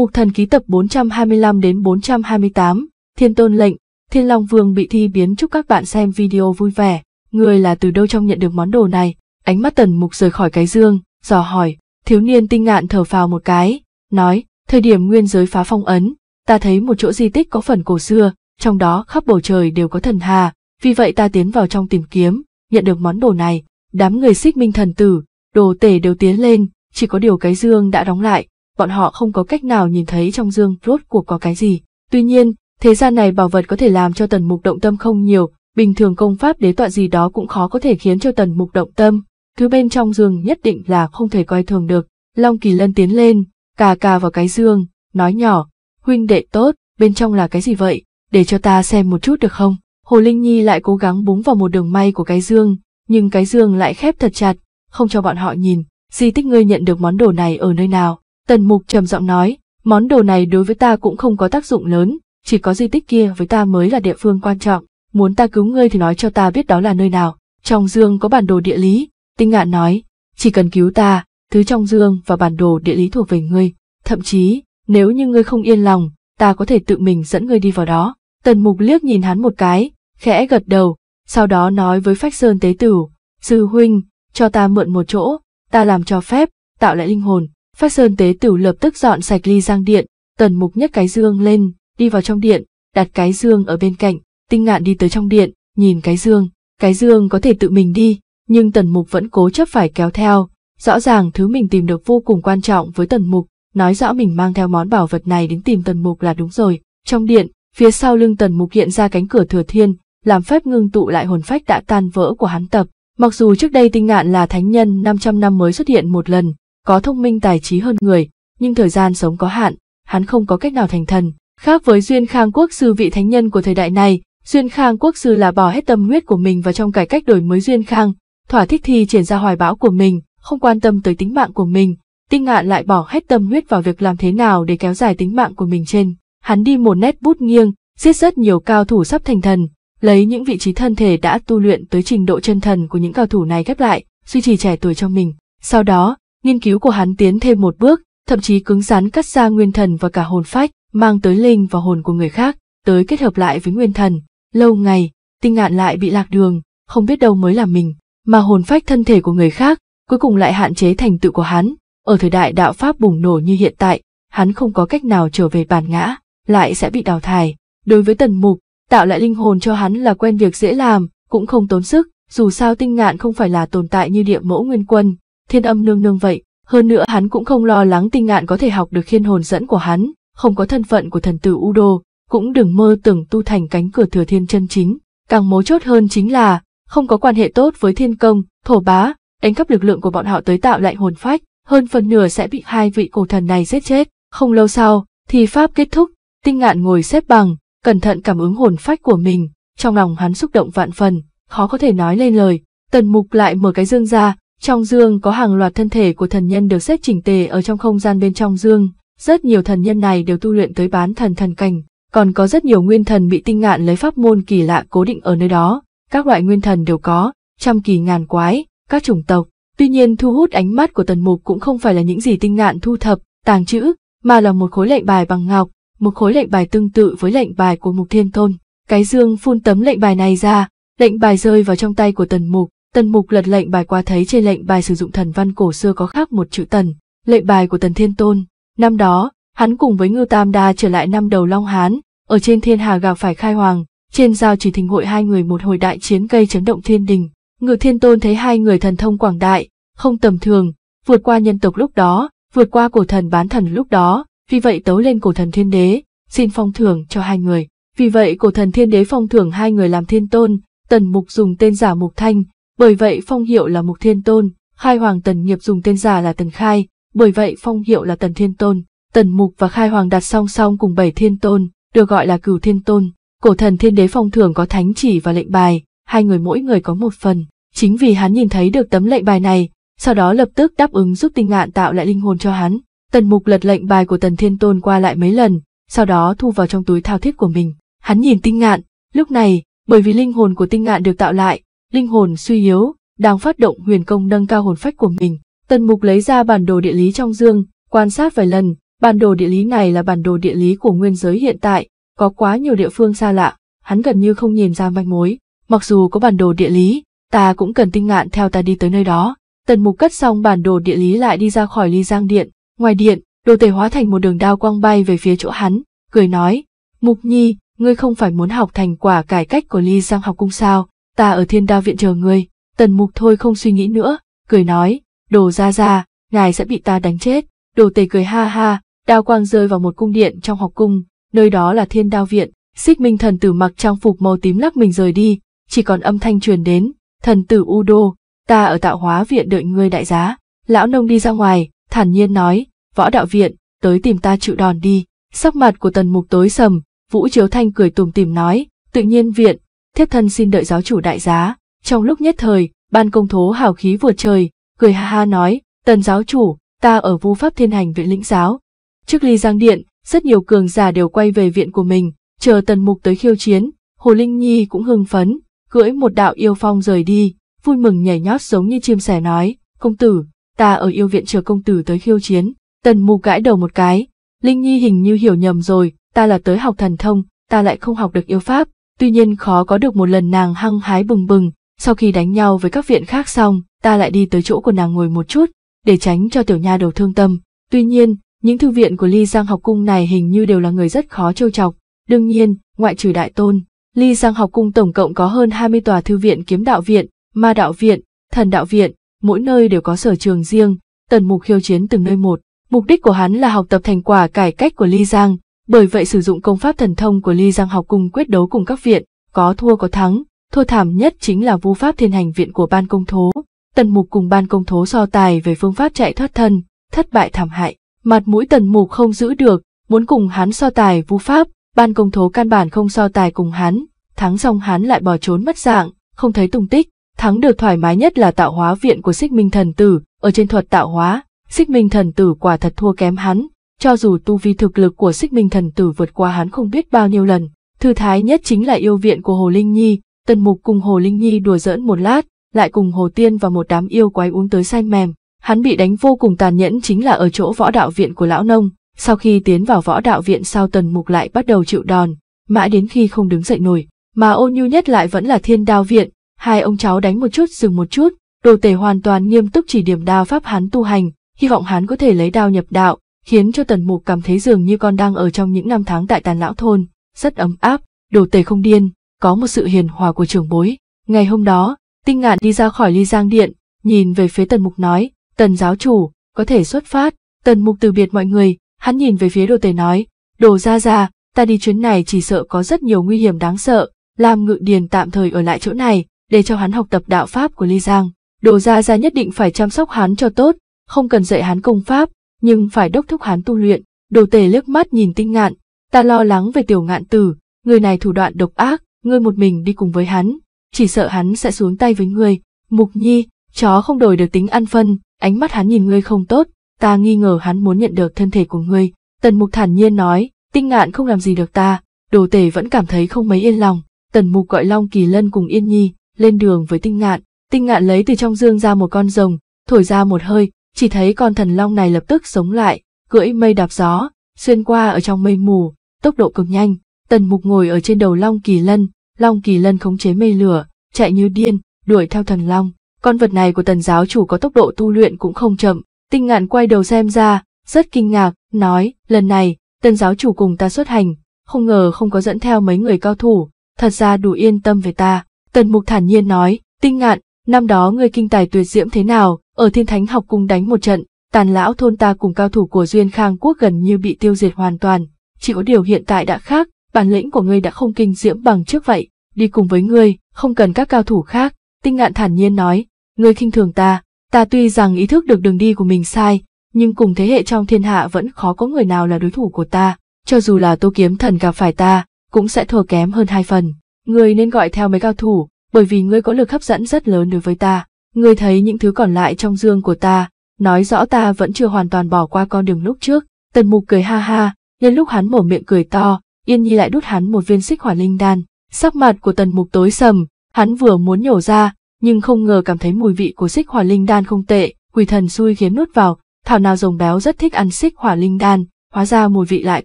Mục thần ký tập 425 đến 428, Thiên Tôn lệnh, Thiên Long Vương bị thi biến chúc các bạn xem video vui vẻ. Người là từ đâu trong nhận được món đồ này? Ánh mắt tần mục rời khỏi cái dương, dò hỏi, thiếu niên tinh ngạn thở phào một cái, nói, thời điểm nguyên giới phá phong ấn, ta thấy một chỗ di tích có phần cổ xưa, trong đó khắp bầu trời đều có thần hà, vì vậy ta tiến vào trong tìm kiếm, nhận được món đồ này, đám người xích minh thần tử, đồ tể đều tiến lên, chỉ có điều cái dương đã đóng lại, bọn họ không có cách nào nhìn thấy trong dương rốt cuộc có cái gì. Tuy nhiên, thế gian này bảo vật có thể làm cho tần mục động tâm không nhiều, bình thường công pháp đế tọa gì đó cũng khó có thể khiến cho tần mục động tâm, thứ bên trong dương nhất định là không thể coi thường được. Long Kỳ Lân tiến lên, cà cà vào cái dương, nói nhỏ, huynh đệ tốt, bên trong là cái gì vậy, để cho ta xem một chút được không? Hồ Linh Nhi lại cố gắng búng vào một đường may của cái dương, nhưng cái dương lại khép thật chặt, không cho bọn họ nhìn, di tích ngươi nhận được món đồ này ở nơi nào. Tần Mục trầm giọng nói, món đồ này đối với ta cũng không có tác dụng lớn, chỉ có di tích kia với ta mới là địa phương quan trọng, muốn ta cứu ngươi thì nói cho ta biết đó là nơi nào. Trong dương có bản đồ địa lý, Tinh Ngạn nói, chỉ cần cứu ta, thứ trong dương và bản đồ địa lý thuộc về ngươi, thậm chí, nếu như ngươi không yên lòng, ta có thể tự mình dẫn ngươi đi vào đó. Tần Mục liếc nhìn hắn một cái, khẽ gật đầu, sau đó nói với Phách Sơn Tế Tử, Sư Huynh, cho ta mượn một chỗ, ta làm cho phép, tạo lại linh hồn, Phát Sơn Tế Tửu lập tức dọn sạch ly giang điện, Tần Mục nhấc cái dương lên, đi vào trong điện, đặt cái dương ở bên cạnh, Tinh Ngạn đi tới trong điện, nhìn cái dương, cái dương có thể tự mình đi, nhưng Tần Mục vẫn cố chấp phải kéo theo, rõ ràng thứ mình tìm được vô cùng quan trọng với Tần Mục, nói rõ mình mang theo món bảo vật này đến tìm Tần Mục là đúng rồi. Trong điện, phía sau lưng Tần Mục hiện ra cánh cửa thừa thiên, làm phép ngưng tụ lại hồn phách đã tan vỡ của hắn tập. Mặc dù trước đây tinh ngạn là thánh nhân 500 năm mới xuất hiện một lần, có thông minh tài trí hơn người, nhưng thời gian sống có hạn, hắn không có cách nào thành thần. Khác với Duyên Khang Quốc sư vị thánh nhân của thời đại này, Duyên Khang Quốc sư là bỏ hết tâm huyết của mình vào trong cải cách đổi mới Duyên Khang, thỏa thích thi triển ra hoài bão của mình, không quan tâm tới tính mạng của mình, tinh ngạn lại bỏ hết tâm huyết vào việc làm thế nào để kéo dài tính mạng của mình trên. Hắn đi một nét bút nghiêng, giết rất nhiều cao thủ sắp thành thần, lấy những vị trí thân thể đã tu luyện tới trình độ chân thần của những cao thủ này ghép lại, duy trì trẻ tuổi cho mình. Sau đó, nghiên cứu của hắn tiến thêm một bước, thậm chí cứng rắn cắt ra nguyên thần và cả hồn phách, mang tới linh và hồn của người khác, tới kết hợp lại với nguyên thần. Lâu ngày, tinh ngạn lại bị lạc đường, không biết đâu mới là mình, mà hồn phách thân thể của người khác, cuối cùng lại hạn chế thành tựu của hắn. Ở thời đại đạo Pháp bùng nổ như hiện tại, hắn không có cách nào trở về bản ngã, lại sẽ bị đào thải. Đối với tần mục, tạo lại linh hồn cho hắn là quen việc dễ làm, cũng không tốn sức, dù sao tinh ngạn không phải là tồn tại như địa mẫu nguyên quân, thiên âm nương nương vậy, hơn nữa hắn cũng không lo lắng tinh ngạn có thể học được khiên hồn dẫn của hắn, không có thân phận của thần tử U Đô, cũng đừng mơ tưởng tu thành cánh cửa thừa thiên chân chính. Càng mấu chốt hơn chính là, không có quan hệ tốt với thiên công, thổ bá, đánh cắp lực lượng của bọn họ tới tạo lại hồn phách, hơn phần nửa sẽ bị hai vị cổ thần này giết chết. Không lâu sau, thì pháp kết thúc, tinh ngạn ngồi xếp bằng, cẩn thận cảm ứng hồn phách của mình, trong lòng hắn xúc động vạn phần, khó có thể nói lên lời. Tần mục lại mở cái dương ra, trong dương có hàng loạt thân thể của thần nhân được xếp chỉnh tề ở trong không gian bên trong dương, rất nhiều thần nhân này đều tu luyện tới bán thần thần cảnh, còn có rất nhiều nguyên thần bị tinh ngạn lấy pháp môn kỳ lạ cố định ở nơi đó, các loại nguyên thần đều có, trăm kỳ ngàn quái, các chủng tộc. Tuy nhiên thu hút ánh mắt của tần mục cũng không phải là những gì tinh ngạn thu thập, tàng trữ, mà là một khối lệnh bài bằng ngọc, một khối lệnh bài tương tự với lệnh bài của mục thiên tôn. Cái dương phun tấm lệnh bài này ra, lệnh bài rơi vào trong tay của tần mục, Tần mục lật lệnh bài qua thấy trên lệnh bài sử dụng thần văn cổ xưa có khác một chữ tần, lệnh bài của tần thiên tôn. Năm đó, hắn cùng với Ngưu Tam Đa trở lại năm đầu Long Hán, ở trên thiên hà gặp phải khai hoàng, trên giao chỉ thình hội hai người một hồi đại chiến gây chấn động thiên đình. Ngự thiên tôn thấy hai người thần thông quảng đại, không tầm thường, vượt qua nhân tộc lúc đó, vượt qua cổ thần bán thần lúc đó, vì vậy tấu lên cổ thần thiên đế, xin phong thưởng cho hai người. Vì vậy cổ thần thiên đế phong thưởng hai người làm thiên tôn, tần mục dùng tên giả mục thanh, bởi vậy phong hiệu là Mục Thiên Tôn, khai hoàng tần nghiệp dùng tên giả là Tần Khai, bởi vậy phong hiệu là Tần Thiên Tôn, Tần Mục và khai hoàng đặt song song cùng bảy thiên tôn, được gọi là cửu thiên tôn. Cổ thần thiên đế phong thường có thánh chỉ và lệnh bài, hai người mỗi người có một phần. Chính vì hắn nhìn thấy được tấm lệnh bài này, sau đó lập tức đáp ứng giúp tinh ngạn tạo lại linh hồn cho hắn. Tần Mục lật lệnh bài của Tần Thiên Tôn qua lại mấy lần, sau đó thu vào trong túi thao thiết của mình. Hắn nhìn tinh ngạn, lúc này, bởi vì linh hồn của tinh ngạn được tạo lại, linh hồn suy yếu, đang phát động huyền công nâng cao hồn phách của mình. Tần Mục lấy ra bản đồ địa lý trong dương, quan sát vài lần, bản đồ địa lý này là bản đồ địa lý của nguyên giới hiện tại, có quá nhiều địa phương xa lạ, hắn gần như không nhìn ra manh mối. Mặc dù có bản đồ địa lý, ta cũng cần tinh ngạn theo ta đi tới nơi đó. Tần Mục cất xong bản đồ địa lý lại đi ra khỏi ly giang điện, ngoài điện, đồ tể hóa thành một đường đao quang bay về phía chỗ hắn, cười nói, Mục Nhi, ngươi không phải muốn học thành quả cải cách của ly giang học cung sao, ta ở thiên đao viện chờ ngươi. Tần mục thôi không suy nghĩ nữa, cười nói, đồ ra ra, ngài sẽ bị ta đánh chết. Đồ tề cười ha ha, đao quang rơi vào một cung điện trong học cung, nơi đó là thiên đao viện. Xích minh thần tử mặc trang phục màu tím lắc mình rời đi, chỉ còn âm thanh truyền đến, thần tử u đô, ta ở tạo hóa viện đợi ngươi đại giá. Lão nông đi ra ngoài, thản nhiên nói, võ đạo viện, tới tìm ta chịu đòn đi. Sắc mặt của tần mục tối sầm, Vũ Chiếu Thanh cười tùm tìm nói, tự nhiên viện, thiếp thân xin đợi giáo chủ đại giá. Trong lúc nhất thời, ban công thố hào khí vượt trời, cười ha ha nói, tần giáo chủ, ta ở vu pháp thiên hành viện lĩnh giáo. Trước ly giang điện, rất nhiều cường giả đều quay về viện của mình, chờ tần mục tới khiêu chiến, Hồ Linh Nhi cũng hưng phấn, cưỡi một đạo yêu phong rời đi, vui mừng nhảy nhót giống như chim sẻ nói, công tử, ta ở yêu viện chờ công tử tới khiêu chiến. Tần mục gãi đầu một cái, Linh Nhi hình như hiểu nhầm rồi, ta là tới học thần thông, ta lại không học được yêu pháp, tuy nhiên khó có được một lần nàng hăng hái bừng bừng, sau khi đánh nhau với các viện khác xong, ta lại đi tới chỗ của nàng ngồi một chút, để tránh cho tiểu nha đầu thương tâm. Tuy nhiên, những thư viện của Ly Giang học cung này hình như đều là người rất khó trêu chọc, đương nhiên, ngoại trừ đại tôn. Ly Giang học cung tổng cộng có hơn hai mươi tòa thư viện kiếm đạo viện, ma đạo viện, thần đạo viện, mỗi nơi đều có sở trường riêng, tần mục khiêu chiến từng nơi một. Mục đích của hắn là học tập thành quả cải cách của Ly Giang, bởi vậy sử dụng công pháp thần thông của Ly Giang học cung quyết đấu cùng các viện, có thua có thắng, thua thảm nhất chính là vu pháp thiên hành viện của ban công thố. Tần mục cùng ban công thố so tài về phương pháp chạy thoát thân, thất bại thảm hại. Mặt mũi tần mục không giữ được, muốn cùng hắn so tài vu pháp, ban công thố căn bản không so tài cùng hắn, thắng xong hắn lại bỏ trốn mất dạng, không thấy tung tích. Thắng được thoải mái nhất là tạo hóa viện của xích minh thần tử, ở trên thuật tạo hóa, xích minh thần tử quả thật thua kém hắn, cho dù tu vi thực lực của xích minh thần tử vượt qua hắn không biết bao nhiêu lần, thư thái nhất chính là yêu viện của Hồ Linh Nhi, tần mục cùng Hồ Linh Nhi đùa giỡn một lát, lại cùng Hồ Tiên và một đám yêu quái uống tới say mềm. Hắn bị đánh vô cùng tàn nhẫn chính là ở chỗ võ đạo viện của lão nông, sau khi tiến vào võ đạo viện sau tần mục lại bắt đầu chịu đòn, mãi đến khi không đứng dậy nổi, mà ôn nhu nhất lại vẫn là thiên đao viện, hai ông cháu đánh một chút dừng một chút, đồ tể hoàn toàn nghiêm túc chỉ điểm đao pháp hắn tu hành, hy vọng hắn có thể lấy đao nhập đạo, khiến cho tần mục cảm thấy dường như con đang ở trong những năm tháng tại tàn lão thôn, rất ấm áp, đồ tề không điên, có một sự hiền hòa của trưởng bối. Ngày hôm đó, tinh ngạn đi ra khỏi ly giang điện, nhìn về phía tần mục nói, tần giáo chủ, có thể xuất phát, tần mục từ biệt mọi người, hắn nhìn về phía đồ tề nói, đồ ra ra, ta đi chuyến này chỉ sợ có rất nhiều nguy hiểm đáng sợ, làm ngự điền tạm thời ở lại chỗ này, để cho hắn học tập đạo pháp của ly giang. Đồ ra ra nhất định phải chăm sóc hắn cho tốt, không cần dạy hắn công pháp, nhưng phải đốc thúc hắn tu luyện, đồ tề liếc mắt nhìn tinh ngạn, ta lo lắng về tiểu ngạn tử, người này thủ đoạn độc ác, ngươi một mình đi cùng với hắn, chỉ sợ hắn sẽ xuống tay với ngươi, mục nhi, chó không đổi được tính ăn phân, ánh mắt hắn nhìn ngươi không tốt, ta nghi ngờ hắn muốn nhận được thân thể của ngươi, tần mục thản nhiên nói, tinh ngạn không làm gì được ta, đồ tể vẫn cảm thấy không mấy yên lòng, tần mục gọi Long Kỳ Lân cùng Yên Nhi, lên đường với tinh ngạn, tinh ngạn lấy từ trong dương ra một con rồng, thổi ra một hơi, chỉ thấy con thần long này lập tức sống lại, cưỡi mây đạp gió, xuyên qua ở trong mây mù, tốc độ cực nhanh, tần mục ngồi ở trên đầu long kỳ lân, long kỳ lân khống chế mây lửa, chạy như điên, đuổi theo thần long. Con vật này của tần giáo chủ có tốc độ tu luyện cũng không chậm, tinh ngạn quay đầu xem ra, rất kinh ngạc, nói, lần này, tần giáo chủ cùng ta xuất hành, không ngờ không có dẫn theo mấy người cao thủ, thật ra đủ yên tâm về ta. Tần mục thản nhiên nói, tinh ngạn, năm đó ngươi kinh tài tuyệt diễm thế nào, ở thiên thánh học cung đánh một trận, tàn lão thôn ta cùng cao thủ của Duyên Khang quốc gần như bị tiêu diệt hoàn toàn, chỉ có điều hiện tại đã khác, bản lĩnh của ngươi đã không kinh diễm bằng trước vậy, đi cùng với ngươi, không cần các cao thủ khác, tinh ngạn thản nhiên nói, ngươi khinh thường ta, ta tuy rằng ý thức được đường đi của mình sai, nhưng cùng thế hệ trong thiên hạ vẫn khó có người nào là đối thủ của ta, cho dù là tô kiếm thần gặp phải ta, cũng sẽ thua kém hơn hai phần, ngươi nên gọi theo mấy cao thủ, bởi vì ngươi có lực hấp dẫn rất lớn đối với ta. Ngươi thấy những thứ còn lại trong dương của ta, nói rõ ta vẫn chưa hoàn toàn bỏ qua con đường lúc trước. Tần mục cười ha ha, nhân lúc hắn mổ miệng cười to, Yên Nhi lại đút hắn một viên xích hỏa linh đan. Sắc mặt của tần mục tối sầm, hắn vừa muốn nhổ ra, nhưng không ngờ cảm thấy mùi vị của xích hỏa linh đan không tệ, quỷ thần xui kiếm nuốt vào, thảo nào rồng béo rất thích ăn xích hỏa linh đan, hóa ra mùi vị lại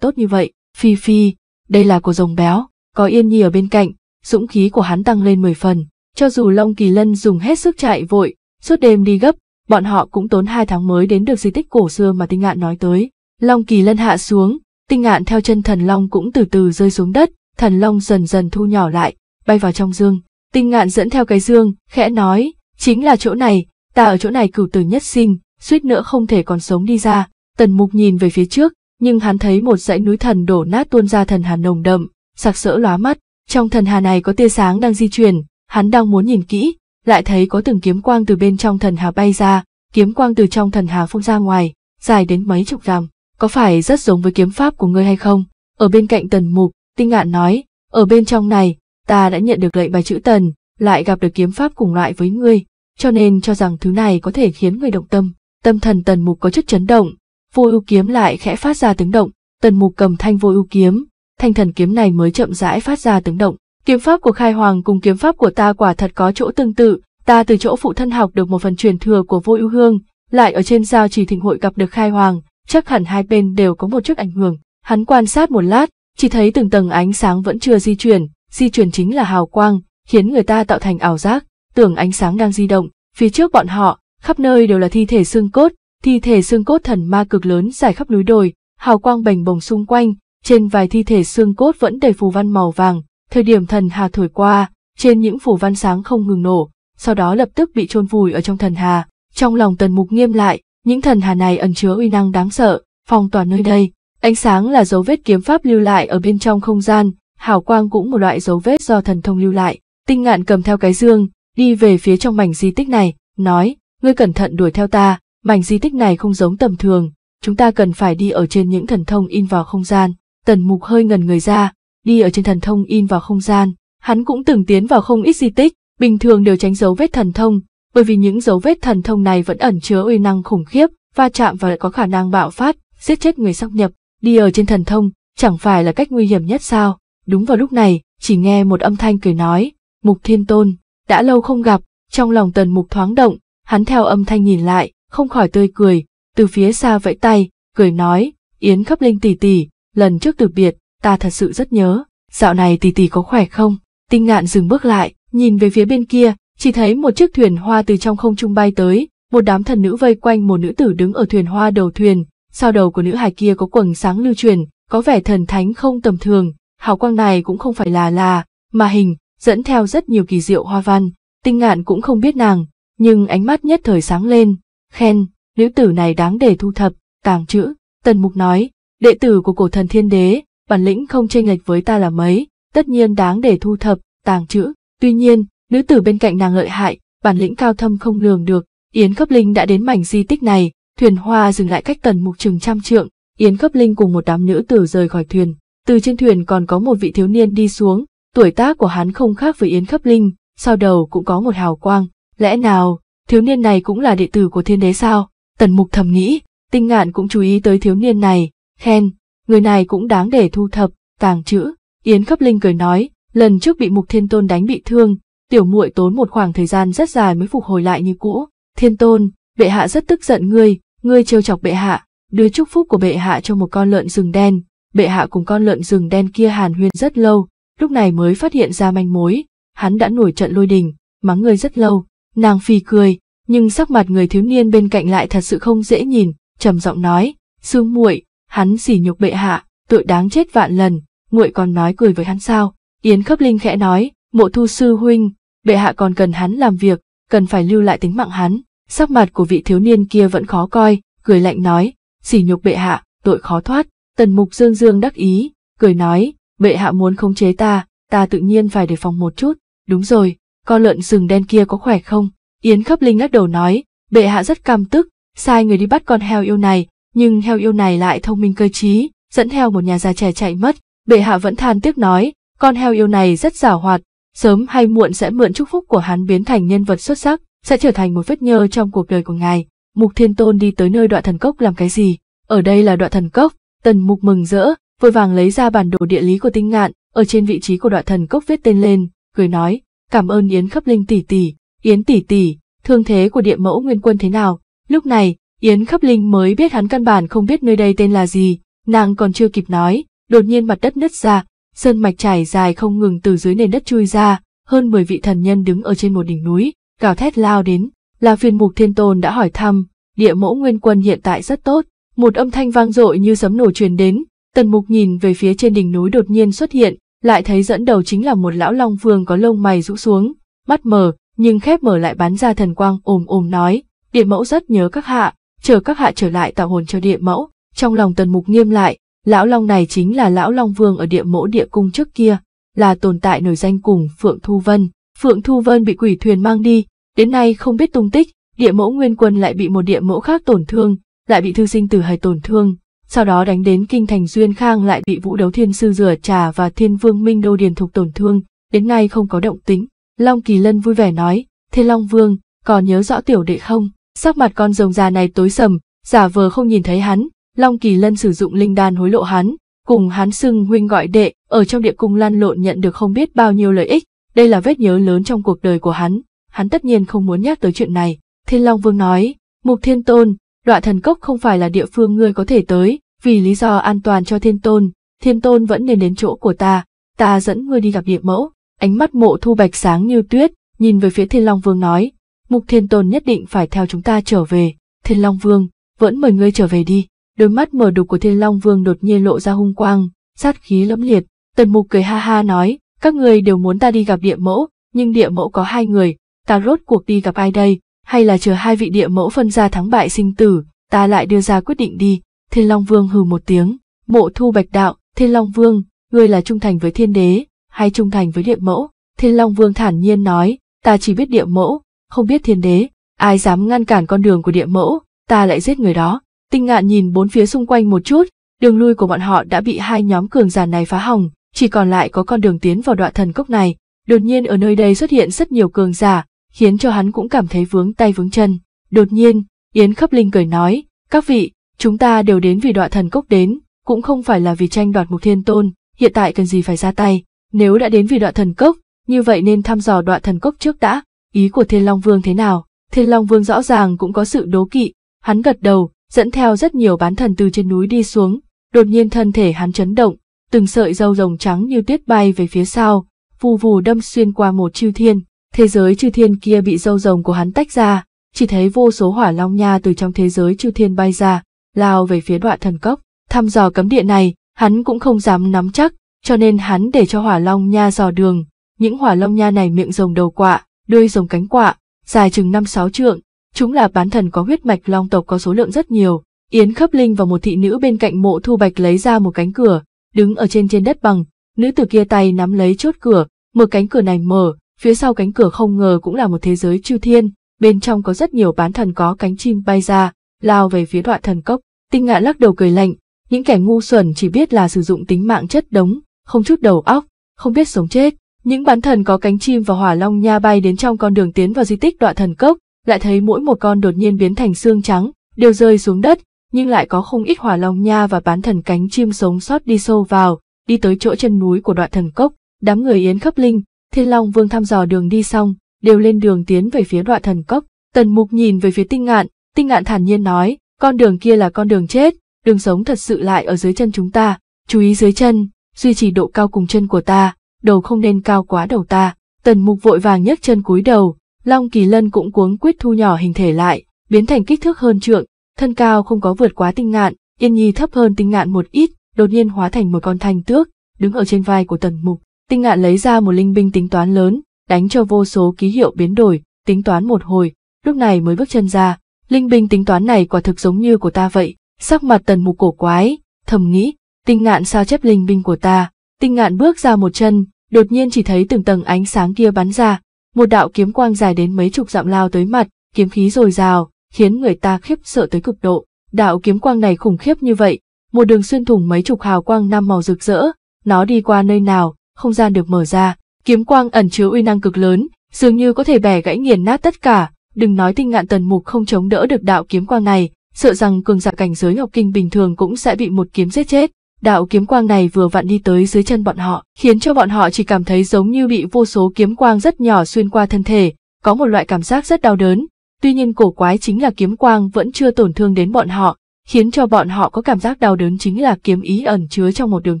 tốt như vậy, phi phi, đây là của rồng béo, có Yên Nhi ở bên cạnh, dũng khí của hắn tăng lên 10 phần. Cho dù Long Kỳ Lân dùng hết sức chạy vội, suốt đêm đi gấp, bọn họ cũng tốn hai tháng mới đến được di tích cổ xưa mà Tinh Ngạn nói tới. Long Kỳ Lân hạ xuống, Tinh Ngạn theo chân Thần Long cũng từ từ rơi xuống đất, Thần Long dần dần thu nhỏ lại, bay vào trong dương. Tinh Ngạn dẫn theo cái dương, khẽ nói, chính là chỗ này, ta ở chỗ này cửu tử nhất sinh, suýt nữa không thể còn sống đi ra. Tần Mục nhìn về phía trước, nhưng hắn thấy một dãy núi thần đổ nát tuôn ra thần hà nồng đậm, sặc sỡ lóa mắt. Trong thần hà này có tia sáng đang di chuyển, hắn đang muốn nhìn kỹ, lại thấy có từng kiếm quang từ bên trong thần hà bay ra, kiếm quang từ trong thần hà phun ra ngoài, dài đến mấy chục dặm, có phải rất giống với kiếm pháp của ngươi hay không? Ở bên cạnh tần mục, tinh ngạn nói, ở bên trong này, ta đã nhận được lệnh bài chữ tần, lại gặp được kiếm pháp cùng loại với ngươi, cho nên cho rằng thứ này có thể khiến người động tâm. Tâm thần tần mục có chút chấn động, vô ưu kiếm lại khẽ phát ra tiếng động, tần mục cầm thanh vô ưu kiếm, thanh thần kiếm này mới chậm rãi phát ra tiếng động, Kiếm pháp của Khai Hoàng cùng kiếm pháp của ta quả thật có chỗ tương tự, ta từ chỗ phụ thân học được một phần truyền thừa của vô ưu hương, lại ở trên giao trì thịnh hội gặp được Khai Hoàng, chắc hẳn hai bên đều có một chút ảnh hưởng. Hắn quan sát một lát, chỉ thấy từng tầng ánh sáng vẫn chưa di chuyển, di chuyển chính là hào quang, khiến người ta tạo thành ảo giác, tưởng ánh sáng đang di động, phía trước bọn họ, khắp nơi đều là thi thể xương cốt, thi thể xương cốt thần ma cực lớn dài khắp núi đồi, hào quang bành bồng xung quanh, trên vài thi thể xương cốt vẫn đầy phù văn màu vàng, Thời điểm thần hà thổi qua, trên những phủ văn sáng không ngừng nổ, sau đó lập tức bị chôn vùi ở trong thần hà. Trong lòng tần mục nghiêm lại, những thần hà này ẩn chứa uy năng đáng sợ, phong tỏa nơi đây. Ánh sáng là dấu vết kiếm pháp lưu lại ở bên trong không gian, hào quang cũng một loại dấu vết do thần thông lưu lại. Tinh ngạn cầm theo cái dương, đi về phía trong mảnh di tích này, nói, ngươi cẩn thận đuổi theo ta, mảnh di tích này không giống tầm thường, chúng ta cần phải đi ở trên những thần thông in vào không gian. Tần mục hơi ngần người ra, đi ở trên thần thông in vào không gian. Hắn cũng từng tiến vào không ít di tích, bình thường đều tránh dấu vết thần thông, bởi vì những dấu vết thần thông này vẫn ẩn chứa uy năng khủng khiếp, va chạm vào lại có khả năng bạo phát, giết chết người xâm nhập. Đi ở trên thần thông, chẳng phải là cách nguy hiểm nhất sao? Đúng vào lúc này, chỉ nghe một âm thanh cười nói, Mục Thiên Tôn, đã lâu không gặp, trong lòng tần mục thoáng động, hắn theo âm thanh nhìn lại, không khỏi tươi cười, từ phía xa vẫy tay, cười nói, Yến khắp linh tỷ tỷ, lần trước từ biệt, ta thật sự rất nhớ, dạo này tì tì có khỏe không? Tinh ngạn dừng bước lại, nhìn về phía bên kia, chỉ thấy một chiếc thuyền hoa từ trong không trung bay tới, một đám thần nữ vây quanh một nữ tử đứng ở thuyền hoa đầu thuyền, sau đầu của nữ hài kia có quầng sáng lưu truyền, có vẻ thần thánh không tầm thường, hào quang này cũng không phải là là, mà hình, dẫn theo rất nhiều kỳ diệu hoa văn, tinh ngạn cũng không biết nàng, nhưng ánh mắt nhất thời sáng lên, khen, nữ tử này đáng để thu thập, tàng trữ, tần mục nói, đệ tử của cổ thần thiên đế, bản lĩnh không chênh lệch với ta là mấy, tất nhiên đáng để thu thập, tàng trữ. Tuy nhiên, nữ tử bên cạnh nàng lợi hại, bản lĩnh cao thâm không lường được, Yến Khấp Linh đã đến mảnh di tích này, thuyền hoa dừng lại cách tần mục Trường trăm trượng, Yến Khấp Linh cùng một đám nữ tử rời khỏi thuyền. Từ trên thuyền còn có một vị thiếu niên đi xuống, tuổi tác của hắn không khác với Yến Khấp Linh, sau đầu cũng có một hào quang, lẽ nào, thiếu niên này cũng là đệ tử của thiên đế sao? Tần mục thầm nghĩ, tinh ngạn cũng chú ý tới thiếu niên này, khen, người này cũng đáng để thu thập, tàng trữ. Yến Khấp Linh cười nói, lần trước bị Mục Thiên Tôn đánh bị thương, tiểu muội tốn một khoảng thời gian rất dài mới phục hồi lại như cũ. Thiên Tôn, bệ hạ rất tức giận ngươi, ngươi trêu chọc bệ hạ, đưa chúc phúc của bệ hạ cho một con lợn rừng đen. Bệ hạ cùng con lợn rừng đen kia hàn huyên rất lâu, lúc này mới phát hiện ra manh mối, hắn đã nổi trận lôi đình, mắng ngươi rất lâu. Nàng phì cười, nhưng sắc mặt người thiếu niên bên cạnh lại thật sự không dễ nhìn, trầm giọng nói, "Sư muội, hắn sỉ nhục bệ hạ, tội đáng chết vạn lần, nguội còn nói cười với hắn sao. Yến Khấp Linh khẽ nói, mộ thu sư huynh, bệ hạ còn cần hắn làm việc, cần phải lưu lại tính mạng hắn. Sắc mặt của vị thiếu niên kia vẫn khó coi, cười lạnh nói, sỉ nhục bệ hạ, tội khó thoát. Tần mục dương dương đắc ý, cười nói, bệ hạ muốn khống chế ta, ta tự nhiên phải đề phòng một chút. Đúng rồi, con lợn rừng đen kia có khỏe không? Yến Khấp Linh lắc đầu nói, bệ hạ rất cam tức, sai người đi bắt con heo yêu này, nhưng heo yêu này lại thông minh cơ trí, dẫn theo một nhà già trẻ chạy mất, bệ hạ vẫn than tiếc nói, con heo yêu này rất giảo hoạt, sớm hay muộn sẽ mượn chúc phúc của hắn biến thành nhân vật xuất sắc, sẽ trở thành một vết nhơ trong cuộc đời của ngài. Mục Thiên Tôn đi tới nơi đoạn thần cốc làm cái gì? Ở đây là đoạn thần cốc, tần mục mừng rỡ, vội vàng lấy ra bản đồ địa lý của tinh ngạn, ở trên vị trí của đoạn thần cốc viết tên lên, cười nói, cảm ơn Yến khắp linh tỷ tỷ, Yến tỷ tỷ, thương thế của địa mẫu nguyên quân thế nào? Lúc này, Yến Khấp Linh mới biết hắn căn bản không biết nơi đây tên là gì, nàng còn chưa kịp nói, đột nhiên mặt đất nứt ra, sơn mạch trải dài không ngừng từ dưới nền đất chui ra, hơn 10 vị thần nhân đứng ở trên một đỉnh núi, gào thét lao đến, là phiền mục thiên tôn đã hỏi thăm, địa mẫu nguyên quân hiện tại rất tốt, một âm thanh vang dội như sấm nổ truyền đến, tần mục nhìn về phía trên đỉnh núi đột nhiên xuất hiện, lại thấy dẫn đầu chính là một lão long vương có lông mày rũ xuống, mắt mờ, nhưng khép mở lại bắn ra thần quang ồm ồm nói, địa mẫu rất nhớ các hạ, chờ các hạ trở lại tạo hồn cho địa mẫu, trong lòng tần mục nghiêm lại, lão long này chính là lão long vương ở địa mẫu địa cung trước kia, là tồn tại nổi danh cùng Phượng Thu Vân. Phượng Thu Vân bị quỷ thuyền mang đi, đến nay không biết tung tích, địa mẫu nguyên quân lại bị một địa mẫu khác tổn thương, lại bị thư sinh tử hay tổn thương, sau đó đánh đến kinh thành Duyên Khang lại bị vũ đấu thiên sư rửa trà và thiên vương Minh Đô Điền Thục tổn thương, đến nay không có động tính. Long Kỳ Lân vui vẻ nói, thế Long Vương, còn nhớ rõ tiểu đệ không? Sắc mặt con rồng già này tối sầm, giả vờ không nhìn thấy hắn, Long Kỳ Lân sử dụng linh đan hối lộ hắn, cùng hắn xưng huynh gọi đệ, ở trong địa cung lan lộn nhận được không biết bao nhiêu lợi ích, đây là vết nhớ lớn trong cuộc đời của hắn, hắn tất nhiên không muốn nhắc tới chuyện này. Thiên Long Vương nói, Mục Thiên Tôn, đoạn thần cốc không phải là địa phương ngươi có thể tới, vì lý do an toàn cho Thiên Tôn, Thiên Tôn vẫn nên đến chỗ của ta, ta dẫn ngươi đi gặp địa mẫu. Ánh mắt mộ thu bạch sáng như tuyết, nhìn về phía Thiên Long Vương nói, Mục Thiên Tôn nhất định phải theo chúng ta trở về, Thiên Long Vương, vẫn mời ngươi trở về đi. Đôi mắt mở đục của Thiên Long Vương đột nhiên lộ ra hung quang, sát khí lẫm liệt, Tần Mục cười ha ha nói, các người đều muốn ta đi gặp địa mẫu, nhưng địa mẫu có hai người, ta rốt cuộc đi gặp ai đây, hay là chờ hai vị địa mẫu phân ra thắng bại sinh tử, ta lại đưa ra quyết định đi. Thiên Long Vương hừ một tiếng, mộ thu bạch đạo, Thiên Long Vương, ngươi là trung thành với thiên đế, hay trung thành với địa mẫu? Thiên Long Vương thản nhiên nói, ta chỉ biết địa mẫu, không biết thiên đế, ai dám ngăn cản con đường của địa mẫu, ta lại giết người đó. Tinh ngạn nhìn bốn phía xung quanh một chút, đường lui của bọn họ đã bị hai nhóm cường giả này phá hỏng, chỉ còn lại có con đường tiến vào đoạn thần cốc này. Đột nhiên ở nơi đây xuất hiện rất nhiều cường giả, khiến cho hắn cũng cảm thấy vướng tay vướng chân. Đột nhiên, Yến Khấp Linh cười nói, các vị, chúng ta đều đến vì đoạn thần cốc đến, cũng không phải là vì tranh đoạt mục thiên tôn, hiện tại cần gì phải ra tay. Nếu đã đến vì đoạn thần cốc, như vậy nên thăm dò đoạn thần cốc trước đã ý của Thiên Long Vương thế nào. Thiên Long Vương rõ ràng cũng có sự đố kỵ, hắn gật đầu, dẫn theo rất nhiều bán thần từ trên núi đi xuống, đột nhiên thân thể hắn chấn động, từng sợi râu rồng trắng như tuyết bay về phía sau, vù vù đâm xuyên qua một chư thiên, thế giới chư thiên kia bị râu rồng của hắn tách ra, chỉ thấy vô số hỏa long nha từ trong thế giới chư thiên bay ra, lao về phía đoạn thần cốc, thăm dò cấm địa này, hắn cũng không dám nắm chắc, cho nên hắn để cho hỏa long nha dò đường, những hỏa long nha này miệng rồng đầu quạ, đuôi rồng cánh quạ, dài chừng 5-6 trượng, chúng là bán thần có huyết mạch long tộc có số lượng rất nhiều. Yến Khấp Linh và một thị nữ bên cạnh mộ thu bạch lấy ra một cánh cửa, đứng ở trên trên đất bằng, nữ tử kia tay nắm lấy chốt cửa, mở cánh cửa này mở, phía sau cánh cửa không ngờ cũng là một thế giới chư thiên, bên trong có rất nhiều bán thần có cánh chim bay ra, lao về phía đoạn thần cốc. Tinh ngạ lắc đầu cười lạnh, những kẻ ngu xuẩn chỉ biết là sử dụng tính mạng chất đống, không chút đầu óc, không biết sống chết. Những bán thần có cánh chim và hỏa long nha bay đến trong con đường tiến vào di tích đoạn thần cốc, lại thấy mỗi một con đột nhiên biến thành xương trắng, đều rơi xuống đất, nhưng lại có không ít hỏa long nha và bán thần cánh chim sống sót đi sâu vào, đi tới chỗ chân núi của đoạn thần cốc, đám người yến khắp linh, thiên long vương thăm dò đường đi xong, đều lên đường tiến về phía đoạn thần cốc. Tần mục nhìn về phía tinh ngạn, tinh ngạn thản nhiên nói, con đường kia là con đường chết, đường sống thật sự lại ở dưới chân chúng ta, chú ý dưới chân, duy trì độ cao cùng chân của ta, đầu không nên cao quá đầu ta. Tần mục vội vàng nhấc chân cúi đầu, Long Kỳ Lân cũng cuống quyết thu nhỏ hình thể lại, biến thành kích thước hơn trượng, thân cao không có vượt quá tinh ngạn, Yên Nhi thấp hơn tinh ngạn một ít, đột nhiên hóa thành một con thanh tước, đứng ở trên vai của Tần Mục. Tinh ngạn lấy ra một linh binh tính toán lớn, đánh cho vô số ký hiệu biến đổi, tính toán một hồi, lúc này mới bước chân ra. Linh binh tính toán này quả thực giống như của ta vậy, sắc mặt Tần Mục cổ quái, thầm nghĩ, tinh ngạn sao chép linh binh của ta, Tinh ngạn bước ra một chân, đột nhiên chỉ thấy từng tầng ánh sáng kia bắn ra, một đạo kiếm quang dài đến mấy chục dặm lao tới mặt, kiếm khí dồi dào, khiến người ta khiếp sợ tới cực độ. Đạo kiếm quang này khủng khiếp như vậy, một đường xuyên thủng mấy chục hào quang năm màu rực rỡ, nó đi qua nơi nào, không gian được mở ra, kiếm quang ẩn chứa uy năng cực lớn, dường như có thể bẻ gãy nghiền nát tất cả, đừng nói tinh ngạn tần mục không chống đỡ được đạo kiếm quang này, sợ rằng cường giả cảnh giới ngọc kinh bình thường cũng sẽ bị một kiếm giết chết. Đạo kiếm quang này vừa vặn đi tới dưới chân bọn họ, khiến cho bọn họ chỉ cảm thấy giống như bị vô số kiếm quang rất nhỏ xuyên qua thân thể, có một loại cảm giác rất đau đớn. Tuy nhiên cổ quái chính là kiếm quang vẫn chưa tổn thương đến bọn họ, khiến cho bọn họ có cảm giác đau đớn chính là kiếm ý ẩn chứa trong một đường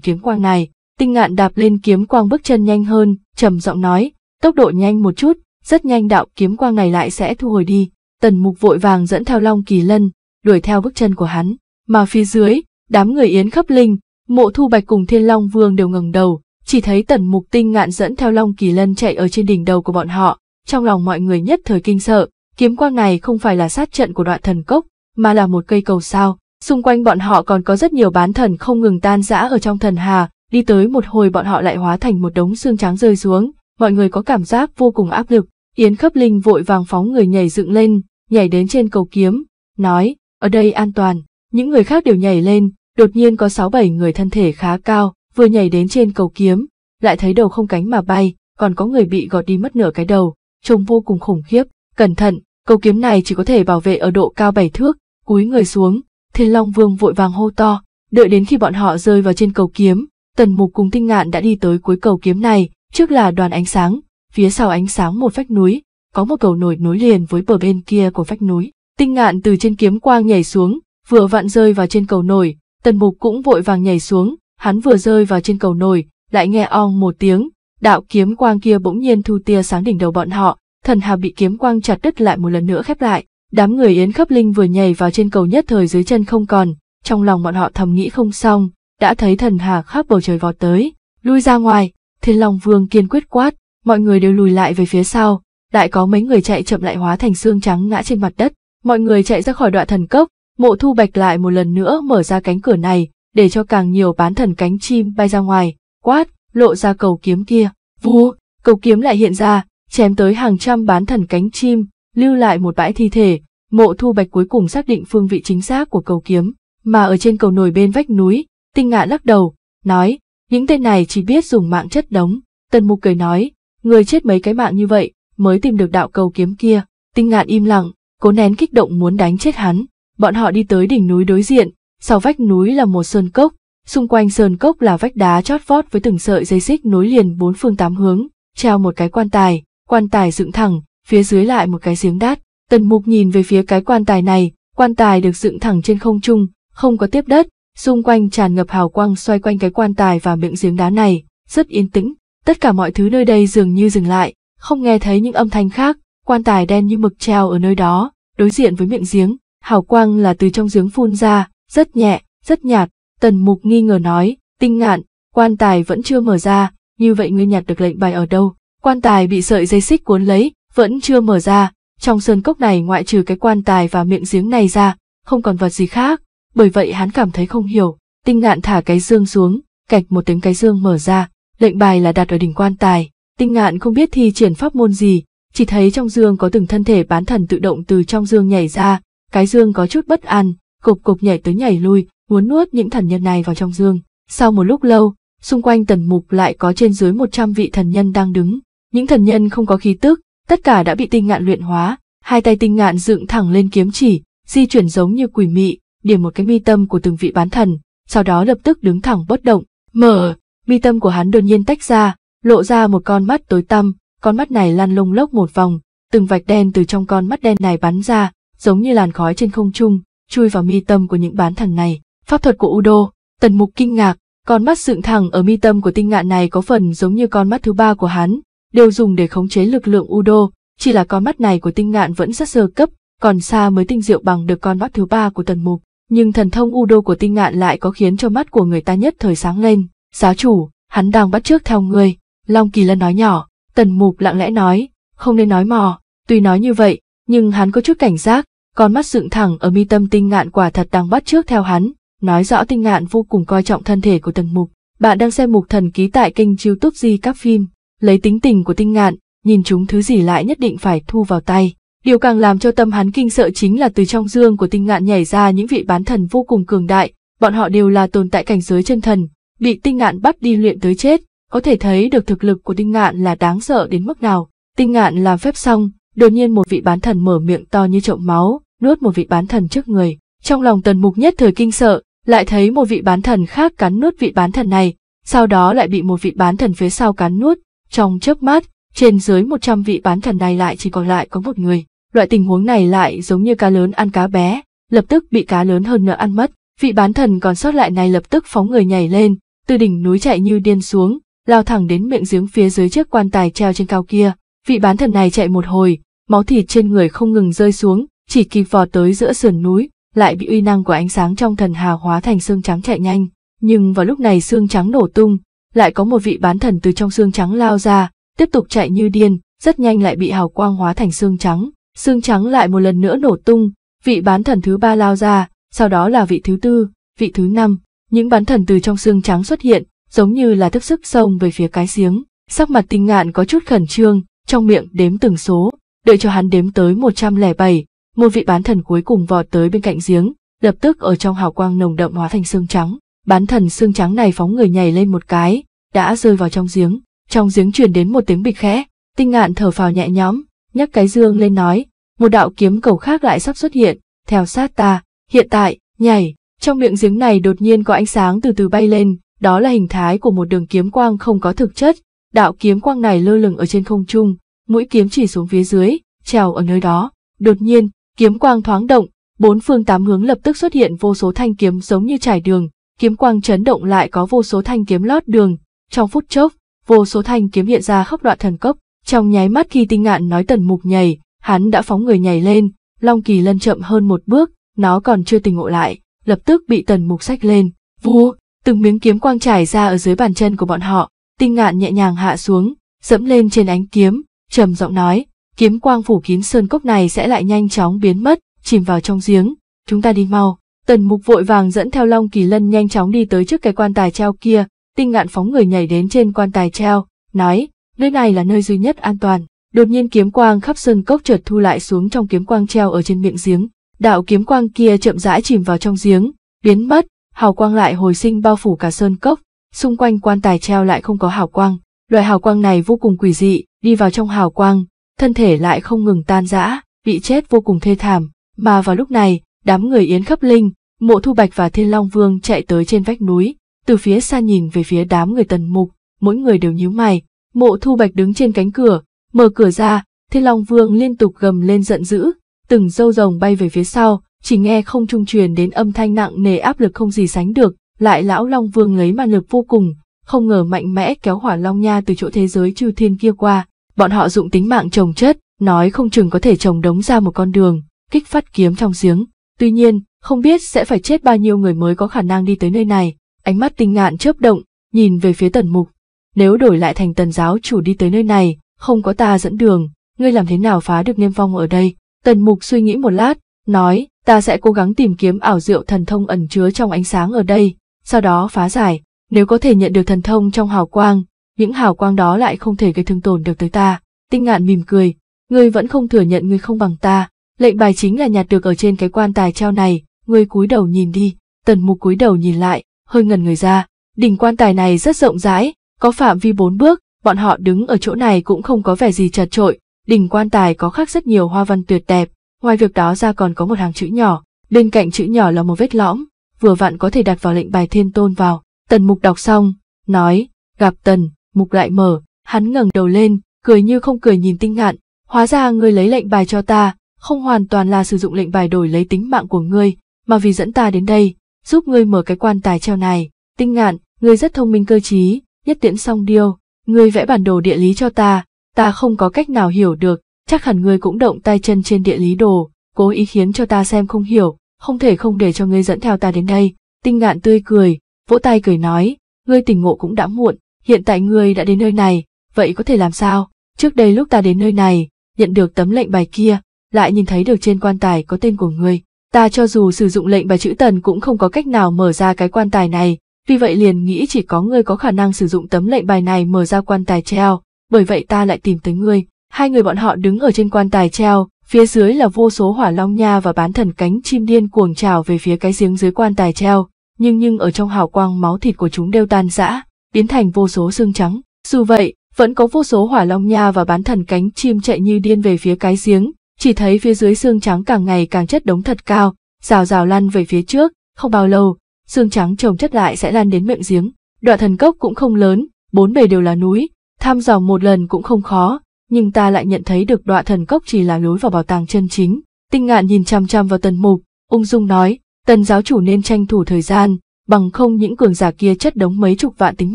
kiếm quang này. Tinh ngạn đạp lên kiếm quang bước chân nhanh hơn, trầm giọng nói, tốc độ nhanh một chút, rất nhanh đạo kiếm quang này lại sẽ thu hồi đi. Tần mục vội vàng dẫn theo Long Kỳ Lân, đuổi theo bước chân của hắn, mà phía dưới, đám người Yến khắp Linh, Mộ Thu Bạch cùng Thiên Long Vương đều ngẩng đầu, chỉ thấy Tần Mục Tinh ngạn dẫn theo Long Kỳ Lân chạy ở trên đỉnh đầu của bọn họ, trong lòng mọi người nhất thời kinh sợ, kiếm quang này không phải là sát trận của đoạn thần cốc, mà là một cây cầu sao, xung quanh bọn họ còn có rất nhiều bán thần không ngừng tan rã ở trong thần hà, đi tới một hồi bọn họ lại hóa thành một đống xương trắng rơi xuống, mọi người có cảm giác vô cùng áp lực, Yến Khấp Linh vội vàng phóng người nhảy dựng lên, nhảy đến trên cầu kiếm, nói, ở đây an toàn, những người khác đều nhảy lên, đột nhiên có sáu bảy người thân thể khá cao, vừa nhảy đến trên cầu kiếm, lại thấy đầu không cánh mà bay, còn có người bị gọt đi mất nửa cái đầu, trông vô cùng khủng khiếp, cẩn thận, cầu kiếm này chỉ có thể bảo vệ ở độ cao bảy thước, cúi người xuống, Thiên Long Vương vội vàng hô to, đợi đến khi bọn họ rơi vào trên cầu kiếm, Tần Mục cùng Tinh Ngạn đã đi tới cuối cầu kiếm này, trước là đoàn ánh sáng, phía sau ánh sáng một vách núi, có một cầu nổi nối liền với bờ bên kia của vách núi. Tinh Ngạn từ trên kiếm quang nhảy xuống, vừa vặn rơi vào trên cầu nổi, Tần mục cũng vội vàng nhảy xuống, hắn vừa rơi vào trên cầu nồi, lại nghe ong một tiếng, đạo kiếm quang kia bỗng nhiên thu tia sáng đỉnh đầu bọn họ, thần hà bị kiếm quang chặt đứt lại một lần nữa khép lại. Đám người Yến khắp Linh vừa nhảy vào trên cầu nhất thời dưới chân không còn, trong lòng bọn họ thầm nghĩ không xong, đã thấy thần hà khắp bầu trời vọt tới, lui ra ngoài, Thiên Long Vương kiên quyết quát, mọi người đều lùi lại về phía sau, lại có mấy người chạy chậm lại hóa thành xương trắng ngã trên mặt đất, mọi người chạy ra khỏi đoạn thần cốc, Mộ Thu Bạch lại một lần nữa mở ra cánh cửa này, để cho càng nhiều bán thần cánh chim bay ra ngoài, quát, lộ ra cầu kiếm kia. Vua, cầu kiếm lại hiện ra, chém tới hàng trăm bán thần cánh chim, lưu lại một bãi thi thể. Mộ Thu Bạch cuối cùng xác định phương vị chính xác của cầu kiếm, mà ở trên cầu nổi bên vách núi, Tinh Ngạ lắc đầu, nói, những tên này chỉ biết dùng mạng chất đống. Tần Mục cười nói, người chết mấy cái mạng như vậy, mới tìm được đạo cầu kiếm kia. Tinh Ngạn im lặng, cố nén kích động muốn đánh chết hắn. Bọn họ đi tới đỉnh núi đối diện, sau vách núi là một sơn cốc, xung quanh sơn cốc là vách đá chót vót với từng sợi dây xích nối liền bốn phương tám hướng, treo một cái quan tài, quan tài dựng thẳng, phía dưới lại một cái giếng đát. Tần Mục nhìn về phía cái quan tài này, quan tài được dựng thẳng trên không trung, không có tiếp đất, xung quanh tràn ngập hào quang xoay quanh cái quan tài và miệng giếng đá này, rất yên tĩnh, tất cả mọi thứ nơi đây dường như dừng lại, không nghe thấy những âm thanh khác, quan tài đen như mực treo ở nơi đó, đối diện với miệng giếng, hào quang là từ trong giếng phun ra, rất nhẹ, rất nhạt, tần mục nghi ngờ nói, tinh ngạn, quan tài vẫn chưa mở ra, như vậy ngươi nhặt được lệnh bài ở đâu, quan tài bị sợi dây xích cuốn lấy, vẫn chưa mở ra, trong sơn cốc này ngoại trừ cái quan tài và miệng giếng này ra, không còn vật gì khác, bởi vậy hắn cảm thấy không hiểu, tinh ngạn thả cái dương xuống, cạch một tiếng cái dương mở ra, lệnh bài là đặt ở đỉnh quan tài, tinh ngạn không biết thi triển pháp môn gì, chỉ thấy trong dương có từng thân thể bán thần tự động từ trong dương nhảy ra, cái dương có chút bất an, cục cục nhảy tới nhảy lui, muốn nuốt những thần nhân này vào trong dương. Sau một lúc lâu, xung quanh tần mục lại có trên dưới một trăm vị thần nhân đang đứng. Những thần nhân không có khí tức, tất cả đã bị tinh ngạn luyện hóa, hai tay tinh ngạn dựng thẳng lên kiếm chỉ, di chuyển giống như quỷ mị, điểm một cái mi tâm của từng vị bán thần, sau đó lập tức đứng thẳng bất động, mở, mi tâm của hắn đột nhiên tách ra, lộ ra một con mắt tối tăm, con mắt này lăn lông lốc một vòng, từng vạch đen từ trong con mắt đen này bắn ra, giống như làn khói trên không trung, chui vào mi tâm của những bán thần này. Pháp thuật của Udo, tần mục kinh ngạc, con mắt dựng thẳng ở mi tâm của tinh ngạn này có phần giống như con mắt thứ ba của hắn, đều dùng để khống chế lực lượng Udo, chỉ là con mắt này của tinh ngạn vẫn rất sơ cấp, còn xa mới tinh diệu bằng được con mắt thứ ba của tần mục. Nhưng thần thông Udo của tinh ngạn lại có khiến cho mắt của người ta nhất thời sáng lên. Giáo chủ, hắn đang bắt trước theo người. Long Kỳ Lân nói nhỏ, tần mục lặng lẽ nói, không nên nói mò. Tuy nói như vậy, nhưng hắn có chút cảnh giác, con mắt dựng thẳng ở mi tâm tinh ngạn quả thật đang bắt trước theo hắn, nói rõ tinh ngạn vô cùng coi trọng thân thể của tần mục. Bạn đang xem mục thần ký tại kênh youtube di các phim, lấy tính tình của tinh ngạn, nhìn chúng thứ gì lại nhất định phải thu vào tay. Điều càng làm cho tâm hắn kinh sợ chính là từ trong dương của tinh ngạn nhảy ra những vị bán thần vô cùng cường đại, bọn họ đều là tồn tại cảnh giới chân thần, bị tinh ngạn bắt đi luyện tới chết, có thể thấy được thực lực của tinh ngạn là đáng sợ đến mức nào. Tinh ngạn làm phép xong, đột nhiên một vị bán thần mở miệng to như trộm máu, nuốt một vị bán thần trước người. Trong lòng tần mục nhất thời kinh sợ, lại thấy một vị bán thần khác cắn nuốt vị bán thần này, sau đó lại bị một vị bán thần phía sau cắn nuốt, trong chớp mắt, trên dưới 100 vị bán thần này lại chỉ còn lại có một người. Loại tình huống này lại giống như cá lớn ăn cá bé, lập tức bị cá lớn hơn nữa ăn mất. Vị bán thần còn sót lại này lập tức phóng người nhảy lên, từ đỉnh núi chạy như điên xuống, lao thẳng đến miệng giếng phía dưới chiếc quan tài treo trên cao kia. Vị bán thần này chạy một hồi, máu thịt trên người không ngừng rơi xuống, chỉ kịp vò tới giữa sườn núi, lại bị uy năng của ánh sáng trong thần hào hóa thành xương trắng chạy nhanh. Nhưng vào lúc này xương trắng nổ tung, lại có một vị bán thần từ trong xương trắng lao ra, tiếp tục chạy như điên, rất nhanh lại bị hào quang hóa thành xương trắng. Xương trắng lại một lần nữa nổ tung, vị bán thần thứ ba lao ra, sau đó là vị thứ tư, vị thứ năm. Những bán thần từ trong xương trắng xuất hiện, giống như là tiếp sức sông về phía cái giếng. Sắc mặt tinh ngạn có chút khẩn trương, trong miệng đếm từng số, đợi cho hắn đếm tới 107, một vị bán thần cuối cùng vọt tới bên cạnh giếng, lập tức ở trong hào quang nồng đậm hóa thành xương trắng. Bán thần xương trắng này phóng người nhảy lên một cái, đã rơi vào trong giếng, trong giếng truyền đến một tiếng bịch khẽ, tinh ngạn thở phào nhẹ nhõm, nhấc cái dương lên nói, một đạo kiếm cầu khác lại sắp xuất hiện, theo sát ta, hiện tại, nhảy, trong miệng giếng này đột nhiên có ánh sáng từ từ bay lên, đó là hình thái của một đường kiếm quang không có thực chất, Đạo kiếm quang này lơ lửng ở trên không trung, mũi kiếm chỉ xuống phía dưới, trèo ở nơi đó. Đột nhiên, kiếm quang thoáng động, bốn phương tám hướng lập tức xuất hiện vô số thanh kiếm giống như trải đường, kiếm quang chấn động lại có vô số thanh kiếm lót đường. Trong phút chốc, vô số thanh kiếm hiện ra khắp đoạn thần cốc, trong nháy mắt khi tinh ngạn nói tần mục nhảy, hắn đã phóng người nhảy lên, Long Kỳ Lân chậm hơn một bước, nó còn chưa tỉnh ngộ lại, lập tức bị tần mục sách lên. Vua, từng miếng kiếm quang trải ra ở dưới bàn chân của bọn họ, Tinh ngạn nhẹ nhàng hạ xuống, dẫm lên trên ánh kiếm, trầm giọng nói, kiếm quang phủ kín sơn cốc này sẽ lại nhanh chóng biến mất, chìm vào trong giếng, chúng ta đi mau. Tần mục vội vàng dẫn theo Long Kỳ Lân nhanh chóng đi tới trước cái quan tài treo kia, tinh ngạn phóng người nhảy đến trên quan tài treo, nói, nơi này là nơi duy nhất an toàn. Đột nhiên kiếm quang khắp sơn cốc chợt thu lại xuống trong kiếm quang treo ở trên miệng giếng, đạo kiếm quang kia chậm rãi chìm vào trong giếng, biến mất, hào quang lại hồi sinh bao phủ cả sơn cốc, xung quanh quan tài treo lại không có hào quang, loại hào quang này vô cùng quỷ dị, đi vào trong hào quang, thân thể lại không ngừng tan rã, bị chết vô cùng thê thảm, mà vào lúc này, đám người Yến Khấp Linh, Mộ Thu Bạch và Thiên Long Vương chạy tới trên vách núi, từ phía xa nhìn về phía đám người Tần Mục, mỗi người đều nhíu mày, Mộ Thu Bạch đứng trên cánh cửa, mở cửa ra, Thiên Long Vương liên tục gầm lên giận dữ, từng dâu rồng bay về phía sau, chỉ nghe không trung truyền đến âm thanh nặng nề áp lực không gì sánh được, lại lão Long Vương lấy mà lực vô cùng, không ngờ mạnh mẽ kéo hỏa Long Nha từ chỗ thế giới chư thiên kia qua, bọn họ dụng tính mạng trồng chất, nói không chừng có thể trồng đống ra một con đường, kích phát kiếm trong giếng. Tuy nhiên, không biết sẽ phải chết bao nhiêu người mới có khả năng đi tới nơi này, ánh mắt tinh ngạn chớp động, nhìn về phía tần mục. Nếu đổi lại thành tần giáo chủ đi tới nơi này, không có ta dẫn đường, ngươi làm thế nào phá được niêm phong ở đây? Tần mục suy nghĩ một lát, nói, ta sẽ cố gắng tìm kiếm ảo diệu thần thông ẩn chứa trong ánh sáng ở đây, sau đó phá giải, nếu có thể nhận được thần thông trong hào quang, những hào quang đó lại không thể gây thương tổn được tới ta. Tinh ngạn mỉm cười, ngươi vẫn không thừa nhận ngươi không bằng ta, lệnh bài chính là nhặt được ở trên cái quan tài treo này, ngươi cúi đầu nhìn đi, tần mục cúi đầu nhìn lại, hơi ngần người ra, đỉnh quan tài này rất rộng rãi, có phạm vi bốn bước, bọn họ đứng ở chỗ này cũng không có vẻ gì chật trội, đỉnh quan tài có khắc rất nhiều hoa văn tuyệt đẹp, ngoài việc đó ra còn có một hàng chữ nhỏ, bên cạnh chữ nhỏ là một vết lõm, vừa vặn có thể đặt vào lệnh bài thiên tôn vào. Tần mục đọc xong, nói, gặp tần, mục lại mở, hắn ngẩng đầu lên, cười như không cười nhìn tinh ngạn, hóa ra ngươi lấy lệnh bài cho ta, không hoàn toàn là sử dụng lệnh bài đổi lấy tính mạng của ngươi, mà vì dẫn ta đến đây, giúp ngươi mở cái quan tài treo này. Tinh ngạn, ngươi rất thông minh cơ trí, nhất tiễn song điêu, ngươi vẽ bản đồ địa lý cho ta, ta không có cách nào hiểu được, chắc hẳn ngươi cũng động tay chân trên địa lý đồ, cố ý khiến cho ta xem không hiểu, không thể không để cho ngươi dẫn theo ta đến đây. Tinh ngạn tươi cười, vỗ tay cười nói, ngươi tỉnh ngộ cũng đã muộn, hiện tại ngươi đã đến nơi này, vậy có thể làm sao? Trước đây lúc ta đến nơi này, nhận được tấm lệnh bài kia, lại nhìn thấy được trên quan tài có tên của ngươi. Ta cho dù sử dụng lệnh bài chữ tần cũng không có cách nào mở ra cái quan tài này, vì vậy liền nghĩ chỉ có ngươi có khả năng sử dụng tấm lệnh bài này mở ra quan tài treo, bởi vậy ta lại tìm tới ngươi. Hai người bọn họ đứng ở trên quan tài treo, phía dưới là vô số hỏa long nha và bán thần cánh chim điên cuồng trào về phía cái giếng dưới quan tài treo, nhưng nhưng ở trong hào quang máu thịt của chúng đều tan rã, biến thành vô số xương trắng. Dù vậy, vẫn có vô số hỏa long nha và bán thần cánh chim chạy như điên về phía cái giếng, chỉ thấy phía dưới xương trắng càng ngày càng chất đống thật cao, rào rào lăn về phía trước, không bao lâu, xương trắng chồng chất lại sẽ lan đến miệng giếng. Đoạn thần cốc cũng không lớn, bốn bề đều là núi, thăm dò một lần cũng không khó, nhưng ta lại nhận thấy được đoạn thần cốc chỉ là lối vào bảo tàng chân chính. Tinh ngạn nhìn chăm chăm vào tần mục, ung dung nói, tần giáo chủ nên tranh thủ thời gian, bằng không những cường giả kia chất đống mấy chục vạn tính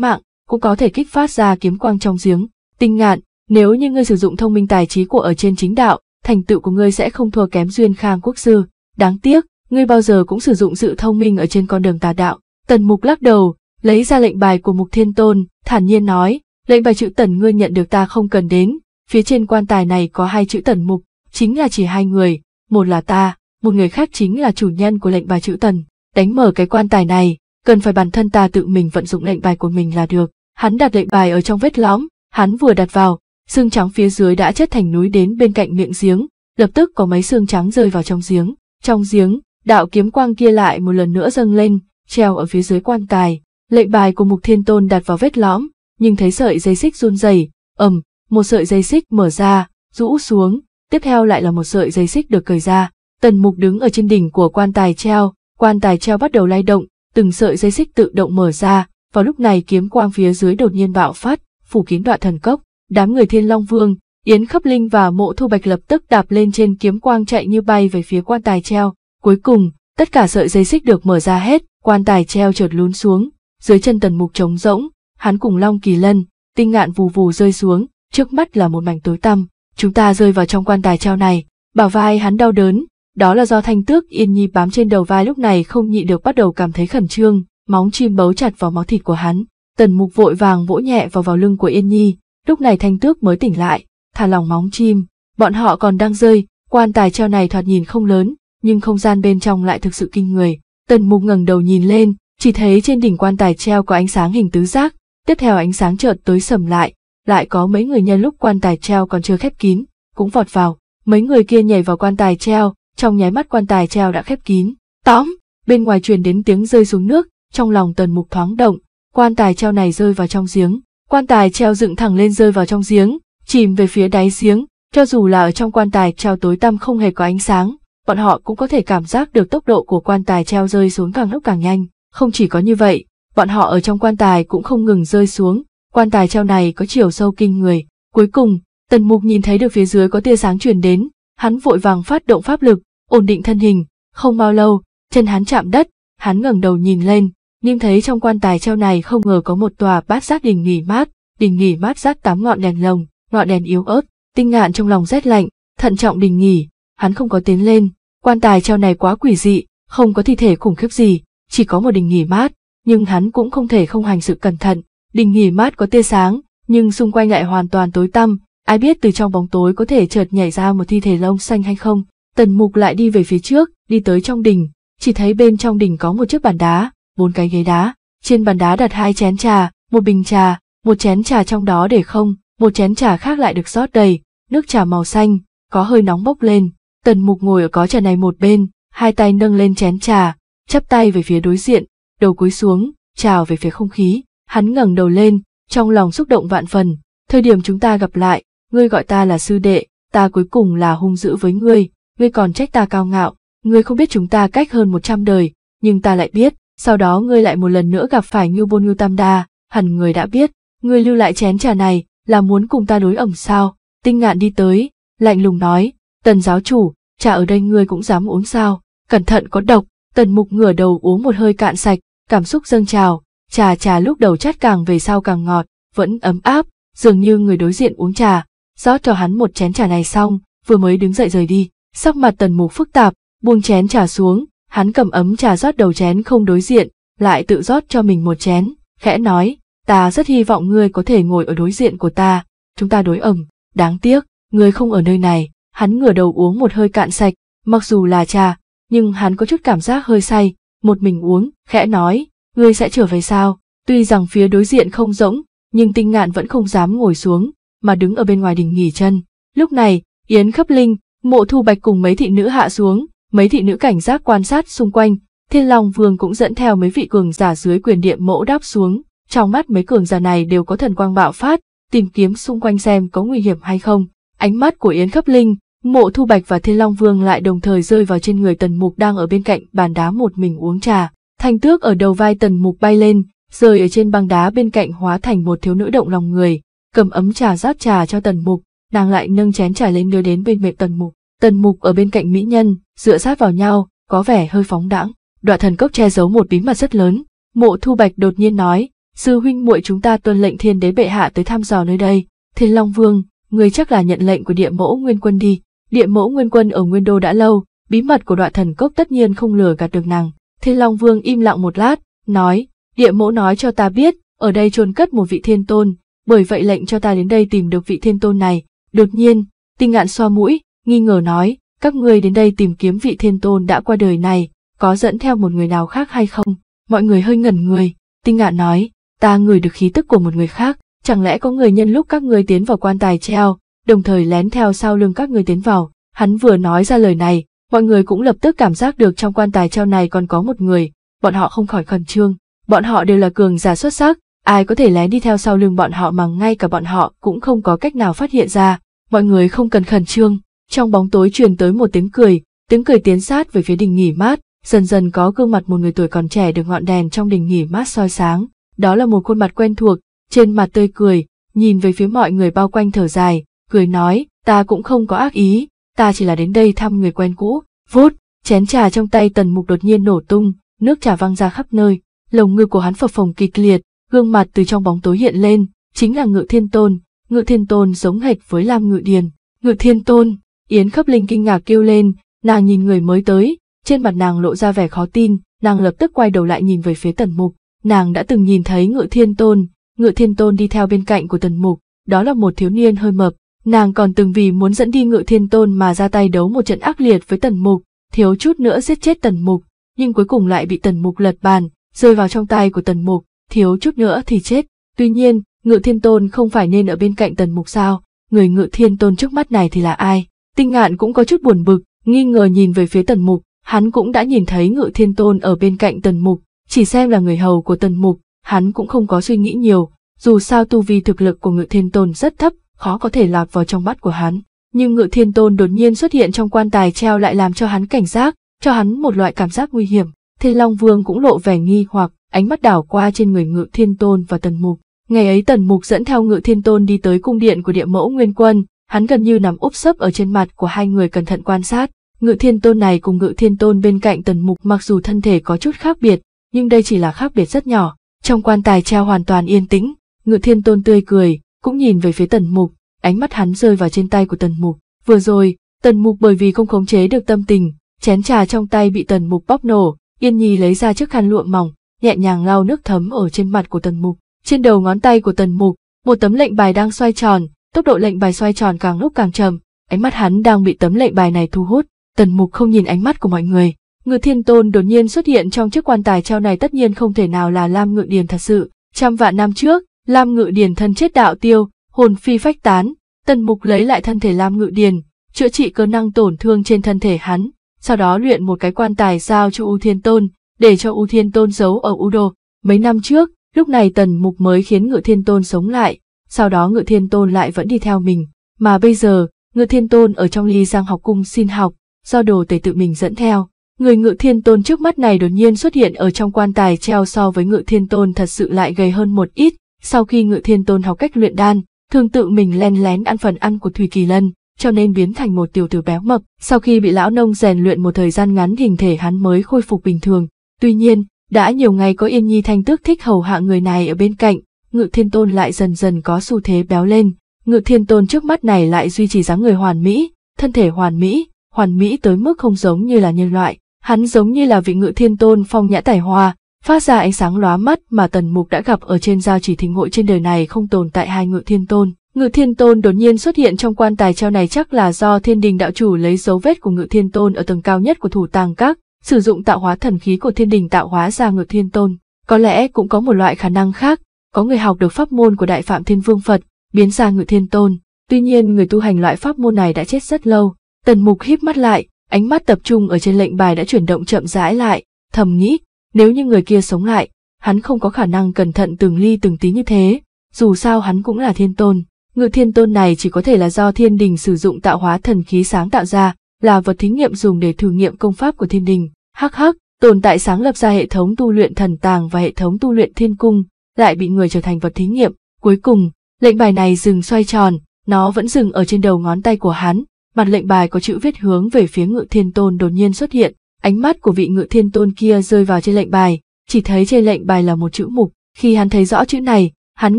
mạng, cũng có thể kích phát ra kiếm quang trong giếng. Tinh ngạn, nếu như ngươi sử dụng thông minh tài trí của ở trên chính đạo, thành tựu của ngươi sẽ không thua kém duyên khang quốc sư. Đáng tiếc, ngươi bao giờ cũng sử dụng sự thông minh ở trên con đường tà đạo. Tần mục lắc đầu, lấy ra lệnh bài của mục thiên tôn, thản nhiên nói, lệnh bài chữ tần ngươi nhận được ta không cần đến, Phía trên quan tài này có hai chữ tần mục, chính là chỉ hai người, một là ta, một người khác chính là chủ nhân của lệnh bài chữ tần. Đánh mở cái quan tài này, cần phải bản thân ta tự mình vận dụng lệnh bài của mình là được. Hắn đặt lệnh bài ở trong vết lõm, hắn vừa đặt vào, xương trắng phía dưới đã chất thành núi đến bên cạnh miệng giếng, lập tức có mấy xương trắng rơi vào trong giếng. Trong giếng, đạo kiếm quang kia lại một lần nữa dâng lên, treo ở phía dưới quan tài. Lệnh bài của Mục Thiên Tôn đặt vào vết lõm, nhưng thấy sợi dây xích run rẩy, ầm, một sợi dây xích mở ra, rũ xuống, tiếp theo lại là một sợi dây xích được cởi ra. Tần mục đứng ở trên đỉnh của quan tài treo, quan tài treo bắt đầu lay động, từng sợi dây xích tự động mở ra, vào lúc này kiếm quang phía dưới đột nhiên bạo phát, phủ kín đoạn thần cốc, đám người thiên long vương, Yến khắp Linh và Mộ Thu Bạch lập tức đạp lên trên kiếm quang chạy như bay về phía quan tài treo. Cuối cùng, tất cả sợi dây xích được mở ra hết, quan tài treo trượt lún xuống, dưới chân tần mục trống rỗng, hắn cùng Long Kỳ Lân, tinh ngạn vù vù rơi xuống, trước mắt là một mảnh tối tăm, chúng ta rơi vào trong quan tài treo này, bảo vai hắn đau đớn, đó là do thanh tước yên nhi bám trên đầu vai lúc này không nhịn được bắt đầu cảm thấy khẩn trương, móng chim bấu chặt vào máu thịt của hắn, tần mục vội vàng vỗ nhẹ vào vào lưng của yên nhi, lúc này thanh tước mới tỉnh lại, thả lòng móng chim, bọn họ còn đang rơi, quan tài treo này thoạt nhìn không lớn, nhưng không gian bên trong lại thực sự kinh người, tần mục ngẩng đầu nhìn lên, chỉ thấy trên đỉnh quan tài treo có ánh sáng hình tứ giác, tiếp theo ánh sáng chợt tối sầm lại, lại có mấy người nhân lúc quan tài treo còn chưa khép kín, cũng vọt vào, mấy người kia nhảy vào quan tài treo, trong nháy mắt quan tài treo đã khép kín. Tóm, bên ngoài truyền đến tiếng rơi xuống nước, trong lòng tần mục thoáng động, quan tài treo này rơi vào trong giếng, quan tài treo dựng thẳng lên rơi vào trong giếng, chìm về phía đáy giếng, cho dù là ở trong quan tài treo tối tăm không hề có ánh sáng, bọn họ cũng có thể cảm giác được tốc độ của quan tài treo rơi xuống càng lúc càng nhanh, không chỉ có như vậy, bọn họ ở trong quan tài cũng không ngừng rơi xuống, Quan tài treo này có chiều sâu kinh người. Cuối cùng, tần mục nhìn thấy được phía dưới có tia sáng truyền đến, hắn vội vàng phát động pháp lực, ổn định thân hình, không bao lâu, chân hắn chạm đất, hắn ngẩng đầu nhìn lên, nhưng thấy trong quan tài treo này không ngờ có một tòa bát giác đình nghỉ mát, đình nghỉ mát rác tám ngọn đèn lồng, ngọn đèn yếu ớt, tinh ngạn trong lòng rét lạnh, thận trọng đình nghỉ, hắn không có tiến lên, quan tài treo này quá quỷ dị, không có thi thể khủng khiếp gì, chỉ có một đình nghỉ mát, nhưng hắn cũng không thể không hành sự cẩn thận, đình nghỉ mát có tia sáng, nhưng xung quanh lại hoàn toàn tối tăm, ai biết từ trong bóng tối có thể chợt nhảy ra một thi thể lông xanh hay không. Tần Mục lại đi về phía trước, đi tới trong đình, chỉ thấy bên trong đình có một chiếc bàn đá, bốn cái ghế đá, trên bàn đá đặt hai chén trà, một bình trà, một chén trà trong đó để không, một chén trà khác lại được rót đầy, nước trà màu xanh, có hơi nóng bốc lên. Tần Mục ngồi ở có trà này một bên, hai tay nâng lên chén trà, chắp tay về phía đối diện, đầu cúi xuống, chào về phía không khí. Hắn ngẩng đầu lên, trong lòng xúc động vạn phần, thời điểm chúng ta gặp lại, ngươi gọi ta là sư đệ, ta cuối cùng là hung dữ với ngươi, ngươi còn trách ta cao ngạo, ngươi không biết chúng ta cách hơn một trăm đời, nhưng ta lại biết, sau đó ngươi lại một lần nữa gặp phải Ngưu Bôn Ngưu Tam Đa, hẳn người đã biết, ngươi lưu lại chén trà này, là muốn cùng ta đối ẩm sao, tinh ngạn đi tới, lạnh lùng nói, tần giáo chủ, trà ở đây ngươi cũng dám uống sao, cẩn thận có độc, tần mục ngửa đầu uống một hơi cạn sạch, cảm xúc dâng trào, trà trà lúc đầu chát càng về sau càng ngọt, vẫn ấm áp, dường như người đối diện uống trà, rót cho hắn một chén trà này xong, vừa mới đứng dậy rời đi, sắc mặt tần mục phức tạp, buông chén trà xuống, hắn cầm ấm trà rót đầu chén không đối diện, lại tự rót cho mình một chén, khẽ nói, ta rất hy vọng ngươi có thể ngồi ở đối diện của ta, chúng ta đối ẩm, đáng tiếc, ngươi không ở nơi này, hắn ngửa đầu uống một hơi cạn sạch, mặc dù là trà, nhưng hắn có chút cảm giác hơi say, một mình uống, khẽ nói, ngươi sẽ trở về sao? Tuy rằng phía đối diện không rỗng, nhưng tinh ngạn vẫn không dám ngồi xuống, mà đứng ở bên ngoài đình nghỉ chân. Lúc này, Yến Khấp Linh, Mộ Thu Bạch cùng mấy thị nữ hạ xuống, mấy thị nữ cảnh giác quan sát xung quanh, Thiên Long Vương cũng dẫn theo mấy vị cường giả dưới quyền điện mẫu đáp xuống, trong mắt mấy cường giả này đều có thần quang bạo phát, tìm kiếm xung quanh xem có nguy hiểm hay không. Ánh mắt của Yến Khấp Linh, Mộ Thu Bạch và Thiên Long Vương lại đồng thời rơi vào trên người Tần Mục đang ở bên cạnh bàn đá một mình uống trà. Thanh tước ở đầu vai tần mục bay lên, rơi ở trên băng đá bên cạnh hóa thành một thiếu nữ động lòng người, cầm ấm trà rót trà cho tần mục, nàng lại nâng chén trà lên đưa đến bên miệng tần mục. Tần mục ở bên cạnh mỹ nhân, dựa sát vào nhau, có vẻ hơi phóng đãng. Đoạn thần cốc che giấu một bí mật rất lớn, mộ thu bạch đột nhiên nói, sư huynh muội chúng ta tuân lệnh thiên đế bệ hạ tới thăm dò nơi đây, thiên long vương, người chắc là nhận lệnh của địa mẫu nguyên quân đi. Địa mẫu nguyên quân ở nguyên đô đã lâu, bí mật của đoạn thần cốc tất nhiên không lừa gạt được nàng Thiên Long Vương im lặng một lát, nói, địa mẫu nói cho ta biết, ở đây chôn cất một vị thiên tôn, bởi vậy lệnh cho ta đến đây tìm được vị thiên tôn này. Đột nhiên, tinh ngạn xoa mũi, nghi ngờ nói, các ngươi đến đây tìm kiếm vị thiên tôn đã qua đời này, có dẫn theo một người nào khác hay không? Mọi người hơi ngẩn người, tinh ngạn nói, ta ngửi được khí tức của một người khác, chẳng lẽ có người nhân lúc các ngươi tiến vào quan tài treo, đồng thời lén theo sau lưng các ngươi tiến vào, hắn vừa nói ra lời này, Mọi người cũng lập tức cảm giác được trong quan tài treo này còn có một người, bọn họ không khỏi khẩn trương. Bọn họ đều là cường giả xuất sắc, ai có thể lén đi theo sau lưng bọn họ mà ngay cả bọn họ cũng không có cách nào phát hiện ra. Mọi người không cần khẩn trương, trong bóng tối truyền tới một tiếng cười, tiếng cười tiến sát về phía đình nghỉ mát, dần dần có gương mặt một người tuổi còn trẻ được ngọn đèn trong đình nghỉ mát soi sáng. Đó là một khuôn mặt quen thuộc, trên mặt tươi cười, nhìn về phía mọi người bao quanh thở dài, cười nói, ta cũng không có ác ý, ta chỉ là đến đây thăm người quen cũ, vút, chén trà trong tay tần mục đột nhiên nổ tung, nước trà văng ra khắp nơi, lồng ngực của hắn phập phồng kịch liệt, gương mặt từ trong bóng tối hiện lên, chính là ngự thiên tôn, ngự thiên tôn giống hệt với lam ngự điền, ngự thiên tôn, yến khấp linh kinh ngạc kêu lên, nàng nhìn người mới tới, trên mặt nàng lộ ra vẻ khó tin, nàng lập tức quay đầu lại nhìn về phía tần mục, nàng đã từng nhìn thấy ngự thiên tôn, ngự thiên tôn đi theo bên cạnh của tần mục, đó là một thiếu niên hơi mập, Nàng còn từng vì muốn dẫn đi ngự thiên tôn mà ra tay đấu một trận ác liệt với tần mục, thiếu chút nữa giết chết tần mục, nhưng cuối cùng lại bị tần mục lật bàn, rơi vào trong tay của tần mục, thiếu chút nữa thì chết. Tuy nhiên, ngự thiên tôn không phải nên ở bên cạnh tần mục sao, người ngự thiên tôn trước mắt này thì là ai? Tinh ngạn cũng có chút buồn bực, nghi ngờ nhìn về phía tần mục, hắn cũng đã nhìn thấy ngự thiên tôn ở bên cạnh tần mục, chỉ xem là người hầu của tần mục, hắn cũng không có suy nghĩ nhiều, dù sao tu vi thực lực của ngự thiên tôn rất thấp, khó có thể lọt vào trong mắt của hắn. Nhưng ngự thiên tôn đột nhiên xuất hiện trong quan tài treo lại làm cho hắn cảnh giác, cho hắn một loại cảm giác nguy hiểm. Thiên Long Vương cũng lộ vẻ nghi hoặc, ánh mắt đảo qua trên người ngự thiên tôn và tần mục. Ngày ấy tần mục dẫn theo ngự thiên tôn đi tới cung điện của địa mẫu Nguyên Quân, hắn gần như nằm úp sấp ở trên mặt của hai người cẩn thận quan sát. Ngự thiên tôn này cùng ngự thiên tôn bên cạnh tần mục mặc dù thân thể có chút khác biệt, nhưng đây chỉ là khác biệt rất nhỏ. Trong quan tài treo hoàn toàn yên tĩnh, ngự thiên tôn tươi cười, cũng nhìn về phía tần mục, ánh mắt hắn rơi vào trên tay của tần mục. Vừa rồi, tần mục bởi vì không khống chế được tâm tình, chén trà trong tay bị tần mục bóc nổ, yên nhi lấy ra chiếc khăn lụa mỏng, nhẹ nhàng lau nước thấm ở trên mặt của tần mục. Trên đầu ngón tay của tần mục, một tấm lệnh bài đang xoay tròn, tốc độ lệnh bài xoay tròn càng lúc càng chậm, ánh mắt hắn đang bị tấm lệnh bài này thu hút. Tần mục không nhìn ánh mắt của mọi người, Ngự Thiên Tôn đột nhiên xuất hiện trong chiếc quan tài treo này tất nhiên không thể nào là Lam Ngự Điền thật sự. Trăm vạn năm trước, Lam Ngự Điền thân chết đạo tiêu, hồn phi phách tán, Tần Mục lấy lại thân thể Lam Ngự Điền, chữa trị cơ năng tổn thương trên thân thể hắn, sau đó luyện một cái quan tài giao cho U Thiên Tôn, để cho U Thiên Tôn giấu ở U Đô. Mấy năm trước, lúc này Tần Mục mới khiến Ngự Thiên Tôn sống lại, sau đó Ngự Thiên Tôn lại vẫn đi theo mình, mà bây giờ, Ngự Thiên Tôn ở trong ly giang học cung xin học, do đồ tể tự mình dẫn theo. Người Ngự Thiên Tôn trước mắt này đột nhiên xuất hiện ở trong quan tài treo so với Ngự Thiên Tôn thật sự lại gầy hơn một ít, sau khi Ngự Thiên Tôn học cách luyện đan, thường tự mình len lén ăn phần ăn của Thủy Kỳ Lân, cho nên biến thành một tiểu tử béo mập. Sau khi bị lão nông rèn luyện một thời gian ngắn hình thể hắn mới khôi phục bình thường. Tuy nhiên, đã nhiều ngày có Yên Nhi Thanh Tước thích hầu hạ người này ở bên cạnh, Ngự Thiên Tôn lại dần dần có xu thế béo lên. Ngự Thiên Tôn trước mắt này lại duy trì dáng người hoàn mỹ, thân thể hoàn mỹ, hoàn mỹ tới mức không giống như là nhân loại. Hắn giống như là vị Ngự Thiên Tôn phong nhã tài hoa, phát ra ánh sáng lóa mắt mà tần mục đã gặp ở trên giao chỉ thính hội trên đời này không tồn tại hai ngự thiên tôn ngự thiên tôn đột nhiên xuất hiện trong quan tài treo này chắc là do thiên đình đạo chủ lấy dấu vết của ngự thiên tôn ở tầng cao nhất của thủ tàng các sử dụng tạo hóa thần khí của thiên đình tạo hóa ra ngự thiên tôn có lẽ cũng có một loại khả năng khác có người học được pháp môn của đại phạm thiên vương phật biến ra ngự thiên tôn tuy nhiên người tu hành loại pháp môn này đã chết rất lâu tần mục híp mắt lại ánh mắt tập trung ở trên lệnh bài đã chuyển động chậm rãi lại thầm nghĩ nếu như người kia sống lại, hắn không có khả năng cẩn thận từng ly từng tí như thế, dù sao hắn cũng là thiên tôn. Ngự thiên tôn này chỉ có thể là do thiên đình sử dụng tạo hóa thần khí sáng tạo ra, là vật thí nghiệm dùng để thử nghiệm công pháp của thiên đình. Hắc hắc, tồn tại sáng lập ra hệ thống tu luyện thần tàng và hệ thống tu luyện thiên cung, lại bị người trở thành vật thí nghiệm. Cuối cùng, lệnh bài này dừng xoay tròn, nó vẫn dừng ở trên đầu ngón tay của hắn, mặt lệnh bài có chữ viết hướng về phía ngự thiên tôn đột nhiên xuất hiện, Ánh mắt của vị ngự thiên tôn kia rơi vào trên lệnh bài, chỉ thấy trên lệnh bài là một chữ mục, khi hắn thấy rõ chữ này, hắn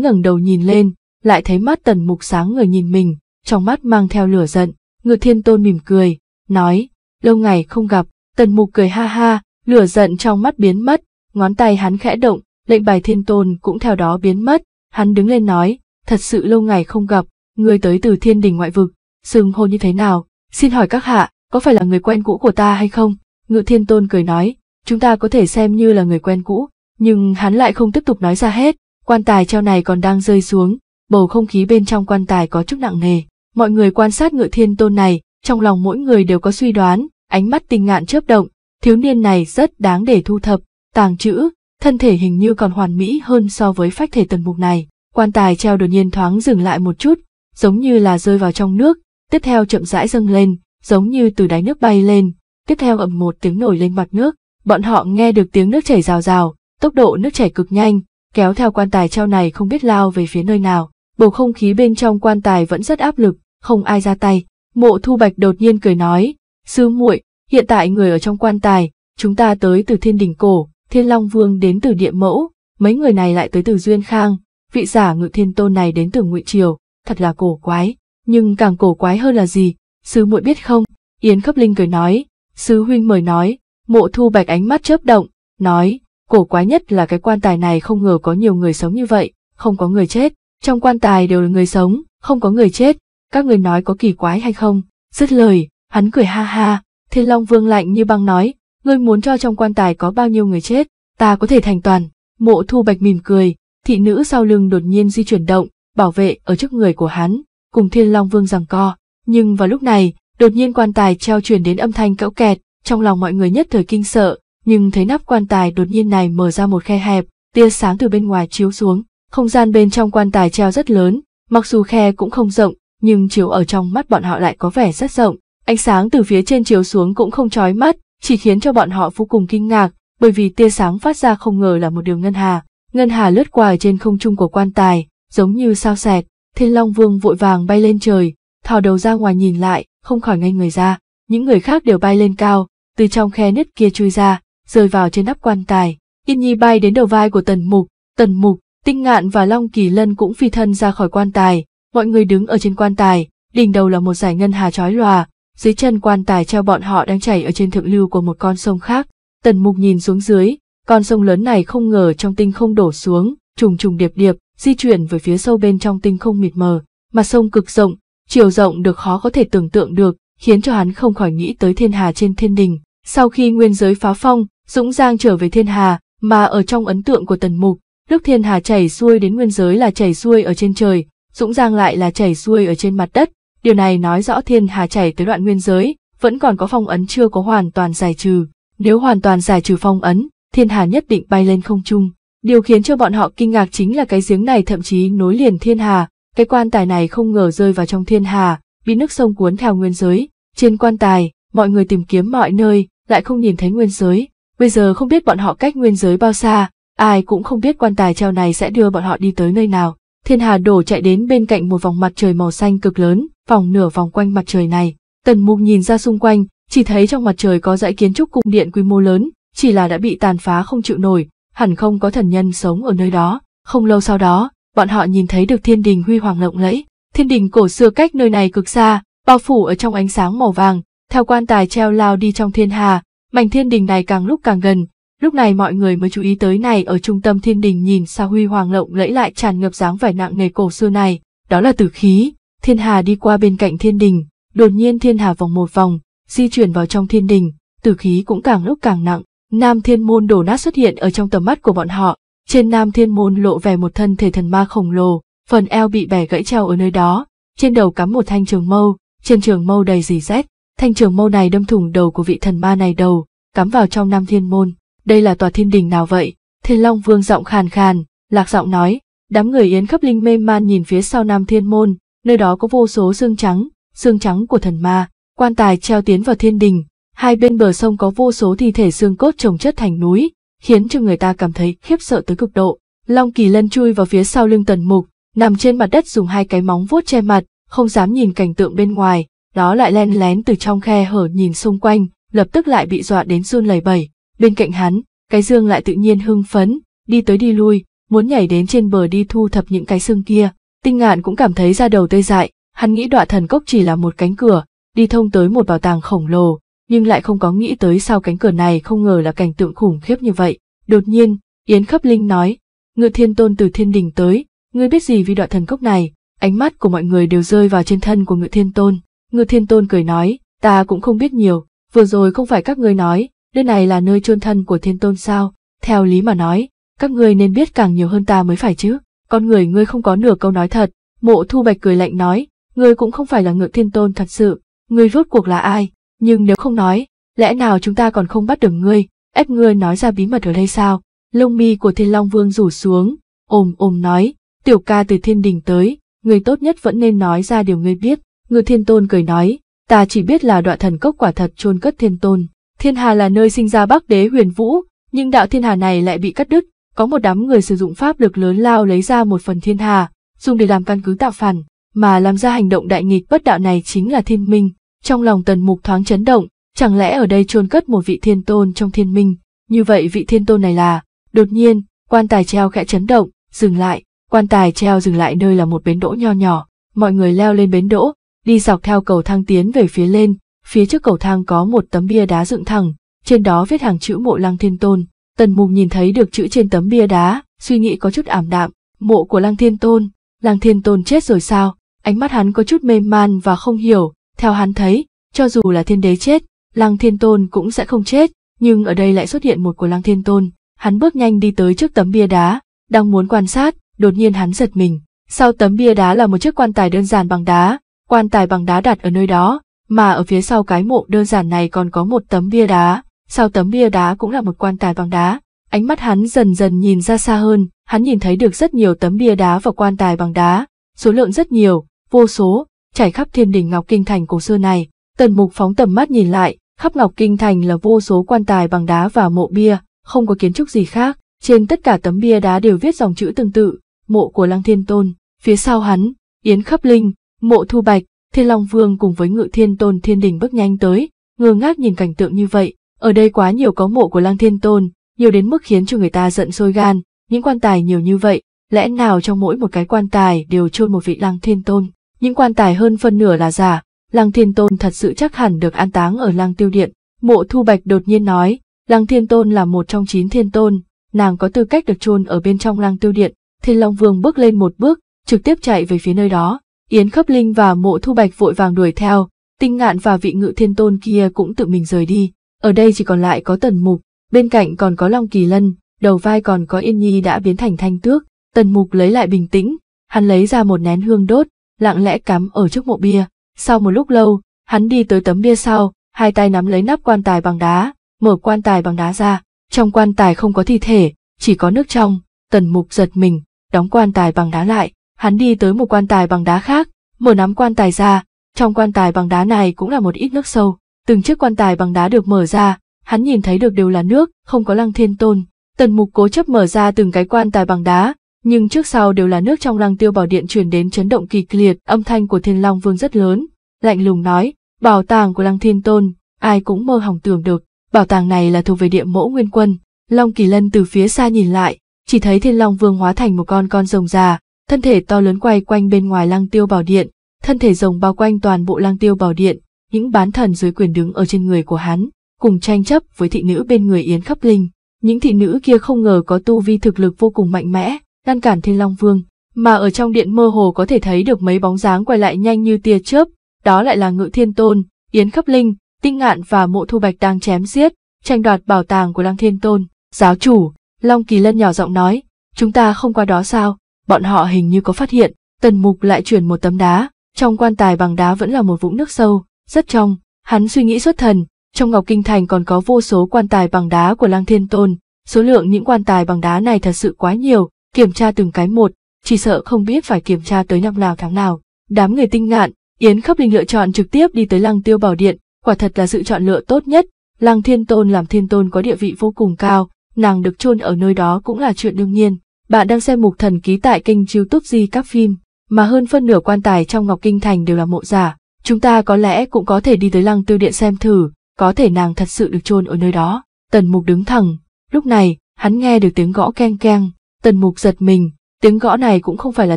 ngẩng đầu nhìn lên, lại thấy mắt tần mục sáng người nhìn mình, trong mắt mang theo lửa giận, ngự thiên tôn mỉm cười, nói, lâu ngày không gặp, tần mục cười ha ha, lửa giận trong mắt biến mất, ngón tay hắn khẽ động, lệnh bài thiên tôn cũng theo đó biến mất, hắn đứng lên nói, thật sự lâu ngày không gặp, người tới từ thiên đình ngoại vực, sừng hô như thế nào, xin hỏi các hạ, có phải là người quen cũ của ta hay không? Ngự Thiên Tôn cười nói, chúng ta có thể xem như là người quen cũ, nhưng hắn lại không tiếp tục nói ra hết, quan tài treo này còn đang rơi xuống, bầu không khí bên trong quan tài có chút nặng nề. Mọi người quan sát Ngự Thiên Tôn này, trong lòng mỗi người đều có suy đoán, ánh mắt tinh ngạn chớp động, thiếu niên này rất đáng để thu thập, tàng trữ, thân thể hình như còn hoàn mỹ hơn so với phách thể tần mục này. Quan tài treo đột nhiên thoáng dừng lại một chút, giống như là rơi vào trong nước, tiếp theo chậm rãi dâng lên, giống như từ đáy nước bay lên, tiếp theo ầm một tiếng nổi lên mặt nước, bọn họ nghe được tiếng nước chảy rào rào, tốc độ nước chảy cực nhanh, kéo theo quan tài treo này không biết lao về phía nơi nào, bầu không khí bên trong quan tài vẫn rất áp lực, không ai ra tay. Mộ Thu Bạch đột nhiên cười nói, sư muội, hiện tại người ở trong quan tài, chúng ta tới từ thiên đình cổ, thiên long vương đến từ địa mẫu, mấy người này lại tới từ duyên khang, vị giả ngự thiên tôn này đến từ ngụy triều, thật là cổ quái, nhưng càng cổ quái hơn là gì, sư muội biết không? Yến Khấp Linh cười nói, Sứ huynh mời nói, mộ thu bạch ánh mắt chớp động, nói, cổ quái nhất là cái quan tài này không ngờ có nhiều người sống như vậy, không có người chết, trong quan tài đều là người sống, không có người chết, các người nói có kỳ quái hay không, dứt lời, hắn cười ha ha, thiên long vương lạnh như băng nói, ngươi muốn cho trong quan tài có bao nhiêu người chết, ta có thể thành toàn, mộ thu bạch mỉm cười, thị nữ sau lưng đột nhiên di chuyển động, bảo vệ ở trước người của hắn, cùng thiên long vương rằng co, nhưng vào lúc này, Đột nhiên quan tài treo truyền đến âm thanh cẫu kẹt, trong lòng mọi người nhất thời kinh sợ, nhưng thấy nắp quan tài đột nhiên này mở ra một khe hẹp, tia sáng từ bên ngoài chiếu xuống, không gian bên trong quan tài treo rất lớn, mặc dù khe cũng không rộng, nhưng chiếu ở trong mắt bọn họ lại có vẻ rất rộng, ánh sáng từ phía trên chiếu xuống cũng không chói mắt, chỉ khiến cho bọn họ vô cùng kinh ngạc, bởi vì tia sáng phát ra không ngờ là một đường ngân hà, ngân hà lướt qua ở trên không trung của quan tài, giống như sao sẹt, Thiên Long Vương vội vàng bay lên trời, thò đầu ra ngoài nhìn lại, không khỏi ngay người ra, những người khác đều bay lên cao, từ trong khe nứt kia chui ra, rơi vào trên nắp quan tài. Yên Nhi bay đến đầu vai của Tần Mục, Tần Mục, Tinh Ngạn và Long Kỳ Lân cũng phi thân ra khỏi quan tài, mọi người đứng ở trên quan tài, đỉnh đầu là một giải ngân hà chói lòa, dưới chân quan tài treo bọn họ đang chảy ở trên thượng lưu của một con sông khác. Tần Mục nhìn xuống dưới, con sông lớn này không ngờ trong tinh không đổ xuống, trùng trùng điệp điệp, di chuyển về phía sâu bên trong tinh không mịt mờ, mặt sông cực rộng, chiều rộng được khó có thể tưởng tượng được, khiến cho hắn không khỏi nghĩ tới thiên hà trên thiên đình. Sau khi nguyên giới phá phong, Dũng Giang trở về thiên hà, mà ở trong ấn tượng của tần mục, lúc Thiên Hà chảy xuôi đến nguyên giới là chảy xuôi ở trên trời, Dũng Giang lại là chảy xuôi ở trên mặt đất. Điều này nói rõ Thiên Hà chảy tới đoạn nguyên giới, vẫn còn có phong ấn chưa có hoàn toàn giải trừ. Nếu hoàn toàn giải trừ phong ấn, Thiên Hà nhất định bay lên không trung. Điều khiến cho bọn họ kinh ngạc chính là cái giếng này thậm chí nối liền Thiên Hà cái quan tài này không ngờ rơi vào trong thiên hà, bị nước sông cuốn theo nguyên giới. Trên quan tài, mọi người tìm kiếm mọi nơi, lại không nhìn thấy nguyên giới. Bây giờ không biết bọn họ cách nguyên giới bao xa, ai cũng không biết quan tài treo này sẽ đưa bọn họ đi tới nơi nào. Thiên hà đổ chạy đến bên cạnh một vòng mặt trời màu xanh cực lớn, vòng nửa vòng quanh mặt trời này. Tần mục nhìn ra xung quanh, chỉ thấy trong mặt trời có dãy kiến trúc cung điện quy mô lớn, chỉ là đã bị tàn phá không chịu nổi, hẳn không có thần nhân sống ở nơi đó. Không lâu sau đó, bọn họ nhìn thấy được thiên đình huy hoàng lộng lẫy. Thiên đình cổ xưa cách nơi này cực xa, bao phủ ở trong ánh sáng màu vàng, theo quan tài treo lao đi trong thiên hà, mảnh thiên đình này càng lúc càng gần. Lúc này mọi người mới chú ý tới này ở trung tâm thiên đình nhìn sao huy hoàng lộng lẫy lại tràn ngập dáng vẻ nặng nề cổ xưa này, đó là tử khí. Thiên hà đi qua bên cạnh thiên đình, đột nhiên thiên hà vòng một vòng, di chuyển vào trong thiên đình, tử khí cũng càng lúc càng nặng. Nam thiên môn đổ nát xuất hiện ở trong tầm mắt của bọn họ, trên nam thiên môn lộ vẻ một thân thể thần ma khổng lồ, phần eo bị bẻ gãy treo ở nơi đó, trên đầu cắm một thanh trường mâu, trên trường mâu đầy rì rách, thanh trường mâu này đâm thủng đầu của vị thần ma này đầu, cắm vào trong nam thiên môn. Đây là tòa thiên đình nào vậy? Thiên Long Vương giọng khàn khàn, lạc giọng nói, đám người Yến khắp Linh mê man nhìn phía sau nam thiên môn, nơi đó có vô số xương trắng, xương trắng của thần ma, quan tài treo tiến vào thiên đình, hai bên bờ sông có vô số thi thể xương cốt trồng chất thành núi, khiến cho người ta cảm thấy khiếp sợ tới cực độ. Long Kỳ Lân chui vào phía sau lưng tần mục, nằm trên mặt đất dùng hai cái móng vuốt che mặt, không dám nhìn cảnh tượng bên ngoài, Đó lại len lén từ trong khe hở nhìn xung quanh, lập tức lại bị dọa đến run lẩy bẩy. Bên cạnh hắn, cái dương lại tự nhiên hưng phấn, đi tới đi lui, muốn nhảy đến trên bờ đi thu thập những cái xương kia. Tinh ngạn cũng cảm thấy ra đầu tê dại, hắn nghĩ đoạn thần cốc chỉ là một cánh cửa, đi thông tới một bảo tàng khổng lồ, nhưng lại không có nghĩ tới sao cánh cửa này không ngờ là cảnh tượng khủng khiếp như vậy. Đột nhiên, Yến Khấp Linh nói, Ngự Thiên Tôn từ Thiên Đình tới, ngươi biết gì vì đoạn thần cốc này? Ánh mắt của mọi người đều rơi vào trên thân của Ngự Thiên Tôn. Ngự Thiên Tôn cười nói, ta cũng không biết nhiều, vừa rồi không phải các ngươi nói, nơi này là nơi chôn thân của Thiên Tôn sao? Theo lý mà nói, các ngươi nên biết càng nhiều hơn ta mới phải chứ. Con người ngươi không có nửa câu nói thật. Mộ Thu Bạch cười lạnh nói, ngươi cũng không phải là Ngự Thiên Tôn thật sự, ngươi rốt cuộc là ai? nhưng nếu không nói, lẽ nào chúng ta còn không bắt được ngươi, ép ngươi nói ra bí mật ở đây sao? Lông mi của Thiên Long Vương rủ xuống, ồm ồm nói, tiểu ca từ thiên đình tới, người tốt nhất vẫn nên nói ra điều ngươi biết. Ngư Thiên Tôn cười nói, ta chỉ biết là đoạn thần cốc quả thật chôn cất Thiên Tôn. Thiên Hà là nơi sinh ra Bắc Đế Huyền Vũ, nhưng đạo Thiên Hà này lại bị cắt đứt, có một đám người sử dụng pháp lực lớn lao lấy ra một phần Thiên Hà, dùng để làm căn cứ tạo phản, mà làm ra hành động đại nghịch bất đạo này chính là Thiên Minh, trong lòng tần mục thoáng chấn động, chẳng lẽ ở đây chôn cất một vị thiên tôn trong thiên minh, như vậy vị thiên tôn này là, đột nhiên, quan tài treo khẽ chấn động, dừng lại, quan tài treo dừng lại nơi là một bến đỗ nho nhỏ, mọi người leo lên bến đỗ, đi dọc theo cầu thang tiến về phía lên, phía trước cầu thang có một tấm bia đá dựng thẳng, trên đó viết hàng chữ mộ lăng thiên tôn, tần mục nhìn thấy được chữ trên tấm bia đá, suy nghĩ có chút ảm đạm, mộ của lăng thiên tôn, lăng thiên tôn chết rồi sao, ánh mắt hắn có chút mê man và không hiểu, theo hắn thấy, cho dù là thiên đế chết, Lăng Thiên Tôn cũng sẽ không chết, nhưng ở đây lại xuất hiện một của Lăng Thiên Tôn. Hắn bước nhanh đi tới trước tấm bia đá, đang muốn quan sát, đột nhiên hắn giật mình. Sau tấm bia đá là một chiếc quan tài đơn giản bằng đá, quan tài bằng đá đặt ở nơi đó, mà ở phía sau cái mộ đơn giản này còn có một tấm bia đá, sau tấm bia đá cũng là một quan tài bằng đá. Ánh mắt hắn dần dần nhìn ra xa hơn, hắn nhìn thấy được rất nhiều tấm bia đá và quan tài bằng đá, số lượng rất nhiều, vô số, trải khắp thiên đình Ngọc Kinh Thành cổ xưa này. Tần Mục phóng tầm mắt nhìn lại, khắp Ngọc Kinh Thành là vô số quan tài bằng đá và mộ bia, không có kiến trúc gì khác. Trên tất cả tấm bia đá đều viết dòng chữ tương tự, mộ của Lăng Thiên Tôn, phía sau hắn, Yến Khắp Linh, mộ Thu Bạch, Thiên Long Vương cùng với Ngự Thiên Tôn Thiên Đình bước nhanh tới, ngơ ngác nhìn cảnh tượng như vậy. Ở đây quá nhiều có mộ của Lăng Thiên Tôn, nhiều đến mức khiến cho người ta giận sôi gan, những quan tài nhiều như vậy, lẽ nào trong mỗi một cái quan tài đều chôn một vị Lăng Thiên Tôn. Những quan tài hơn phân nửa là giả, Lăng Thiên Tôn thật sự chắc hẳn được an táng ở Lăng Tiêu Điện. Mộ Thu Bạch đột nhiên nói, Lăng Thiên Tôn là một trong chín thiên tôn, nàng có tư cách được chôn ở bên trong Lăng Tiêu Điện. Thiên Long Vương bước lên một bước, trực tiếp chạy về phía nơi đó. Yến Khấp Linh và Mộ Thu Bạch vội vàng đuổi theo, Tinh Ngạn và vị ngự thiên tôn kia cũng tự mình rời đi. Ở đây chỉ còn lại có Tần Mục, bên cạnh còn có Long Kỳ Lân, đầu vai còn có Yên Nhi đã biến thành thanh tước. Tần Mục lấy lại bình tĩnh, hắn lấy ra một nén hương đốt, lặng lẽ cắm ở trước mộ bia. Sau một lúc lâu, hắn đi tới tấm bia sau, hai tay nắm lấy nắp quan tài bằng đá, mở quan tài bằng đá ra. Trong quan tài không có thi thể, chỉ có nước trong, tần mục giật mình, đóng quan tài bằng đá lại. Hắn đi tới một quan tài bằng đá khác, mở nắm quan tài ra, trong quan tài bằng đá này cũng là một ít nước sâu. Từng chiếc quan tài bằng đá được mở ra, hắn nhìn thấy được đều là nước, không có lăng thiên tôn. Tần mục cố chấp mở ra từng cái quan tài bằng đá, nhưng trước sau đều là nước trong lăng tiêu bảo điện truyền đến chấn động kịch liệt, âm thanh của Thiên Long Vương rất lớn, lạnh lùng nói, bảo tàng của lăng thiên tôn, ai cũng mơ hỏng tưởng được, bảo tàng này là thuộc về địa mẫu nguyên quân. Long Kỳ Lân từ phía xa nhìn lại, chỉ thấy Thiên Long Vương hóa thành một con con rồng già, thân thể to lớn quay quanh bên ngoài lăng tiêu bảo điện, thân thể rồng bao quanh toàn bộ lăng tiêu bảo điện, những bán thần dưới quyền đứng ở trên người của hắn, cùng tranh chấp với thị nữ bên người Yến Khắp Linh. Những thị nữ kia không ngờ có tu vi thực lực vô cùng mạnh mẽ, ngăn cản Thiên Long Vương, mà ở trong điện mơ hồ có thể thấy được mấy bóng dáng quay lại nhanh như tia chớp, đó lại là Ngự Thiên Tôn, Yến Khắp Linh, Tinh Ngạn và Mộ Thu Bạch đang chém giết, tranh đoạt bảo tàng của Lăng Thiên Tôn. Giáo chủ, Long Kỳ Lân nhỏ giọng nói, chúng ta không qua đó sao, bọn họ hình như có phát hiện, tần mục lại chuyển một tấm đá, trong quan tài bằng đá vẫn là một vũng nước sâu, rất trong, hắn suy nghĩ xuất thần, trong Ngọc Kinh Thành còn có vô số quan tài bằng đá của Lăng Thiên Tôn, số lượng những quan tài bằng đá này thật sự quá nhiều, kiểm tra từng cái một, chỉ sợ không biết phải kiểm tra tới năm nào tháng nào. Đám người tinh ngạn, Yến khắp Linh lựa chọn trực tiếp đi tới Lăng Tiêu Bảo Điện, quả thật là sự chọn lựa tốt nhất. Lăng Thiên Tôn làm Thiên Tôn có địa vị vô cùng cao, nàng được chôn ở nơi đó cũng là chuyện đương nhiên. Bạn đang xem mục thần ký tại kênh youtube Di các phim, mà hơn phân nửa quan tài trong Ngọc Kinh Thành đều là mộ giả. Chúng ta có lẽ cũng có thể đi tới Lăng Tiêu Điện xem thử, có thể nàng thật sự được chôn ở nơi đó. Tần Mục đứng thẳng, lúc này, hắn nghe được tiếng gõ keng keng, Tần mục giật mình, tiếng gõ này cũng không phải là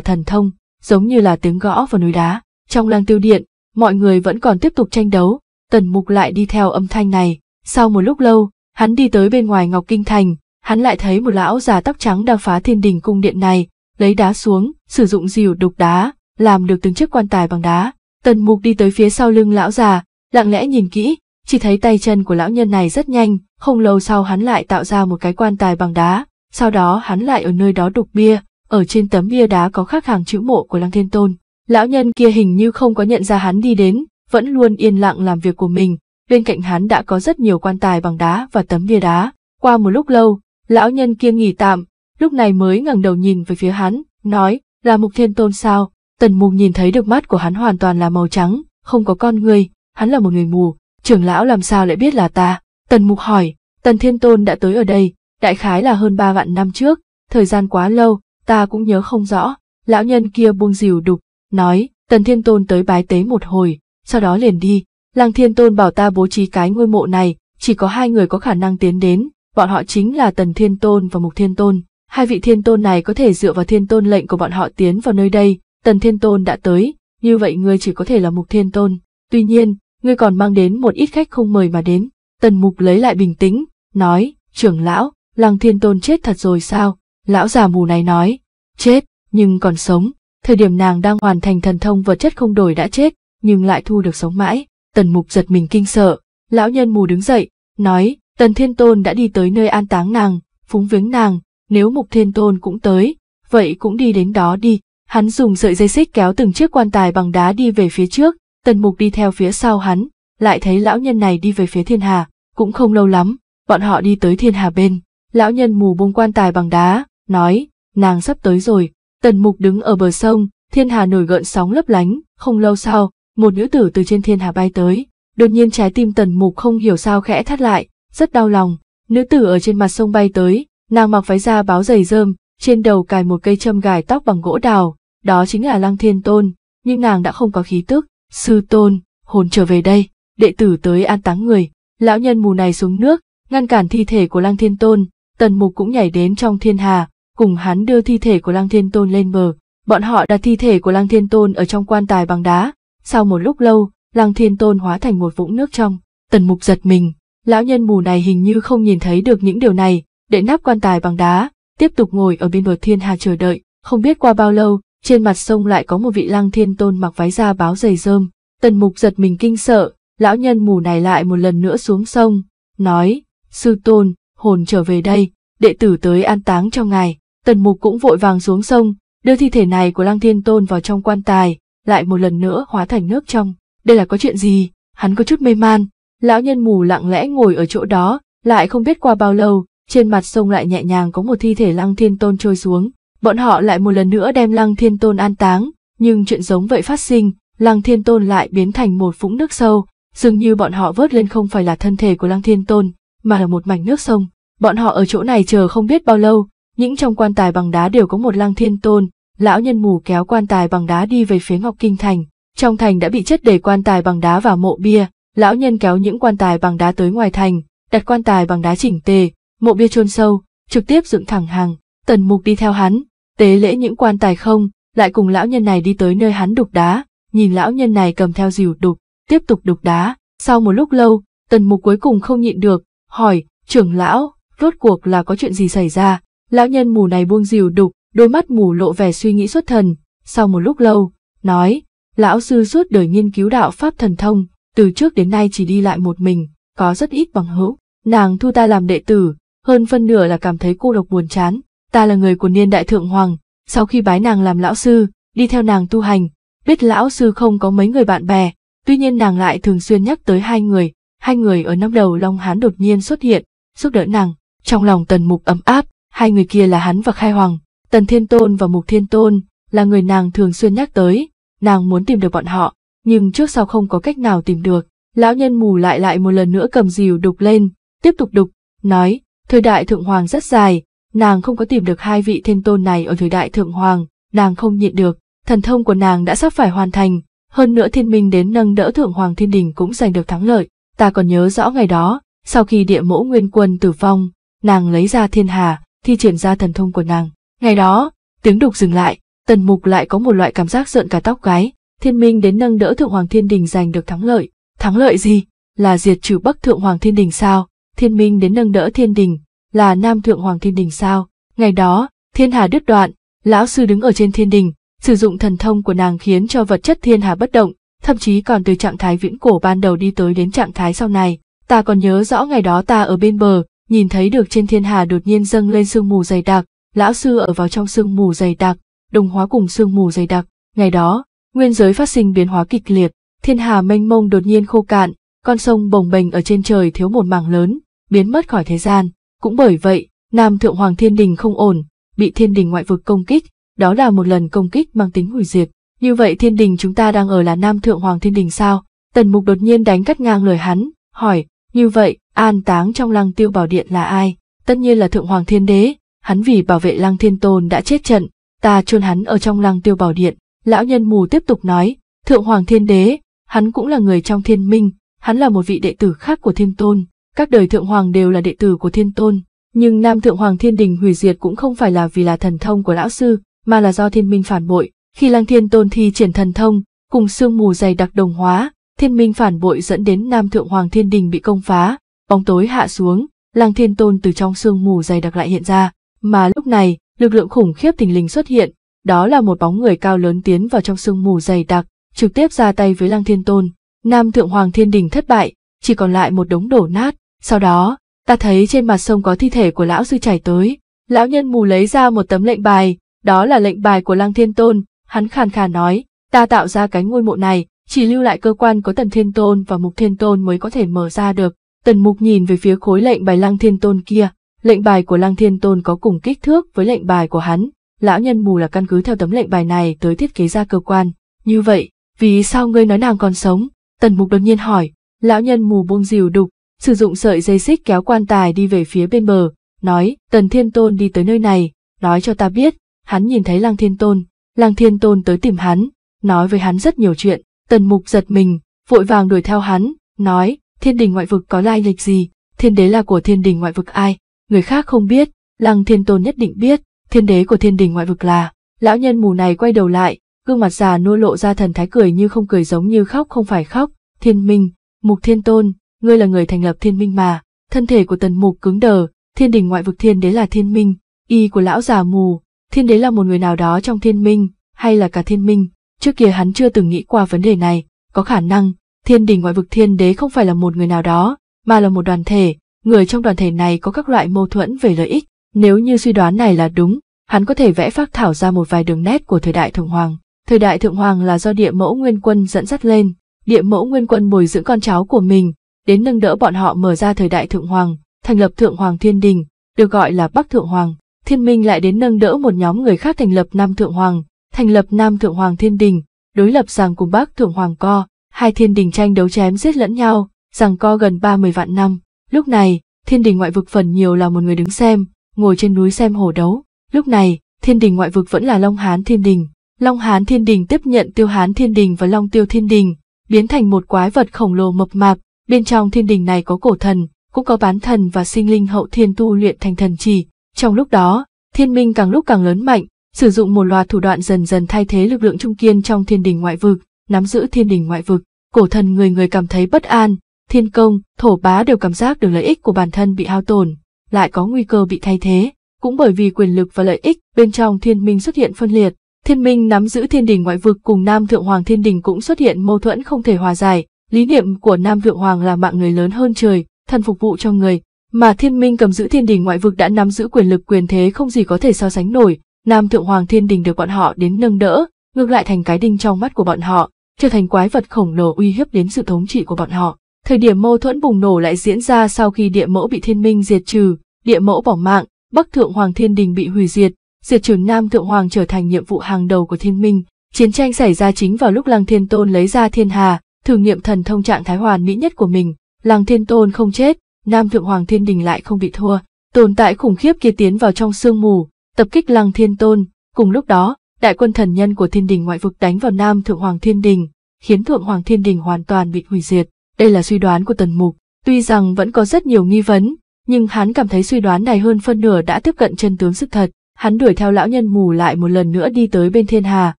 thần thông, giống như là tiếng gõ vào núi đá. Trong lang tiêu điện, mọi người vẫn còn tiếp tục tranh đấu, tần mục lại đi theo âm thanh này. Sau một lúc lâu, hắn đi tới bên ngoài Ngọc Kinh Thành, hắn lại thấy một lão già tóc trắng đang phá thiên đình cung điện này, lấy đá xuống, sử dụng dìu đục đá, làm được từng chiếc quan tài bằng đá. Tần mục đi tới phía sau lưng lão già, lặng lẽ nhìn kỹ, chỉ thấy tay chân của lão nhân này rất nhanh, không lâu sau hắn lại tạo ra một cái quan tài bằng đá, sau đó hắn lại ở nơi đó đục bia, ở trên tấm bia đá có khắc hàng chữ mộ của Lăng Thiên Tôn. Lão nhân kia hình như không có nhận ra hắn đi đến, vẫn luôn yên lặng làm việc của mình, bên cạnh hắn đã có rất nhiều quan tài bằng đá và tấm bia đá. Qua một lúc lâu, lão nhân kia nghỉ tạm, lúc này mới ngẩng đầu nhìn về phía hắn, nói, là mục thiên tôn sao, tần mục nhìn thấy được mắt của hắn hoàn toàn là màu trắng, không có con người, hắn là một người mù, trưởng lão làm sao lại biết là ta, tần mục hỏi, tần thiên tôn đã tới ở đây, đại khái là hơn ba vạn năm trước, thời gian quá lâu, ta cũng nhớ không rõ, lão nhân kia buông rìu đục, nói, tần thiên tôn tới bái tế một hồi, sau đó liền đi, lăng thiên tôn bảo ta bố trí cái ngôi mộ này, chỉ có hai người có khả năng tiến đến, bọn họ chính là tần thiên tôn và mục thiên tôn, hai vị thiên tôn này có thể dựa vào thiên tôn lệnh của bọn họ tiến vào nơi đây, tần thiên tôn đã tới, như vậy ngươi chỉ có thể là mục thiên tôn, tuy nhiên, ngươi còn mang đến một ít khách không mời mà đến, tần mục lấy lại bình tĩnh, nói, trưởng lão, Lăng Thiên Tôn chết thật rồi sao? Lão già mù này nói, chết, nhưng còn sống. Thời điểm nàng đang hoàn thành thần thông vật chất không đổi đã chết, nhưng lại thu được sống mãi. Tần Mục giật mình kinh sợ, lão nhân mù đứng dậy, nói, Tần Thiên Tôn đã đi tới nơi an táng nàng, phúng viếng nàng, nếu Mục Thiên Tôn cũng tới, vậy cũng đi đến đó đi. Hắn dùng sợi dây xích kéo từng chiếc quan tài bằng đá đi về phía trước, Tần Mục đi theo phía sau hắn, lại thấy lão nhân này đi về phía thiên hà, cũng không lâu lắm, bọn họ đi tới thiên hà bên lão nhân mù buông quan tài bằng đá, nói, nàng sắp tới rồi. Tần mục đứng ở bờ sông, thiên hà nổi gợn sóng lấp lánh, không lâu sau, một nữ tử từ trên thiên hà bay tới. Đột nhiên trái tim tần mục không hiểu sao khẽ thắt lại, rất đau lòng. Nữ tử ở trên mặt sông bay tới, nàng mặc váy da báo dày rơm, trên đầu cài một cây châm gài tóc bằng gỗ đào, đó chính là lăng thiên tôn, nhưng nàng đã không có khí tức. Sư tôn, hồn trở về đây, đệ tử tới an táng người. Lão nhân mù này xuống nước, ngăn cản thi thể của lăng thiên tôn, tần mục cũng nhảy đến trong thiên hà, cùng hắn đưa thi thể của Lăng Thiên Tôn lên bờ. Bọn họ đặt thi thể của Lăng Thiên Tôn ở trong quan tài bằng đá, sau một lúc lâu, Lăng Thiên Tôn hóa thành một vũng nước trong. Tần mục giật mình, lão nhân mù này hình như không nhìn thấy được những điều này, để nắp quan tài bằng đá, tiếp tục ngồi ở bên bờ thiên hà chờ đợi, không biết qua bao lâu, trên mặt sông lại có một vị Lăng Thiên Tôn mặc váy da báo dày rơm. Tần mục giật mình kinh sợ, lão nhân mù này lại một lần nữa xuống sông, nói, sư tôn, hồn trở về đây, đệ tử tới an táng cho ngài. Tần mục cũng vội vàng xuống sông, đưa thi thể này của lăng thiên tôn vào trong quan tài, lại một lần nữa hóa thành nước trong. Đây là có chuyện gì? Hắn có chút mê man. Lão nhân mù lặng lẽ ngồi ở chỗ đó, lại không biết qua bao lâu, trên mặt sông lại nhẹ nhàng có một thi thể lăng thiên tôn trôi xuống. Bọn họ lại một lần nữa đem lăng thiên tôn an táng, nhưng chuyện giống vậy phát sinh, lăng thiên tôn lại biến thành một vũng nước sâu, dường như bọn họ vớt lên không phải là thân thể của lăng thiên tôn, mà là một mảnh nước sông. Bọn họ ở chỗ này chờ không biết bao lâu, những trong quan tài bằng đá đều có một lăng thiên tôn, lão nhân mù kéo quan tài bằng đá đi về phía Ngọc Kinh Thành. Trong thành đã bị chất đầy quan tài bằng đá và mộ bia, lão nhân kéo những quan tài bằng đá tới ngoài thành, đặt quan tài bằng đá chỉnh tề, mộ bia chôn sâu, trực tiếp dựng thẳng hàng, tần mục đi theo hắn, tế lễ những quan tài không, lại cùng lão nhân này đi tới nơi hắn đục đá, nhìn lão nhân này cầm theo dìu đục, tiếp tục đục đá, sau một lúc lâu, tần mục cuối cùng không nhịn được, hỏi, trưởng lão, rốt cuộc là có chuyện gì xảy ra? Lão nhân mù này buông rìu đục, đôi mắt mù lộ vẻ suy nghĩ xuất thần, sau một lúc lâu, nói, lão sư suốt đời nghiên cứu đạo pháp thần thông, từ trước đến nay chỉ đi lại một mình, có rất ít bằng hữu. Nàng thu ta làm đệ tử, hơn phân nửa là cảm thấy cô độc buồn chán, ta là người của niên đại thượng hoàng, sau khi bái nàng làm lão sư, đi theo nàng tu hành, biết lão sư không có mấy người bạn bè, tuy nhiên nàng lại thường xuyên nhắc tới hai người, hai người ở năm đầu Long Hán đột nhiên xuất hiện, giúp đỡ nàng. Trong lòng Tần Mục ấm áp, hai người kia là hắn và Khai Hoàng, Tần Thiên Tôn và Mục Thiên Tôn, là người nàng thường xuyên nhắc tới, nàng muốn tìm được bọn họ, nhưng trước sau không có cách nào tìm được. Lão nhân mù lại lại một lần nữa cầm dìu đục lên, tiếp tục đục, nói, thời đại Thượng Hoàng rất dài, nàng không có tìm được hai vị thiên tôn này ở thời đại Thượng Hoàng, nàng không nhịn được, thần thông của nàng đã sắp phải hoàn thành, hơn nữa thiên minh đến nâng đỡ Thượng Hoàng Thiên Đình cũng giành được thắng lợi ta còn nhớ rõ ngày đó, sau khi địa mẫu nguyên quân tử vong, nàng lấy ra thiên hà, thi triển ra thần thông của nàng. Ngày đó, tiếng đục dừng lại, tần mục lại có một loại cảm giác rợn cả tóc gái, thiên minh đến nâng đỡ thượng hoàng thiên đình giành được thắng lợi. Thắng lợi gì? Là diệt trừ bắc thượng hoàng thiên đình sao? Thiên minh đến nâng đỡ thiên đình, là nam thượng hoàng thiên đình sao? Ngày đó, thiên hà đứt đoạn, lão sư đứng ở trên thiên đình, sử dụng thần thông của nàng khiến cho vật chất thiên hà bất động, thậm chí còn từ trạng thái viễn cổ ban đầu đi tới đến trạng thái sau này. Ta còn nhớ rõ ngày đó ta ở bên bờ, nhìn thấy được trên thiên hà đột nhiên dâng lên sương mù dày đặc, lão sư ở vào trong sương mù dày đặc, đồng hóa cùng sương mù dày đặc. Ngày đó, nguyên giới phát sinh biến hóa kịch liệt, thiên hà mênh mông đột nhiên khô cạn, con sông bồng bềnh ở trên trời thiếu một mảng lớn, biến mất khỏi thế gian. Cũng bởi vậy, Nam Thượng Hoàng Thiên Đình không ổn, bị Thiên Đình ngoại vực công kích, đó là một lần công kích mang tính hủy diệt, như vậy thiên đình chúng ta đang ở là Nam Thượng Hoàng Thiên Đình sao? Tần Mục đột nhiên đánh cắt ngang lời hắn, hỏi, như vậy, an táng trong lăng tiêu bảo điện là ai? Tất nhiên là Thượng Hoàng Thiên Đế, hắn vì bảo vệ lăng thiên tôn đã chết trận, ta chôn hắn ở trong lăng tiêu bảo điện. Lão nhân mù tiếp tục nói, Thượng Hoàng Thiên Đế, hắn cũng là người trong thiên minh, hắn là một vị đệ tử khác của thiên tôn, các đời Thượng Hoàng đều là đệ tử của thiên tôn. Nhưng Nam Thượng Hoàng Thiên Đình hủy diệt cũng không phải là vì là thần thông của lão sư, mà là do thiên minh phản bội, khi Lăng Thiên Tôn thi triển thần thông, cùng sương mù dày đặc đồng hóa, thiên minh phản bội dẫn đến Nam Thượng Hoàng Thiên Đình bị công phá, bóng tối hạ xuống, Lăng Thiên Tôn từ trong sương mù dày đặc lại hiện ra, mà lúc này, lực lượng khủng khiếp tình linh xuất hiện, đó là một bóng người cao lớn tiến vào trong sương mù dày đặc, trực tiếp ra tay với Lăng Thiên Tôn. Nam Thượng Hoàng Thiên Đình thất bại, chỉ còn lại một đống đổ nát, sau đó, ta thấy trên mặt sông có thi thể của lão sư chảy tới. Lão nhân mù lấy ra một tấm lệnh bài, đó là lệnh bài của Lăng Thiên Tôn, hắn khàn khàn nói, ta tạo ra cái ngôi mộ này, chỉ lưu lại cơ quan có tần thiên tôn và mục thiên tôn mới có thể mở ra được. Tần mục nhìn về phía khối lệnh bài lăng thiên tôn kia, lệnh bài của lăng thiên tôn có cùng kích thước với lệnh bài của hắn, lão nhân mù là căn cứ theo tấm lệnh bài này tới thiết kế ra cơ quan. Như vậy, vì sao ngươi nói nàng còn sống? Tần mục đột nhiên hỏi, lão nhân mù buông rìu đục, sử dụng sợi dây xích kéo quan tài đi về phía bên bờ, nói, tần thiên tôn đi tới nơi này, nói cho ta biết, hắn nhìn thấy lăng thiên tôn, Lang Thiên Tôn tới tìm hắn, nói với hắn rất nhiều chuyện, tần mục giật mình, vội vàng đuổi theo hắn, nói, thiên đình ngoại vực có lai lịch gì, thiên đế là của thiên đình ngoại vực ai, người khác không biết, Lăng Thiên Tôn nhất định biết, thiên đế của thiên đình ngoại vực là. Lão nhân mù này quay đầu lại, gương mặt già nua lộ ra thần thái cười như không cười giống như khóc không phải khóc, thiên minh, mục thiên tôn, ngươi là người thành lập thiên minh mà, thân thể của tần mục cứng đờ, thiên đình ngoại vực thiên đế là thiên minh, y của lão già mù, thiên đế là một người nào đó trong thiên minh, hay là cả thiên minh, trước kia hắn chưa từng nghĩ qua vấn đề này, có khả năng, thiên đình ngoại vực thiên đế không phải là một người nào đó, mà là một đoàn thể, người trong đoàn thể này có các loại mâu thuẫn về lợi ích, nếu như suy đoán này là đúng, hắn có thể vẽ phác thảo ra một vài đường nét của thời đại thượng hoàng. Thời đại thượng hoàng là do địa mẫu nguyên quân dẫn dắt lên, địa mẫu nguyên quân bồi dưỡng con cháu của mình, đến nâng đỡ bọn họ mở ra thời đại thượng hoàng, thành lập thượng hoàng thiên đình, được gọi là Bắc thượng hoàng. Thiên Minh lại đến nâng đỡ một nhóm người khác thành lập Nam Thượng Hoàng, thành lập Nam Thượng Hoàng Thiên Đình, đối lập rằng cùng Bắc Thượng Hoàng Co, hai thiên đình tranh đấu chém giết lẫn nhau, rằng co gần ba mươi vạn năm. Lúc này, thiên đình ngoại vực phần nhiều là một người đứng xem, ngồi trên núi xem hồ đấu. Lúc này, thiên đình ngoại vực vẫn là Long Hán Thiên Đình. Long Hán Thiên Đình tiếp nhận Tiêu Hán Thiên Đình và Long Tiêu Thiên Đình, biến thành một quái vật khổng lồ mập mạp, bên trong thiên đình này có cổ thần, cũng có bán thần và sinh linh hậu thiên tu luyện thành thần chỉ, trong lúc đó, thiên minh càng lúc càng lớn mạnh, sử dụng một loạt thủ đoạn dần dần thay thế lực lượng trung kiên trong thiên đình ngoại vực, nắm giữ thiên đình ngoại vực, cổ thần người người cảm thấy bất an, thiên công, thổ bá đều cảm giác được lợi ích của bản thân bị hao tổn, lại có nguy cơ bị thay thế, cũng bởi vì quyền lực và lợi ích bên trong thiên minh xuất hiện phân liệt. Thiên minh nắm giữ thiên đình ngoại vực cùng Nam Thượng Hoàng thiên đình cũng xuất hiện mâu thuẫn không thể hòa giải, lý niệm của Nam Thượng Hoàng là mạng người lớn hơn trời, thần phục vụ cho người, mà thiên minh cầm giữ thiên đình ngoại vực đã nắm giữ quyền lực quyền thế không gì có thể so sánh nổi nam thượng hoàng thiên đình được bọn họ đến nâng đỡ ngược lại thành cái đinh trong mắt của bọn họ trở thành quái vật khổng lồ uy hiếp đến sự thống trị của bọn họ thời điểm mâu thuẫn bùng nổ lại diễn ra sau khi địa mẫu bị thiên minh diệt trừ địa mẫu bỏ mạng bắc thượng hoàng thiên đình bị hủy diệt diệt trừ nam thượng hoàng trở thành nhiệm vụ hàng đầu của thiên minh chiến tranh xảy ra chính vào lúc lăng thiên tôn lấy ra thiên hà thử nghiệm thần thông trạng thái hoàn mỹ nhất của mình lăng thiên tôn không chết Nam Thượng Hoàng Thiên Đình lại không bị thua, tồn tại khủng khiếp kia tiến vào trong sương mù, tập kích Lăng Thiên Tôn, cùng lúc đó, đại quân thần nhân của Thiên Đình ngoại vực đánh vào Nam Thượng Hoàng Thiên Đình, khiến Thượng Hoàng Thiên Đình hoàn toàn bị hủy diệt. Đây là suy đoán của Tần Mục, tuy rằng vẫn có rất nhiều nghi vấn, nhưng hắn cảm thấy suy đoán này hơn phân nửa đã tiếp cận chân tướng sự thật. Hắn đuổi theo lão nhân mù lại một lần nữa đi tới bên thiên hà,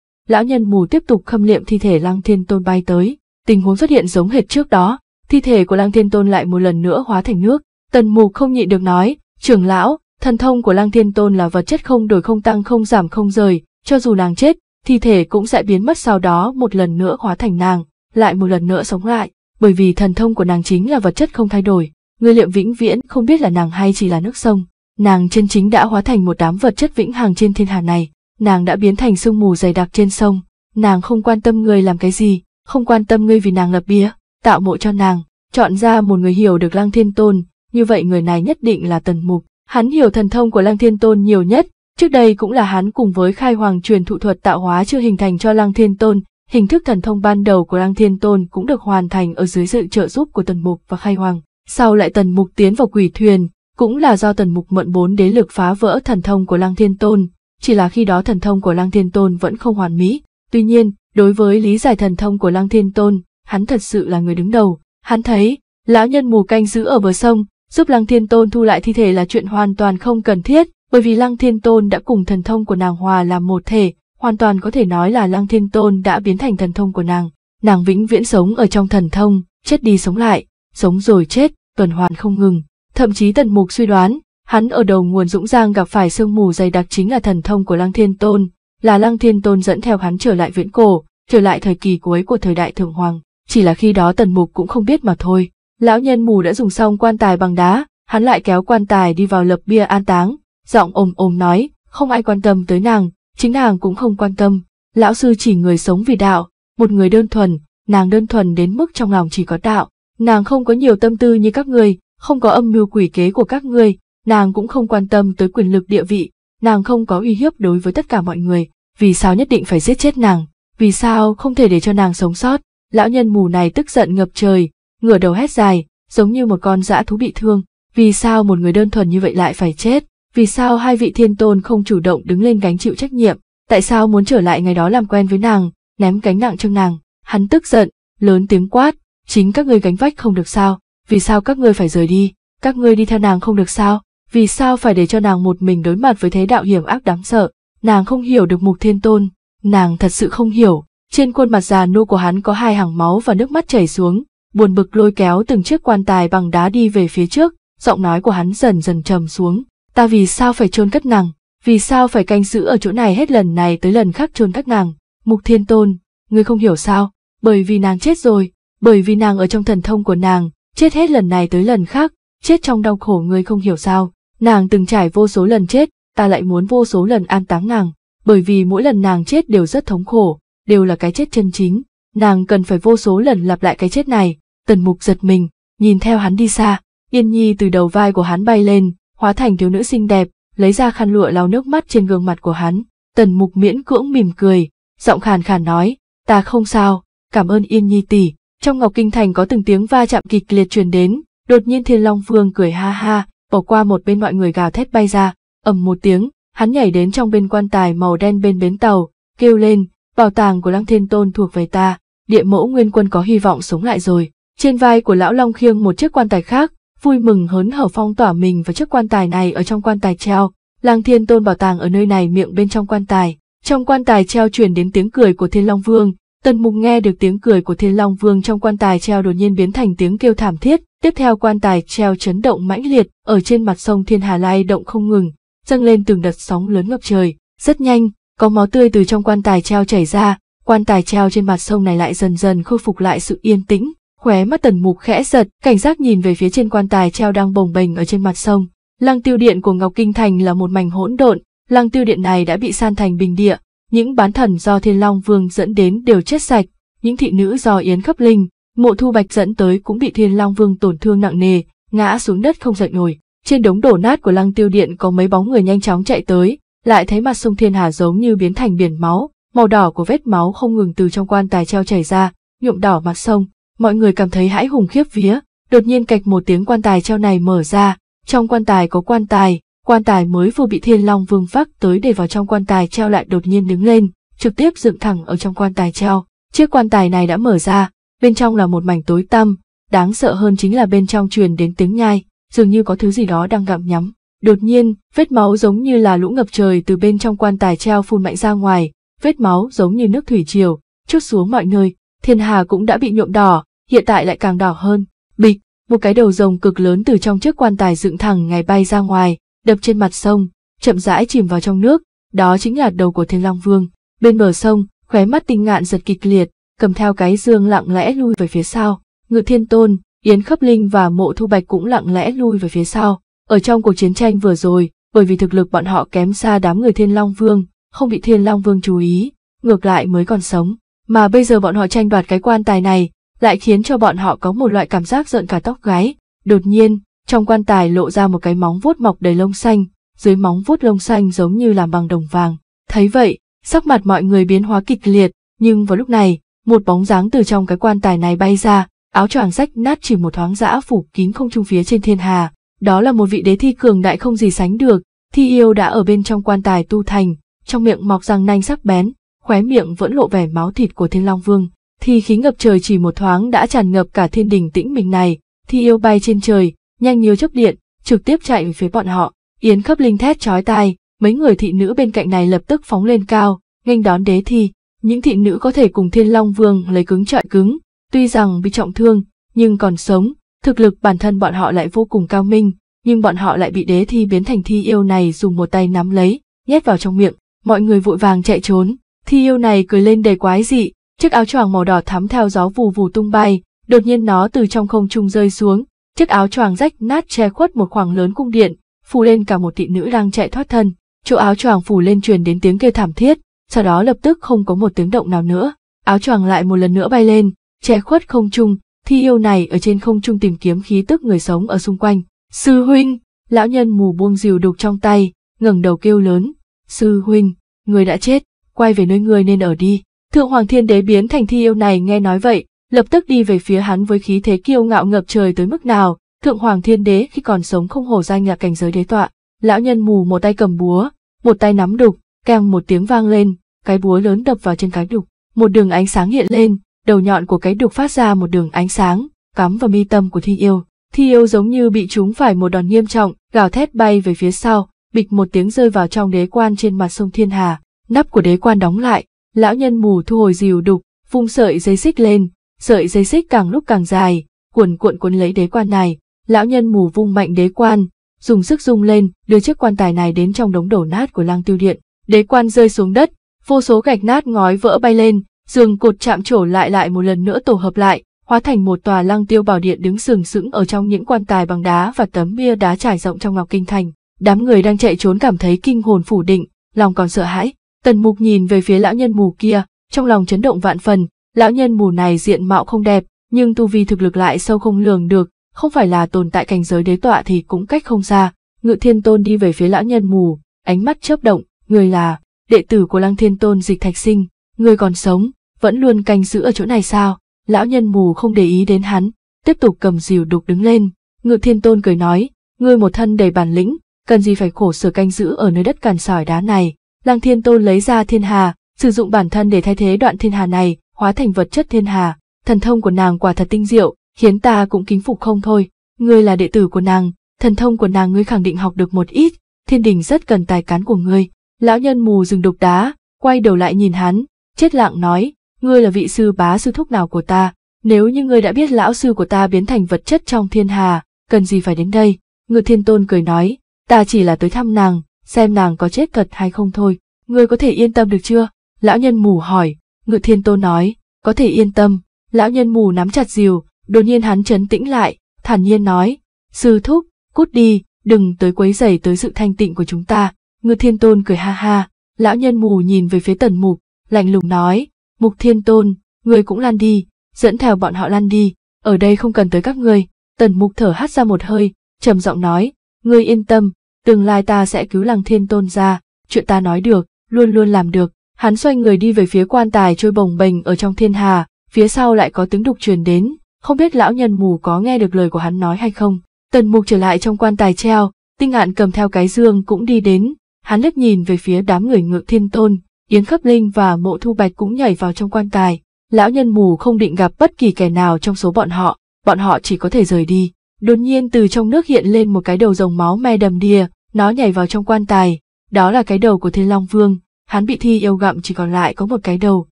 lão nhân mù tiếp tục khâm liệm thi thể Lăng Thiên Tôn bay tới, tình huống xuất hiện giống hệt trước đó, thi thể của Lang Thiên Tôn lại một lần nữa hóa thành nước. Tần Mục không nhịn được nói, trưởng lão, thần thông của Lang Thiên Tôn là vật chất không đổi không tăng không giảm không rời, cho dù nàng chết, thi thể cũng sẽ biến mất sau đó một lần nữa hóa thành nàng, lại một lần nữa sống lại, bởi vì thần thông của nàng chính là vật chất không thay đổi, người liệm vĩnh viễn không biết là nàng hay chỉ là nước sông. Nàng chân chính đã hóa thành một đám vật chất vĩnh hằng trên thiên hà này, nàng đã biến thành sương mù dày đặc trên sông, nàng không quan tâm người làm cái gì, không quan tâm ngươi vì nàng lập bia, tạo mộ cho nàng, chọn ra một người hiểu được Lăng Thiên Tôn, như vậy người này nhất định là Tần Mục. Hắn hiểu thần thông của Lăng Thiên Tôn nhiều nhất, trước đây cũng là hắn cùng với Khai Hoàng truyền thụ thuật tạo hóa chưa hình thành cho Lăng Thiên Tôn, hình thức thần thông ban đầu của Lăng Thiên Tôn cũng được hoàn thành ở dưới sự trợ giúp của Tần Mục và Khai Hoàng. Sau lại Tần Mục tiến vào quỷ thuyền, cũng là do Tần Mục mượn bốn đế lực phá vỡ thần thông của Lăng Thiên Tôn, chỉ là khi đó thần thông của Lăng Thiên Tôn vẫn không hoàn mỹ. Tuy nhiên, đối với lý giải thần thông của Lăng Thiên Tôn, hắn thật sự là người đứng đầu. Hắn thấy, lão nhân mù canh giữ ở bờ sông, giúp Lăng Thiên Tôn thu lại thi thể là chuyện hoàn toàn không cần thiết, bởi vì Lăng Thiên Tôn đã cùng thần thông của nàng hòa làm một thể, hoàn toàn có thể nói là Lăng Thiên Tôn đã biến thành thần thông của nàng. Nàng vĩnh viễn sống ở trong thần thông, chết đi sống lại, sống rồi chết, tuần hoàn không ngừng. Thậm chí Tần Mục suy đoán, hắn ở đầu nguồn Dũng Giang gặp phải sương mù dày đặc chính là thần thông của Lăng Thiên Tôn, là Lăng Thiên Tôn dẫn theo hắn trở lại viễn cổ, trở lại thời kỳ cuối của thời đại thượng hoàng chỉ là khi đó tần mục cũng không biết mà thôi. Lão nhân mù đã dùng xong quan tài bằng đá, hắn lại kéo quan tài đi vào lập bia an táng, giọng ồm ồm nói, không ai quan tâm tới nàng, chính nàng cũng không quan tâm. Lão sư chỉ người sống vì đạo, một người đơn thuần, nàng đơn thuần đến mức trong lòng chỉ có đạo, nàng không có nhiều tâm tư như các người, không có âm mưu quỷ kế của các người, nàng cũng không quan tâm tới quyền lực địa vị, nàng không có uy hiếp đối với tất cả mọi người, vì sao nhất định phải giết chết nàng, vì sao không thể để cho nàng sống sót lão nhân mù này tức giận ngập trời, ngửa đầu hét dài, giống như một con dã thú bị thương, vì sao một người đơn thuần như vậy lại phải chết, vì sao hai vị thiên tôn không chủ động đứng lên gánh chịu trách nhiệm, tại sao muốn trở lại ngày đó làm quen với nàng, ném gánh nặng cho nàng, hắn tức giận, lớn tiếng quát, chính các ngươi gánh vách không được sao, vì sao các ngươi phải rời đi, các ngươi đi theo nàng không được sao, vì sao phải để cho nàng một mình đối mặt với thế đạo hiểm ác đáng sợ, nàng không hiểu được mục thiên tôn, nàng thật sự không hiểu, trên khuôn mặt già nua của hắn có hai hàng máu và nước mắt chảy xuống, buồn bực lôi kéo từng chiếc quan tài bằng đá đi về phía trước, giọng nói của hắn dần dần trầm xuống. Ta vì sao phải chôn cất nàng, vì sao phải canh giữ ở chỗ này hết lần này tới lần khác chôn cất nàng. Mục Thiên Tôn, ngươi không hiểu sao, bởi vì nàng chết rồi, bởi vì nàng ở trong thần thông của nàng, chết hết lần này tới lần khác, chết trong đau khổ ngươi không hiểu sao. Nàng từng trải vô số lần chết, ta lại muốn vô số lần an táng nàng, bởi vì mỗi lần nàng chết đều rất thống khổ, đều là cái chết chân chính, nàng cần phải vô số lần lặp lại cái chết này, tần mục giật mình, nhìn theo hắn đi xa, yên nhi từ đầu vai của hắn bay lên, hóa thành thiếu nữ xinh đẹp, lấy ra khăn lụa lau nước mắt trên gương mặt của hắn, tần mục miễn cưỡng mỉm cười, giọng khàn khàn nói, ta không sao, cảm ơn yên nhi tỷ, trong ngọc kinh thành có từng tiếng va chạm kịch liệt truyền đến, đột nhiên thiên long vương cười ha ha, bỏ qua một bên mọi người gào thét bay ra, ầm một tiếng, hắn nhảy đến trong bên quan tài màu đen bên bến tàu, kêu lên, Bảo tàng của Lăng Thiên Tôn thuộc về ta, địa mẫu nguyên quân có hy vọng sống lại rồi. Trên vai của lão Long khiêng một chiếc quan tài khác, vui mừng hớn hở phong tỏa mình và chiếc quan tài này ở trong quan tài treo. Lăng Thiên Tôn bảo tàng ở nơi này miệng bên trong quan tài. Trong quan tài treo truyền đến tiếng cười của Thiên Long Vương, Tần Mục nghe được tiếng cười của Thiên Long Vương trong quan tài treo đột nhiên biến thành tiếng kêu thảm thiết, tiếp theo quan tài treo chấn động mãnh liệt, ở trên mặt sông Thiên Hà Lai động không ngừng, dâng lên từng đợt sóng lớn ngập trời, rất nhanh, có máu tươi từ trong quan tài treo chảy ra, quan tài treo trên mặt sông này lại dần dần khôi phục lại sự yên tĩnh, khóe mắt tần mục khẽ giật, cảnh giác nhìn về phía trên quan tài treo đang bồng bềnh ở trên mặt sông. Lăng tiêu điện của Ngọc Kinh Thành là một mảnh hỗn độn, lăng tiêu điện này đã bị san thành bình địa, những bán thần do Thiên Long Vương dẫn đến đều chết sạch, những thị nữ do Yến Khấp Linh, Mộ Thu Bạch dẫn tới cũng bị Thiên Long Vương tổn thương nặng nề, ngã xuống đất không dậy nổi. Trên đống đổ nát của lăng tiêu điện có mấy bóng người nhanh chóng chạy tới, lại thấy mặt sông Thiên Hà giống như biến thành biển máu, màu đỏ của vết máu không ngừng từ trong quan tài treo chảy ra, nhuộm đỏ mặt sông, mọi người cảm thấy hãi hùng khiếp vía, đột nhiên cạch một tiếng quan tài treo này mở ra, trong quan tài có quan tài, quan tài mới vừa bị Thiên Long Vương vác tới để vào trong quan tài treo lại đột nhiên đứng lên, trực tiếp dựng thẳng ở trong quan tài treo, chiếc quan tài này đã mở ra, bên trong là một mảnh tối tăm, đáng sợ hơn chính là bên trong truyền đến tiếng nhai, dường như có thứ gì đó đang gặm nhắm. Đột nhiên, vết máu giống như là lũ ngập trời từ bên trong quan tài treo phun mạnh ra ngoài, vết máu giống như nước thủy triều, chút xuống mọi nơi, thiên hà cũng đã bị nhuộm đỏ, hiện tại lại càng đỏ hơn. Bịch, một cái đầu rồng cực lớn từ trong chiếc quan tài dựng thẳng ngày bay ra ngoài, đập trên mặt sông, chậm rãi chìm vào trong nước, đó chính là đầu của Thiên Long Vương. Bên bờ sông, khóe mắt tinh ngạn giật kịch liệt, cầm theo cái dương lặng lẽ lui về phía sau. Ngự Thiên Tôn, Yến Khấp Linh và Mộ Thu Bạch cũng lặng lẽ lui về phía sau. Ở trong cuộc chiến tranh vừa rồi, bởi vì thực lực bọn họ kém xa đám người Thiên Long Vương, không bị Thiên Long Vương chú ý, ngược lại mới còn sống. Mà bây giờ bọn họ tranh đoạt cái quan tài này, lại khiến cho bọn họ có một loại cảm giác giận cả tóc gáy. Đột nhiên, trong quan tài lộ ra một cái móng vuốt mọc đầy lông xanh, dưới móng vuốt lông xanh giống như làm bằng đồng vàng. Thấy vậy, sắc mặt mọi người biến hóa kịch liệt, nhưng vào lúc này, một bóng dáng từ trong cái quan tài này bay ra, áo choàng rách nát chỉ một thoáng dã phủ kín không trung phía trên thiên hà, đó là một vị đế thi cường đại không gì sánh được, thi yêu đã ở bên trong quan tài tu thành, trong miệng mọc răng nanh sắc bén, khóe miệng vẫn lộ vẻ máu thịt của Thiên Long Vương. Thi khí ngập trời chỉ một thoáng đã tràn ngập cả thiên đình tĩnh mình này, thi yêu bay trên trời, nhanh như chớp điện, trực tiếp chạy về phía bọn họ. Yến khắp linh thét chói tai, mấy người thị nữ bên cạnh này lập tức phóng lên cao, nghênh đón đế thi. Những thị nữ có thể cùng Thiên Long Vương lấy cứng trọi cứng, tuy rằng bị trọng thương, nhưng còn sống, Thực lực bản thân bọn họ lại vô cùng cao minh, nhưng bọn họ lại bị đế thi biến thành thi yêu này dùng một tay nắm lấy, nhét vào trong miệng, mọi người vội vàng chạy trốn. Thi yêu này cười lên đầy quái dị, chiếc áo choàng màu đỏ thắm theo gió vù vù tung bay, đột nhiên nó từ trong không trung rơi xuống, chiếc áo choàng rách nát che khuất một khoảng lớn cung điện, phủ lên cả một thị nữ đang chạy thoát thân. Chỗ áo choàng phủ lên truyền đến tiếng kêu thảm thiết, sau đó lập tức không có một tiếng động nào nữa. Áo choàng lại một lần nữa bay lên, che khuất không trung, thi yêu này ở trên không trung tìm kiếm khí tức người sống ở xung quanh. Sư huynh, lão nhân mù buông rìu đục trong tay, ngẩng đầu kêu lớn, sư huynh, người đã chết, quay về nơi người nên ở đi. Thượng Hoàng Thiên Đế biến thành thi yêu này nghe nói vậy, lập tức đi về phía hắn với khí thế kiêu ngạo ngập trời tới mức nào, Thượng Hoàng Thiên Đế khi còn sống không hổ danh là cảnh giới đế tọa, lão nhân mù một tay cầm búa, một tay nắm đục, keng một tiếng vang lên, cái búa lớn đập vào trên cái đục, một đường ánh sáng hiện lên, đầu nhọn của cái đục phát ra một đường ánh sáng, cắm vào mi tâm của thi yêu. Thi yêu giống như bị trúng phải một đòn nghiêm trọng, gào thét bay về phía sau, bịch một tiếng rơi vào trong đế quan trên mặt sông Thiên Hà. Nắp của đế quan đóng lại, lão nhân mù thu hồi dìu đục, vung sợi dây xích lên, sợi dây xích càng lúc càng dài, cuộn cuộn cuốn lấy đế quan này, lão nhân mù vung mạnh đế quan, dùng sức rung lên, đưa chiếc quan tài này đến trong đống đổ nát của lang tiêu điện. Đế quan rơi xuống đất, vô số gạch nát ngói vỡ bay lên, giường cột chạm trổ lại lại một lần nữa tổ hợp lại, hóa thành một tòa lăng tiêu bảo điện đứng sừng sững ở trong những quan tài bằng đá và tấm bia đá trải rộng trong ngọc kinh thành. Đám người đang chạy trốn cảm thấy kinh hồn phủ định, lòng còn sợ hãi. Tần mục nhìn về phía lão nhân mù kia, trong lòng chấn động vạn phần, lão nhân mù này diện mạo không đẹp, nhưng tu vi thực lực lại sâu không lường được, không phải là tồn tại cảnh giới đế tọa thì cũng cách không xa. Ngự thiên tôn đi về phía lão nhân mù, ánh mắt chớp động, người là, đệ tử của lăng thiên tôn dịch thạch sinh, người còn sống, vẫn luôn canh giữ ở chỗ này sao? Lão nhân mù không để ý đến hắn, tiếp tục cầm rìu đục đứng lên. Ngự thiên tôn cười nói, ngươi một thân đầy bản lĩnh, cần gì phải khổ sở canh giữ ở nơi đất cằn sỏi đá này. lang thiên tôn lấy ra thiên hà, sử dụng bản thân để thay thế đoạn thiên hà này, hóa thành vật chất thiên hà. Thần thông của nàng quả thật tinh diệu, khiến ta cũng kính phục không thôi. Ngươi là đệ tử của nàng, thần thông của nàng ngươi khẳng định học được một ít, thiên đình rất cần tài cán của ngươi. Lão nhân mù dừng đục đá, quay đầu lại nhìn hắn, chết lặng nói, ngươi là vị sư bá sư thúc nào của ta, nếu như ngươi đã biết lão sư của ta biến thành vật chất trong thiên hà, cần gì phải đến đây? Ngự thiên tôn cười nói, ta chỉ là tới thăm nàng, xem nàng có chết thật hay không thôi, ngươi có thể yên tâm được chưa? Lão nhân mù hỏi, ngự thiên tôn nói, có thể yên tâm, lão nhân mù nắm chặt rìu, đột nhiên hắn chấn tĩnh lại, thản nhiên nói, sư thúc, cút đi, đừng tới quấy rầy tới sự thanh tịnh của chúng ta. Ngự thiên tôn cười ha ha, lão nhân mù nhìn về phía tần mục, lạnh lùng nói, Mục Thiên Tôn, người cũng lan đi, dẫn theo bọn họ lan đi, ở đây không cần tới các người. Tần Mục thở hắt ra một hơi, trầm giọng nói, ngươi yên tâm, tương lai ta sẽ cứu Lăng Thiên Tôn ra, chuyện ta nói được, luôn luôn làm được. Hắn xoay người đi về phía quan tài trôi bồng bềnh ở trong thiên hà, phía sau lại có tiếng đục truyền đến, không biết lão nhân mù có nghe được lời của hắn nói hay không. Tần Mục trở lại trong quan tài treo, Tinh Ngạn cầm theo cái dương cũng đi đến, hắn lướt nhìn về phía đám người Ngự Thiên Tôn, Yến Khấp Linh và Mộ Thu Bạch cũng nhảy vào trong quan tài. Lão nhân mù không định gặp bất kỳ kẻ nào trong số bọn họ, bọn họ chỉ có thể rời đi. Đột nhiên từ trong nước hiện lên một cái đầu rồng máu me đầm đìa, nó nhảy vào trong quan tài. Đó là cái đầu của Thiên Long Vương, hắn bị thi yêu gặm chỉ còn lại có một cái đầu,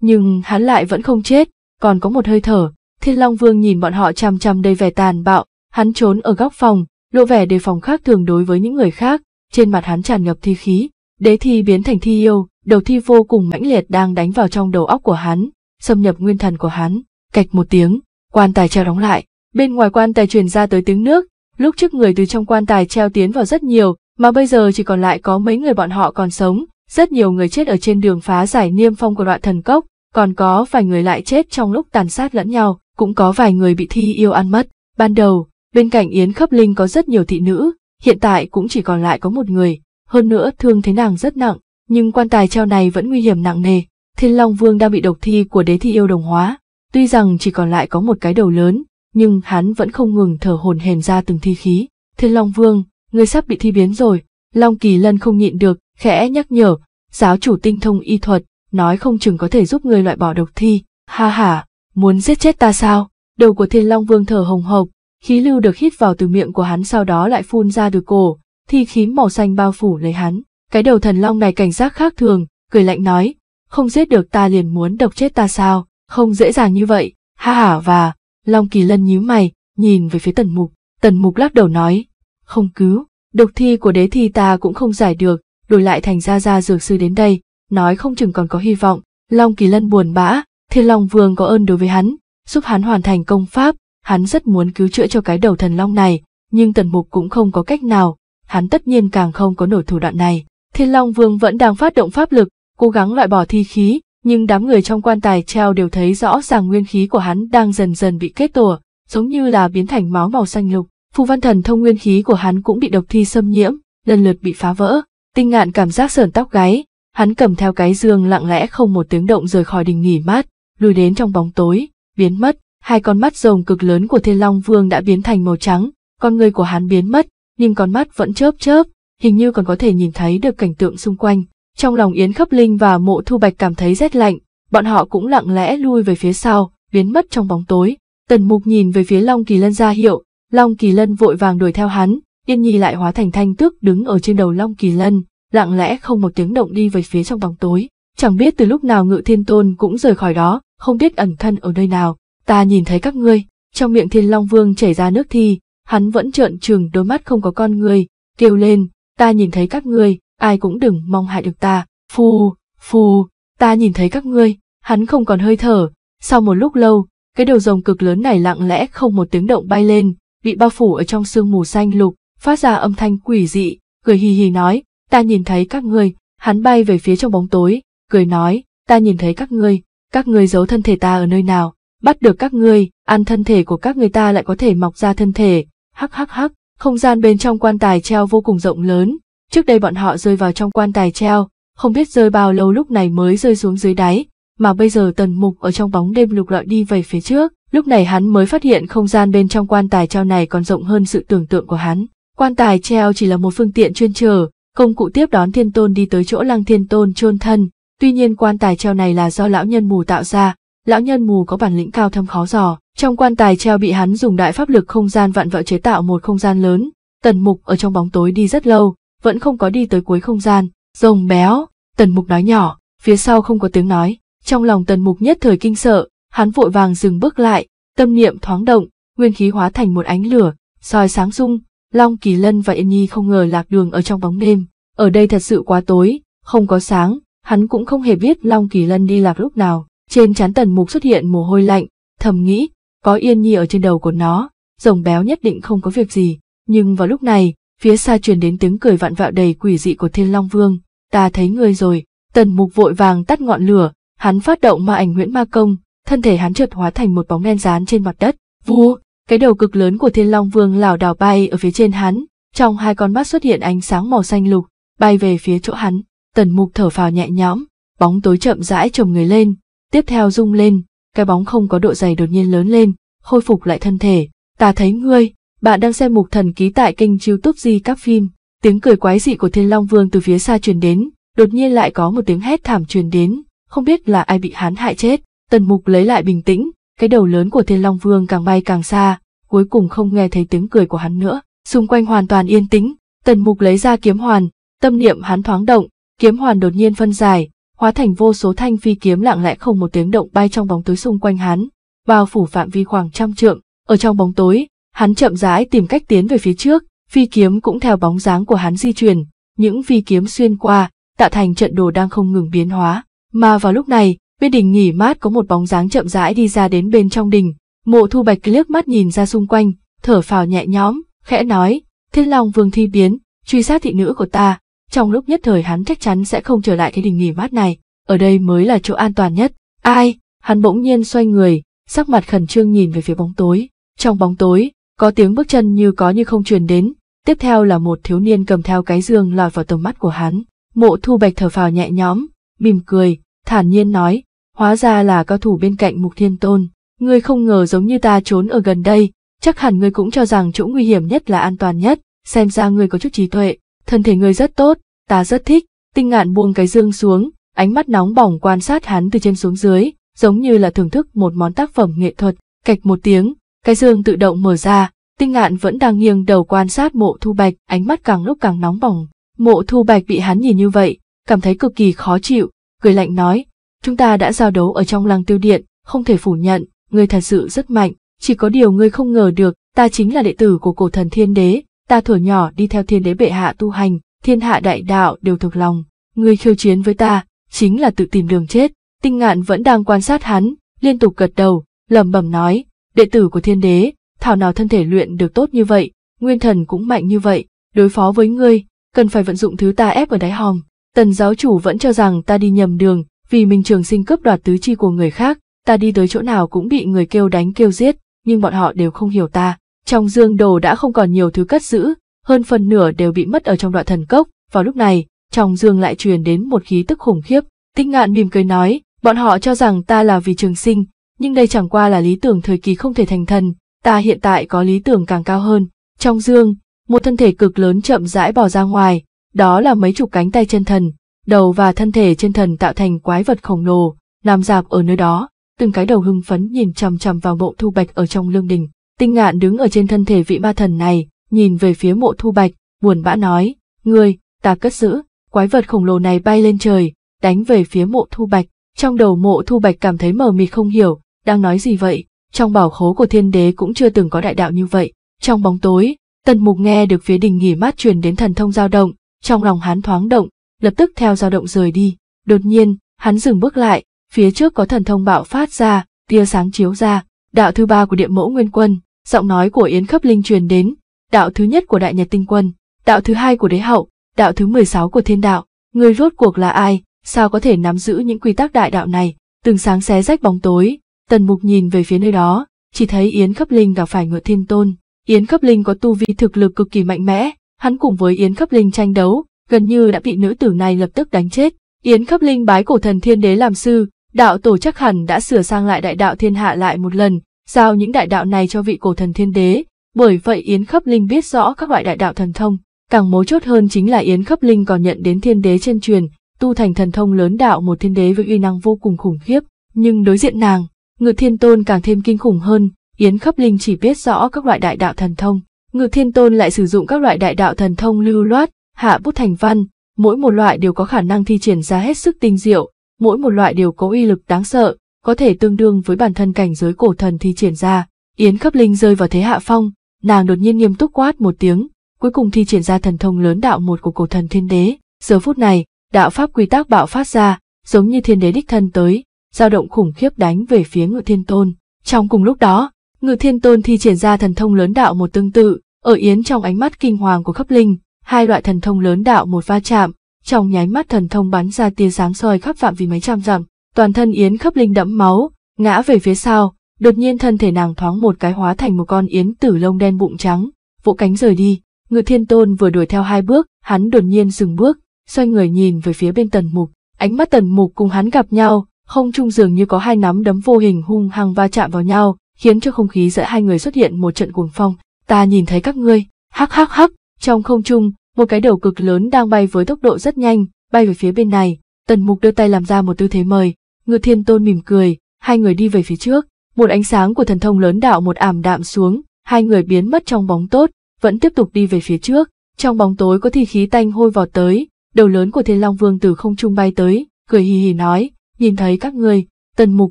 nhưng hắn lại vẫn không chết, còn có một hơi thở. Thiên Long Vương nhìn bọn họ chằm chằm đầy vẻ tàn bạo, hắn trốn ở góc phòng, lộ vẻ đề phòng khác thường đối với những người khác, trên mặt hắn tràn ngập thi khí, đế thi biến thành thi yêu, đầu thi vô cùng mãnh liệt đang đánh vào trong đầu óc của hắn, xâm nhập nguyên thần của hắn, cạch một tiếng, quan tài treo đóng lại, bên ngoài quan tài truyền ra tới tiếng nước, lúc trước người từ trong quan tài treo tiến vào rất nhiều, mà bây giờ chỉ còn lại có mấy người bọn họ còn sống, rất nhiều người chết ở trên đường phá giải niêm phong của đoạn thần cốc, còn có vài người lại chết trong lúc tàn sát lẫn nhau, cũng có vài người bị thi yêu ăn mất. Ban đầu, bên cạnh Yến khắp Linh có rất nhiều thị nữ, hiện tại cũng chỉ còn lại có một người, hơn nữa thương thế nàng rất nặng, nhưng quan tài treo này vẫn nguy hiểm nặng nề. Thiên Long Vương đang bị độc thi của đế thi yêu đồng hóa, tuy rằng chỉ còn lại có một cái đầu lớn, nhưng hắn vẫn không ngừng thở hồn hển ra từng thi khí. Thiên Long Vương, người sắp bị thi biến rồi, Long Kỳ Lân không nhịn được, khẽ nhắc nhở, giáo chủ tinh thông y thuật, nói không chừng có thể giúp người loại bỏ độc thi, ha ha, muốn giết chết ta sao? Đầu của Thiên Long Vương thở hồng hộc, khí lưu được hít vào từ miệng của hắn sau đó lại phun ra từ cổ, thi khí màu xanh bao phủ lấy hắn. Cái đầu thần long này cảnh giác khác thường, cười lạnh nói, không giết được ta liền muốn độc chết ta sao, không dễ dàng như vậy, ha hả và, Long Kỳ Lân nhíu mày, nhìn về phía tần mục, tần mục lắc đầu nói, không cứu, độc thi của đế thi ta cũng không giải được, đổi lại thành ra ra dược sư đến đây, nói không chừng còn có hy vọng, Long Kỳ Lân buồn bã, thiên long vương có ơn đối với hắn, giúp hắn hoàn thành công pháp, hắn rất muốn cứu chữa cho cái đầu thần long này, nhưng tần mục cũng không có cách nào, hắn tất nhiên càng không có nổi thủ đoạn này. Thiên Long Vương vẫn đang phát động pháp lực, cố gắng loại bỏ thi khí, nhưng đám người trong quan tài treo đều thấy rõ ràng nguyên khí của hắn đang dần dần bị kết tủa, giống như là biến thành máu màu xanh lục. Phù văn thần thông nguyên khí của hắn cũng bị độc thi xâm nhiễm, lần lượt bị phá vỡ. Tinh ngạn cảm giác sờn tóc gáy, hắn cầm theo cái dương lặng lẽ không một tiếng động rời khỏi đình nghỉ mát, lùi đến trong bóng tối, biến mất. Hai con mắt rồng cực lớn của Thiên Long Vương đã biến thành màu trắng, con người của hắn biến mất, nhưng con mắt vẫn chớp chớp, hình như còn có thể nhìn thấy được cảnh tượng xung quanh. Trong lòng Yến Khấp Linh và Mộ Thu Bạch cảm thấy rét lạnh, bọn họ cũng lặng lẽ lui về phía sau, biến mất trong bóng tối. Tần Mục nhìn về phía Long Kỳ Lân ra hiệu, Long Kỳ Lân vội vàng đuổi theo hắn, Yên Nhi lại hóa thành thanh tước đứng ở trên đầu Long Kỳ Lân, lặng lẽ không một tiếng động đi về phía trong bóng tối. Chẳng biết từ lúc nào Ngự Thiên Tôn cũng rời khỏi đó, không biết ẩn thân ở nơi nào. Ta nhìn thấy các ngươi, trong miệng Thiên Long Vương chảy ra nước thi, hắn vẫn trợn trừng đôi mắt không có con người, kêu lên, ta nhìn thấy các ngươi, ai cũng đừng mong hại được ta, phù, phù, ta nhìn thấy các ngươi, hắn không còn hơi thở, sau một lúc lâu, cái đầu rồng cực lớn này lặng lẽ không một tiếng động bay lên, bị bao phủ ở trong sương mù xanh lục, phát ra âm thanh quỷ dị, cười hì hì nói, ta nhìn thấy các ngươi, hắn bay về phía trong bóng tối, cười nói, ta nhìn thấy các ngươi, các ngươi giấu thân thể ta ở nơi nào, bắt được các ngươi, ăn thân thể của các người ta lại có thể mọc ra thân thể, hắc hắc hắc, không gian bên trong quan tài treo vô cùng rộng lớn, trước đây bọn họ rơi vào trong quan tài treo, không biết rơi bao lâu lúc này mới rơi xuống dưới đáy, mà bây giờ tần mục ở trong bóng đêm lục lọi đi về phía trước, lúc này hắn mới phát hiện không gian bên trong quan tài treo này còn rộng hơn sự tưởng tượng của hắn. Quan tài treo chỉ là một phương tiện chuyên trở, công cụ tiếp đón thiên tôn đi tới chỗ lăng thiên tôn chôn thân, tuy nhiên quan tài treo này là do lão nhân mù tạo ra, lão nhân mù có bản lĩnh cao thâm khó dò trong quan tài treo bị hắn dùng đại pháp lực không gian vặn vẹo chế tạo một không gian lớn tần mục ở trong bóng tối đi rất lâu vẫn không có đi tới cuối không gian rồng béo tần mục nói nhỏ phía sau không có tiếng nói trong lòng tần mục nhất thời kinh sợ hắn vội vàng dừng bước lại tâm niệm thoáng động nguyên khí hóa thành một ánh lửa soi sáng rung long kỳ lân và yên nhi không ngờ lạc đường ở trong bóng đêm ở đây thật sự quá tối không có sáng hắn cũng không hề biết long kỳ lân đi lạc lúc nào trên trán tần mục xuất hiện mồ hôi lạnh, thầm nghĩ, có yên nhi ở trên đầu của nó, rồng béo nhất định không có việc gì. Nhưng vào lúc này, phía xa truyền đến tiếng cười vạn vạo đầy quỷ dị của Thiên Long Vương. Ta thấy ngươi rồi, tần mục vội vàng tắt ngọn lửa, hắn phát động ma ảnh Nguyễn Ma Công, thân thể hắn chợt hóa thành một bóng đen dán trên mặt đất. Vù, cái đầu cực lớn của Thiên Long Vương lảo đảo bay ở phía trên hắn, trong hai con mắt xuất hiện ánh sáng màu xanh lục, bay về phía chỗ hắn. Tần mục thở phào nhẹ nhõm, bóng tối chậm rãi chồng người lên, tiếp theo rung lên, cái bóng không có độ dày đột nhiên lớn lên, khôi phục lại thân thể. Ta thấy ngươi, bạn đang xem mục thần ký tại kênh youtube di các phim. Tiếng cười quái dị của Thiên Long Vương từ phía xa truyền đến, đột nhiên lại có một tiếng hét thảm truyền đến, không biết là ai bị hán hại chết. Tần mục lấy lại bình tĩnh, cái đầu lớn của Thiên Long Vương càng bay càng xa, cuối cùng không nghe thấy tiếng cười của hắn nữa. Xung quanh hoàn toàn yên tĩnh, tần mục lấy ra kiếm hoàn, tâm niệm hắn thoáng động, kiếm hoàn đột nhiên phân giải, hóa thành vô số thanh phi kiếm lặng lẽ không một tiếng động bay trong bóng tối xung quanh hắn, bao phủ phạm vi khoảng trăm trượng, ở trong bóng tối, hắn chậm rãi tìm cách tiến về phía trước, phi kiếm cũng theo bóng dáng của hắn di chuyển, những phi kiếm xuyên qua, tạo thành trận đồ đang không ngừng biến hóa, mà vào lúc này, bên đỉnh nghỉ mát có một bóng dáng chậm rãi đi ra đến bên trong đỉnh, Mộ Thu Bạch liếc mắt nhìn ra xung quanh, thở phào nhẹ nhõm, khẽ nói: "Thiên Long Vương thi biến, truy sát thị nữ của ta, trong lúc nhất thời hắn chắc chắn sẽ không trở lại cái đình nghỉ mát này, ở đây mới là chỗ an toàn nhất. Ai? Hắn bỗng nhiên xoay người, sắc mặt khẩn trương nhìn về phía bóng tối. Trong bóng tối, có tiếng bước chân như có như không truyền đến, tiếp theo là một thiếu niên cầm theo cái giường lọt vào tầm mắt của hắn. Mộ Thu Bạch thở phào nhẹ nhõm, mỉm cười, thản nhiên nói, hóa ra là cao thủ bên cạnh Mục Thiên Tôn, ngươi không ngờ giống như ta trốn ở gần đây, chắc hẳn ngươi cũng cho rằng chỗ nguy hiểm nhất là an toàn nhất, xem ra ngươi có chút trí tuệ, Thân thể ngươi rất tốt, ta rất thích, tinh ngạn buông cái dương xuống, ánh mắt nóng bỏng quan sát hắn từ trên xuống dưới, giống như là thưởng thức một món tác phẩm nghệ thuật, cạch một tiếng, cái dương tự động mở ra, tinh ngạn vẫn đang nghiêng đầu quan sát mộ thu bạch, ánh mắt càng lúc càng nóng bỏng. Mộ thu bạch bị hắn nhìn như vậy, cảm thấy cực kỳ khó chịu, cười lạnh nói, chúng ta đã giao đấu ở trong lăng tiêu điện, không thể phủ nhận, ngươi thật sự rất mạnh, chỉ có điều ngươi không ngờ được, ta chính là đệ tử của cổ thần thiên đế, ta thuở nhỏ đi theo thiên đế bệ hạ tu hành, thiên hạ đại đạo đều thuộc lòng, người khiêu chiến với ta, chính là tự tìm đường chết. Tinh ngạn vẫn đang quan sát hắn, liên tục gật đầu, lẩm bẩm nói, đệ tử của thiên đế, thảo nào thân thể luyện được tốt như vậy, nguyên thần cũng mạnh như vậy, đối phó với ngươi, cần phải vận dụng thứ ta ép ở đáy hòm. Tần giáo chủ vẫn cho rằng ta đi nhầm đường, vì mình trường sinh cướp đoạt tứ chi của người khác, ta đi tới chỗ nào cũng bị người kêu đánh kêu giết, nhưng bọn họ đều không hiểu ta. Trong dương đồ đã không còn nhiều thứ cất giữ, hơn phần nửa đều bị mất ở trong đoạn thần cốc, vào lúc này, trong dương lại truyền đến một khí tức khủng khiếp. tinh ngạn mỉm cười nói, bọn họ cho rằng ta là vì trường sinh, nhưng đây chẳng qua là lý tưởng thời kỳ không thể thành thần, ta hiện tại có lý tưởng càng cao hơn. Trong dương, một thân thể cực lớn chậm rãi bò ra ngoài, đó là mấy chục cánh tay chân thần, đầu và thân thể chân thần tạo thành quái vật khổng lồ, nằm dạp ở nơi đó, từng cái đầu hưng phấn nhìn chằm chằm vào bộ thu bạch ở trong lương đình. Tinh ngạn đứng ở trên thân thể vị ma thần này, nhìn về phía mộ thu bạch, buồn bã nói, ngươi, ta cất giữ, quái vật khổng lồ này bay lên trời, đánh về phía mộ thu bạch. Trong đầu mộ thu bạch cảm thấy mờ mịt không hiểu, đang nói gì vậy, trong bảo khố của thiên đế cũng chưa từng có đại đạo như vậy. Trong bóng tối, tần mục nghe được phía đình nghỉ mát truyền đến thần thông dao động, trong lòng hắn thoáng động, lập tức theo dao động rời đi. Đột nhiên, hắn dừng bước lại, phía trước có thần thông bạo phát ra, tia sáng chiếu ra, đạo thứ ba của địa mẫu nguyên quân, giọng nói của Yến Khấp Linh truyền đến, đạo thứ nhất của Đại Nhật Tinh Quân, đạo thứ hai của Đế Hậu, đạo thứ 16 của Thiên Đạo, người rốt cuộc là ai, sao có thể nắm giữ những quy tắc đại đạo này, từng sáng xé rách bóng tối, tần mục nhìn về phía nơi đó, chỉ thấy Yến Khấp Linh gặp phải ngựa thiên tôn, Yến Khấp Linh có tu vi thực lực cực kỳ mạnh mẽ, hắn cùng với Yến Khấp Linh tranh đấu, gần như đã bị nữ tử này lập tức đánh chết. Yến Khấp Linh bái cổ thần thiên đế làm sư, đạo tổ chắc hẳn đã sửa sang lại đại đạo thiên hạ lại một lần, giao những đại đạo này cho vị cổ thần thiên đế, bởi vậy Yến Khấp Linh biết rõ các loại đại đạo thần thông, càng mấu chốt hơn chính là Yến Khấp Linh còn nhận đến thiên đế chân truyền, tu thành thần thông lớn đạo một thiên đế với uy năng vô cùng khủng khiếp, nhưng đối diện nàng, Ngự Thiên Tôn càng thêm kinh khủng hơn, Yến Khấp Linh chỉ biết rõ các loại đại đạo thần thông, Ngự Thiên Tôn lại sử dụng các loại đại đạo thần thông lưu loát, hạ bút thành văn, mỗi một loại đều có khả năng thi triển ra hết sức tinh diệu, mỗi một loại đều có uy lực đáng sợ, có thể tương đương với bản thân cảnh giới cổ thần thi triển ra. Yến Khấp Linh rơi vào thế hạ phong, nàng đột nhiên nghiêm túc quát một tiếng, cuối cùng thi triển ra thần thông lớn đạo một của cổ thần thiên đế. Giờ phút này, đạo pháp quy tắc bạo phát ra, giống như thiên đế đích thân tới, dao động khủng khiếp đánh về phía ngự thiên tôn. Trong cùng lúc đó, ngự thiên tôn thi triển ra thần thông lớn đạo một tương tự, ở Yến trong ánh mắt kinh hoàng của Khấp Linh, hai loại thần thông lớn đạo một va chạm, trong nháy mắt thần thông bắn ra tia sáng soi khắp phạm vi mấy trăm dặm, toàn thân Yến khắp linh đẫm máu, ngã về phía sau, đột nhiên thân thể nàng thoáng một cái hóa thành một con yến tử lông đen bụng trắng, vỗ cánh rời đi. Ngự Thiên Tôn vừa đuổi theo hai bước, hắn đột nhiên dừng bước, xoay người nhìn về phía bên Tần Mục, ánh mắt Tần Mục cùng hắn gặp nhau, không trung dường như có hai nắm đấm vô hình hung hăng va chạm vào nhau, khiến cho không khí giữa hai người xuất hiện một trận cuồng phong. Ta nhìn thấy các ngươi, hắc hắc hắc, trong không trung, một cái đầu cực lớn đang bay với tốc độ rất nhanh, bay về phía bên này, Tần Mục đưa tay làm ra một tư thế mời, Ngư Thiên Tôn mỉm cười, hai người đi về phía trước, một ánh sáng của thần thông lớn đạo một ảm đạm xuống, hai người biến mất trong bóng tốt, vẫn tiếp tục đi về phía trước, trong bóng tối có thi khí tanh hôi vọt tới, đầu lớn của Thiên Long Vương từ không trung bay tới, cười hì hì nói, nhìn thấy các người, Tần Mục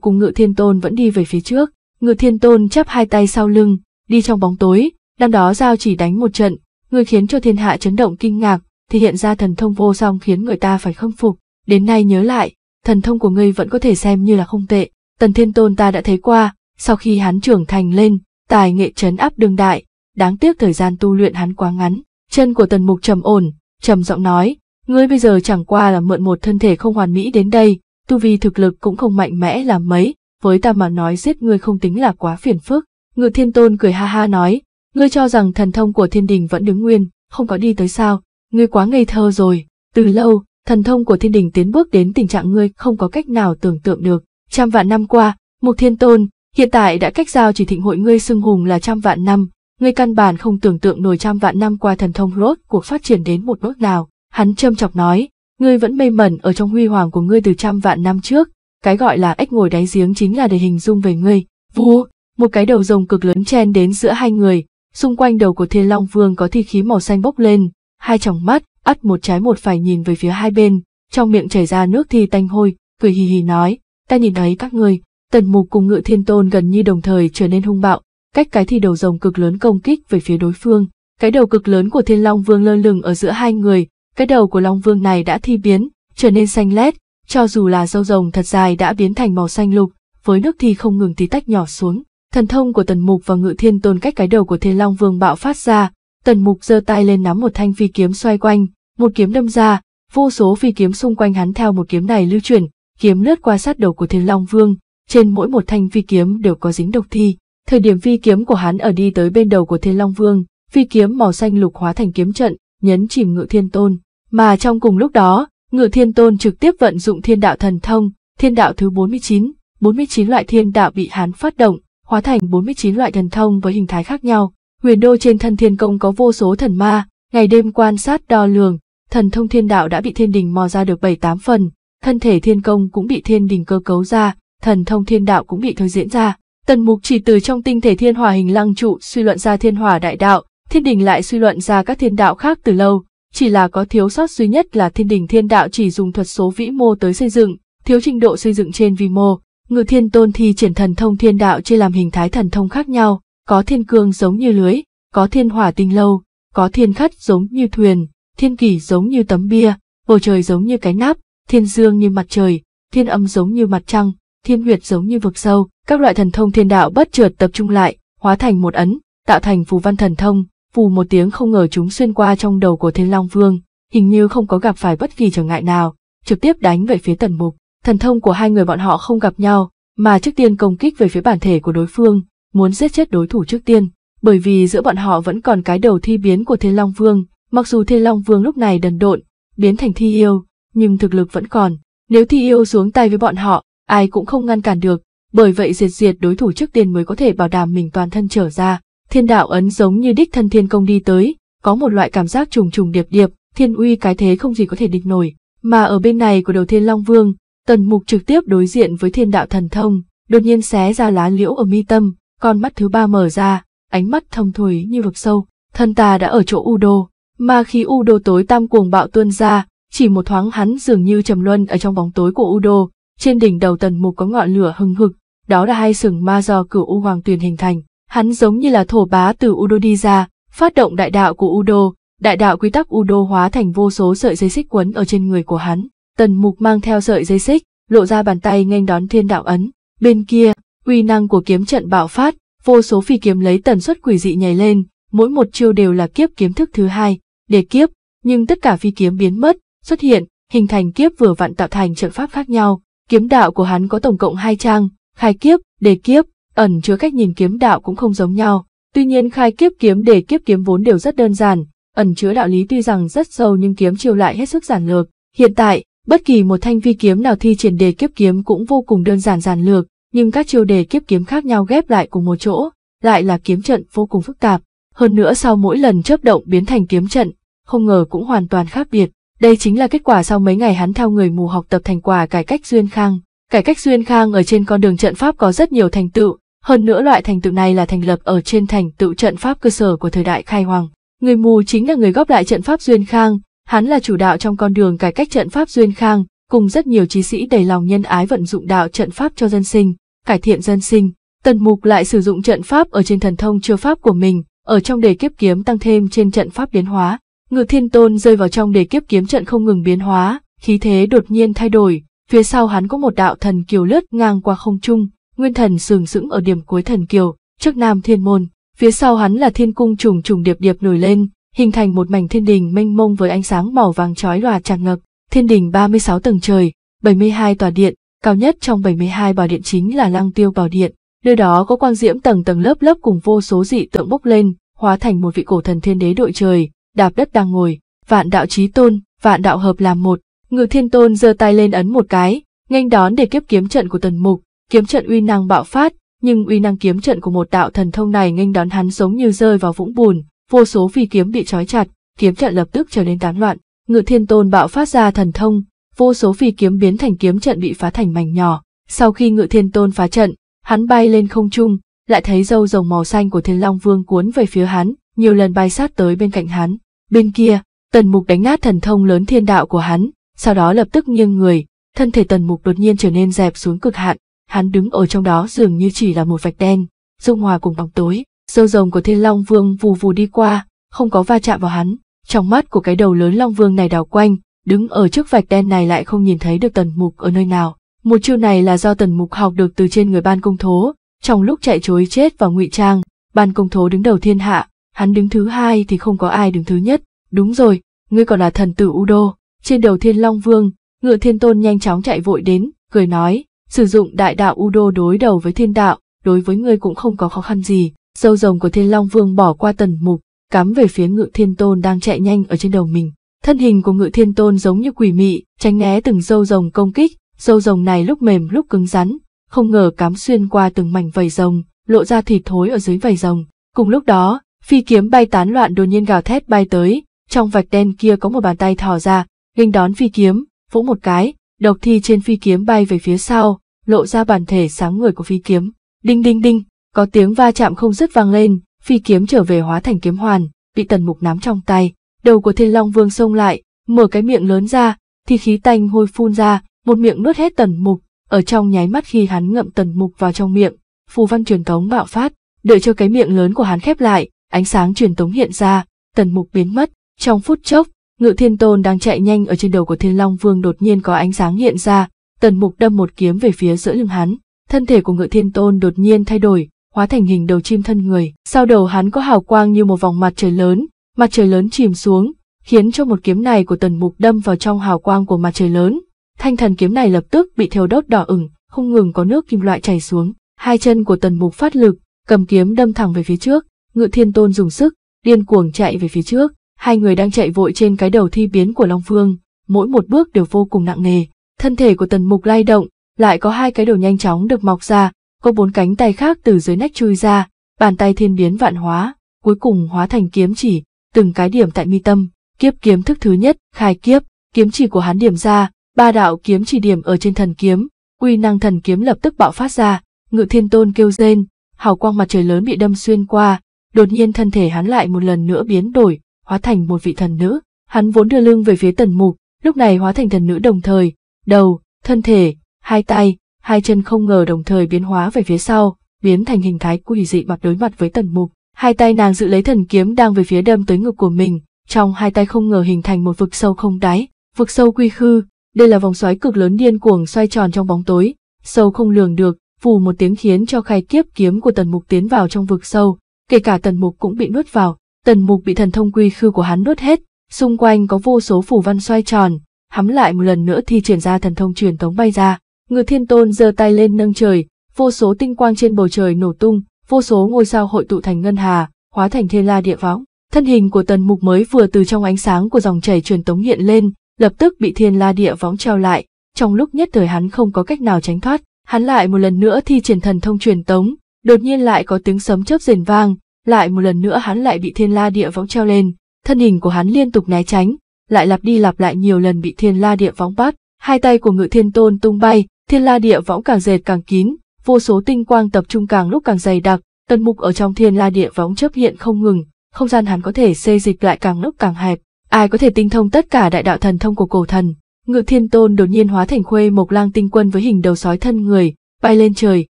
cùng Ngự Thiên Tôn vẫn đi về phía trước, Ngự Thiên Tôn chắp hai tay sau lưng, đi trong bóng tối, năm đó giao chỉ đánh một trận, người khiến cho thiên hạ chấn động kinh ngạc, thì hiện ra thần thông vô song khiến người ta phải khâm phục, đến nay nhớ lại, thần thông của ngươi vẫn có thể xem như là không tệ. Tần Thiên Tôn ta đã thấy qua, sau khi hắn trưởng thành lên, tài nghệ chấn áp đương đại, đáng tiếc thời gian tu luyện hắn quá ngắn. Chân của Tần Mục trầm ổn, trầm giọng nói, ngươi bây giờ chẳng qua là mượn một thân thể không hoàn mỹ đến đây, tu vi thực lực cũng không mạnh mẽ là mấy, với ta mà nói giết ngươi không tính là quá phiền phức. Ngự Thiên Tôn cười ha ha nói, ngươi cho rằng thần thông của thiên đình vẫn đứng nguyên, không có đi tới sao, ngươi quá ngây thơ rồi, từ lâu, thần thông của thiên đình tiến bước đến tình trạng ngươi không có cách nào tưởng tượng được. Trăm vạn năm qua, Mục Thiên Tôn, hiện tại đã cách giao chỉ thịnh hội ngươi xưng hùng là trăm vạn năm, ngươi căn bản không tưởng tượng nổi trăm vạn năm qua thần thông rốt cuộc phát triển đến một bước nào. Hắn châm chọc nói, ngươi vẫn mê mẩn ở trong huy hoàng của ngươi từ trăm vạn năm trước, cái gọi là ếch ngồi đáy giếng chính là để hình dung về ngươi. Vua, một cái đầu rồng cực lớn chen đến giữa hai người, xung quanh đầu của Thiên Long Vương có thi khí màu xanh bốc lên, hai tròng mắt ắt một trái một phải nhìn về phía hai bên, trong miệng chảy ra nước thi tanh hôi, cười hì hì nói, ta nhìn thấy các ngươi, tần mục cùng ngự thiên tôn gần như đồng thời trở nên hung bạo, cách cái thì đầu rồng cực lớn công kích về phía đối phương, cái đầu cực lớn của thiên long vương lơ lửng ở giữa hai người, cái đầu của long vương này đã thi biến, trở nên xanh lét, cho dù là râu rồng thật dài đã biến thành màu xanh lục, với nước thi không ngừng tí tách nhỏ xuống. Thần thông của tần mục và ngự thiên tôn cách cái đầu của thiên long vương bạo phát ra, Tần Mục giơ tay lên nắm một thanh phi kiếm xoay quanh, một kiếm đâm ra, vô số phi kiếm xung quanh hắn theo một kiếm này lưu chuyển, kiếm lướt qua sát đầu của Thiên Long Vương, trên mỗi một thanh phi kiếm đều có dính độc thi. Thời điểm phi kiếm của hắn ở đi tới bên đầu của Thiên Long Vương, phi kiếm màu xanh lục hóa thành kiếm trận, nhấn chìm Ngự Thiên Tôn, mà trong cùng lúc đó, Ngự Thiên Tôn trực tiếp vận dụng Thiên Đạo Thần Thông, Thiên Đạo thứ 49, 49 loại thiên đạo bị hắn phát động, hóa thành 49 loại thần thông với hình thái khác nhau, huyền đô trên thân thiên công có vô số thần ma, ngày đêm quan sát đo lường, thần thông thiên đạo đã bị thiên đình mò ra được bảy tám phần, thân thể thiên công cũng bị thiên đình cơ cấu ra, thần thông thiên đạo cũng bị thôi diễn ra. Tần mục chỉ từ trong tinh thể thiên hòa hình lăng trụ suy luận ra thiên hòa đại đạo, thiên đình lại suy luận ra các thiên đạo khác từ lâu, chỉ là có thiếu sót duy nhất là thiên đình thiên đạo chỉ dùng thuật số vĩ mô tới xây dựng, thiếu trình độ xây dựng trên vi mô. Ngự thiên tôn thi triển thần thông thiên đạo chia làm hình thái thần thông khác nhau, có thiên cương giống như lưới, có thiên hỏa tinh lâu, có thiên khất giống như thuyền, thiên kỷ giống như tấm bia, bầu trời giống như cái nắp, thiên dương như mặt trời, thiên âm giống như mặt trăng, thiên huyệt giống như vực sâu, các loại thần thông thiên đạo bất trượt tập trung lại, hóa thành một ấn, tạo thành phù văn thần thông, phù một tiếng không ngờ chúng xuyên qua trong đầu của Thiên Long Vương, hình như không có gặp phải bất kỳ trở ngại nào, trực tiếp đánh về phía Tần Mục. Thần thông của hai người bọn họ không gặp nhau, mà trước tiên công kích về phía bản thể của đối phương, muốn giết chết đối thủ trước tiên, bởi vì giữa bọn họ vẫn còn cái đầu thi biến của Thiên Long Vương, mặc dù Thiên Long Vương lúc này đần độn, biến thành thi yêu, nhưng thực lực vẫn còn, nếu thi yêu xuống tay với bọn họ, ai cũng không ngăn cản được, bởi vậy diệt diệt đối thủ trước tiên mới có thể bảo đảm mình toàn thân trở ra, thiên đạo ấn giống như đích thân thiên công đi tới, có một loại cảm giác trùng trùng điệp điệp, thiên uy cái thế không gì có thể địch nổi, mà ở bên này của đầu thiên Long Vương, tần mục trực tiếp đối diện với thiên đạo thần thông, đột nhiên xé ra lá liễu ở mi tâm, con mắt thứ ba mở ra, ánh mắt thông thủy như vực sâu, thân ta đã ở chỗ Udo, mà khi Udo tối tăm cuồng bạo tuôn ra, chỉ một thoáng hắn dường như trầm luân ở trong bóng tối của Udo, trên đỉnh đầu tần mục có ngọn lửa hừng hực, đó là hai sừng ma do cửu U Hoàng Tuyền hình thành, hắn giống như là thổ bá từ Udo đi ra, phát động đại đạo của Udo, đại đạo quy tắc Udo hóa thành vô số sợi dây xích quấn ở trên người của hắn, tần mục mang theo sợi dây xích, lộ ra bàn tay nghênh đón thiên đạo ấn, bên kia, uy năng của kiếm trận bạo phát, vô số phi kiếm lấy tần suất quỷ dị nhảy lên, mỗi một chiêu đều là kiếp kiếm thức thứ hai, để kiếp, nhưng tất cả phi kiếm biến mất, xuất hiện, hình thành kiếp vừa vặn tạo thành trận pháp khác nhau, kiếm đạo của hắn có tổng cộng hai trang, khai kiếp, để kiếp, ẩn chứa cách nhìn kiếm đạo cũng không giống nhau. Tuy nhiên khai kiếp kiếm để kiếp kiếm vốn đều rất đơn giản, ẩn chứa đạo lý tuy rằng rất sâu nhưng kiếm chiêu lại hết sức giản lược. Hiện tại, bất kỳ một thanh vi kiếm nào thi triển đề kiếp kiếm cũng vô cùng đơn giản giản lược, nhưng các chiêu đề kiếp kiếm khác nhau ghép lại cùng một chỗ, lại là kiếm trận vô cùng phức tạp. Hơn nữa sau mỗi lần chớp động biến thành kiếm trận, không ngờ cũng hoàn toàn khác biệt. Đây chính là kết quả sau mấy ngày hắn theo người mù học tập thành quả cải cách Duyên Khang. Cải cách Duyên Khang ở trên con đường trận pháp có rất nhiều thành tựu, hơn nữa loại thành tựu này là thành lập ở trên thành tựu trận pháp cơ sở của thời đại khai hoàng. Người mù chính là người góp lại trận pháp Duyên Khang, hắn là chủ đạo trong con đường cải cách trận pháp Duyên Khang, cùng rất nhiều trí sĩ đầy lòng nhân ái vận dụng đạo trận pháp cho dân sinh, cải thiện dân sinh. Tần Mục lại sử dụng trận pháp ở trên thần thông chưa pháp của mình, ở trong đề kiếp kiếm tăng thêm trên trận pháp biến hóa. Ngự Thiên Tôn rơi vào trong đề kiếp kiếm trận không ngừng biến hóa, khí thế đột nhiên thay đổi, phía sau hắn có một đạo thần kiều lướt ngang qua không trung, nguyên thần sừng sững ở điểm cuối thần kiều, trước nam thiên môn, phía sau hắn là thiên cung trùng trùng điệp điệp nổi lên, hình thành một mảnh thiên đình mênh mông với ánh sáng màu vàng chói lòa tràn ngập, Thiên đình 36 tầng trời, 72 tòa điện, cao nhất trong 72 bảo điện chính là Lăng Tiêu bảo điện, nơi đó có quang diễm tầng tầng lớp lớp cùng vô số dị tượng bốc lên, hóa thành một vị cổ thần thiên đế đội trời, đạp đất đang ngồi, vạn đạo chí tôn, vạn đạo hợp làm một, Ngự Thiên Tôn giơ tay lên ấn một cái, nghênh đón để kiếp kiếm trận của Tần Mục, kiếm trận uy năng bạo phát, nhưng uy năng kiếm trận của một đạo thần thông này nghênh đón hắn giống như rơi vào vũng bùn, vô số phi kiếm bị trói chặt, kiếm trận lập tức trở nên tán loạn. Ngự thiên tôn bạo phát ra thần thông, vô số phi kiếm biến thành kiếm trận bị phá thành mảnh nhỏ. Sau khi ngự thiên tôn phá trận, hắn bay lên không trung, lại thấy dâu rồng màu xanh của thiên long vương cuốn về phía hắn, nhiều lần bay sát tới bên cạnh hắn. Bên kia, tần mục đánh nát thần thông lớn thiên đạo của hắn, sau đó lập tức nghiêng người, thân thể tần mục đột nhiên trở nên dẹp xuống cực hạn, hắn đứng ở trong đó dường như chỉ là một vạch đen, dung hòa cùng bóng tối. Dâu rồng của thiên long vương vù vù đi qua, không có va chạm vào hắn, trong mắt của cái đầu lớn Long Vương này đảo quanh, đứng ở trước vạch đen này lại không nhìn thấy được tần mục ở nơi nào. Một chiêu này là do tần mục học được từ trên người ban công thố, trong lúc chạy chối chết vào ngụy trang, ban công thố đứng đầu thiên hạ, hắn đứng thứ hai thì không có ai đứng thứ nhất. Đúng rồi, ngươi còn là thần tử u đô trên đầu thiên Long Vương, ngựa thiên tôn nhanh chóng chạy vội đến, cười nói, sử dụng đại đạo u đô đối đầu với thiên đạo, đối với ngươi cũng không có khó khăn gì. Dâu rồng của thiên Long Vương bỏ qua tần mục, cắm về phía ngự thiên tôn đang chạy nhanh ở trên đầu mình. Thân hình của ngự thiên tôn giống như quỷ mị, tránh né từng dâu rồng công kích, dâu rồng này lúc mềm lúc cứng rắn, không ngờ cắm xuyên qua từng mảnh vầy rồng, lộ ra thịt thối ở dưới vầy rồng. Cùng lúc đó, phi kiếm bay tán loạn đột nhiên gào thét bay tới, trong vạch đen kia có một bàn tay thò ra, nghênh đón phi kiếm, vỗ một cái, độc thi trên phi kiếm bay về phía sau, lộ ra bản thể sáng người của phi kiếm. Đinh đinh đinh, có tiếng va chạm không dứt vang lên, phi kiếm trở về hóa thành kiếm hoàn, bị tần mục nắm trong tay, đầu của thiên long vương xông lại, mở cái miệng lớn ra, thì khí tanh hôi phun ra, một miệng nuốt hết tần mục, ở trong nháy mắt khi hắn ngậm tần mục vào trong miệng, phù văn truyền tống bạo phát, đợi cho cái miệng lớn của hắn khép lại, ánh sáng truyền tống hiện ra, tần mục biến mất, trong phút chốc, ngự thiên tôn đang chạy nhanh ở trên đầu của thiên long vương đột nhiên có ánh sáng hiện ra, tần mục đâm một kiếm về phía giữa lưng hắn, thân thể của ngự thiên tôn đột nhiên thay đổi, hóa thành hình đầu chim thân người. Sau đầu hắn có hào quang như một vòng mặt trời lớn, mặt trời lớn chìm xuống, khiến cho một kiếm này của tần mục đâm vào trong hào quang của mặt trời lớn. Thanh thần kiếm này lập tức bị thiêu đốt đỏ ửng, không ngừng có nước kim loại chảy xuống. Hai chân của tần mục phát lực, cầm kiếm đâm thẳng về phía trước, ngự thiên tôn dùng sức, điên cuồng chạy về phía trước. Hai người đang chạy vội trên cái đầu thi biến của Long Phương, mỗi một bước đều vô cùng nặng nề. Thân thể của tần mục lay động, lại có hai cái đầu nhanh chóng được mọc ra, có bốn cánh tay khác từ dưới nách chui ra, bàn tay thiên biến vạn hóa, cuối cùng hóa thành kiếm chỉ, từng cái điểm tại mi tâm, kiếp kiếm thức thứ nhất, khai kiếp, kiếm chỉ của hắn điểm ra, ba đạo kiếm chỉ điểm ở trên thần kiếm, quy năng thần kiếm lập tức bạo phát ra, ngự thiên tôn kêu rên, hào quang mặt trời lớn bị đâm xuyên qua, đột nhiên thân thể hắn lại một lần nữa biến đổi, hóa thành một vị thần nữ, hắn vốn đưa lưng về phía tần mục, lúc này hóa thành thần nữ đồng thời, đầu, thân thể, hai tay, hai chân không ngờ đồng thời biến hóa về phía sau, biến thành hình thái quỷ dị mặt đối mặt với tần mục. Hai tay nàng giữ lấy thần kiếm đang về phía đâm tới ngực của mình, trong hai tay không ngờ hình thành một vực sâu không đáy, vực sâu quy khư, đây là vòng xoáy cực lớn điên cuồng xoay tròn trong bóng tối, sâu không lường được, phù một tiếng khiến cho khai kiếp kiếm của tần mục tiến vào trong vực sâu, kể cả tần mục cũng bị nuốt vào, tần mục bị thần thông quy khư của hắn nuốt hết, xung quanh có vô số phù văn xoay tròn, hắm lại một lần nữa thì triển ra thần thông truyền tống bay ra, Ngự thiên tôn giơ tay lên nâng trời, vô số tinh quang trên bầu trời nổ tung, vô số ngôi sao hội tụ thành ngân hà, hóa thành thiên la địa võng. Thân hình của tần mục mới vừa từ trong ánh sáng của dòng chảy truyền tống hiện lên, lập tức bị thiên la địa võng treo lại, trong lúc nhất thời hắn không có cách nào tránh thoát, hắn lại một lần nữa thi triển thần thông truyền tống, đột nhiên lại có tiếng sấm chớp rền vang, lại một lần nữa hắn lại bị thiên la địa võng treo lên, thân hình của hắn liên tục né tránh, lại lặp đi lặp lại nhiều lần bị thiên la địa võng bắt, hai tay của ngự thiên tôn tung bay, Thiên la địa võng càng dệt càng kín, vô số tinh quang tập trung càng lúc càng dày đặc, tần mục ở trong thiên la địa võng chấp hiện không ngừng, không gian hắn có thể xê dịch lại càng lúc càng hẹp. Ai có thể tinh thông tất cả đại đạo thần thông của cổ thần? Ngự thiên tôn đột nhiên hóa thành khuê mộc lang tinh quân với hình đầu sói thân người, bay lên trời,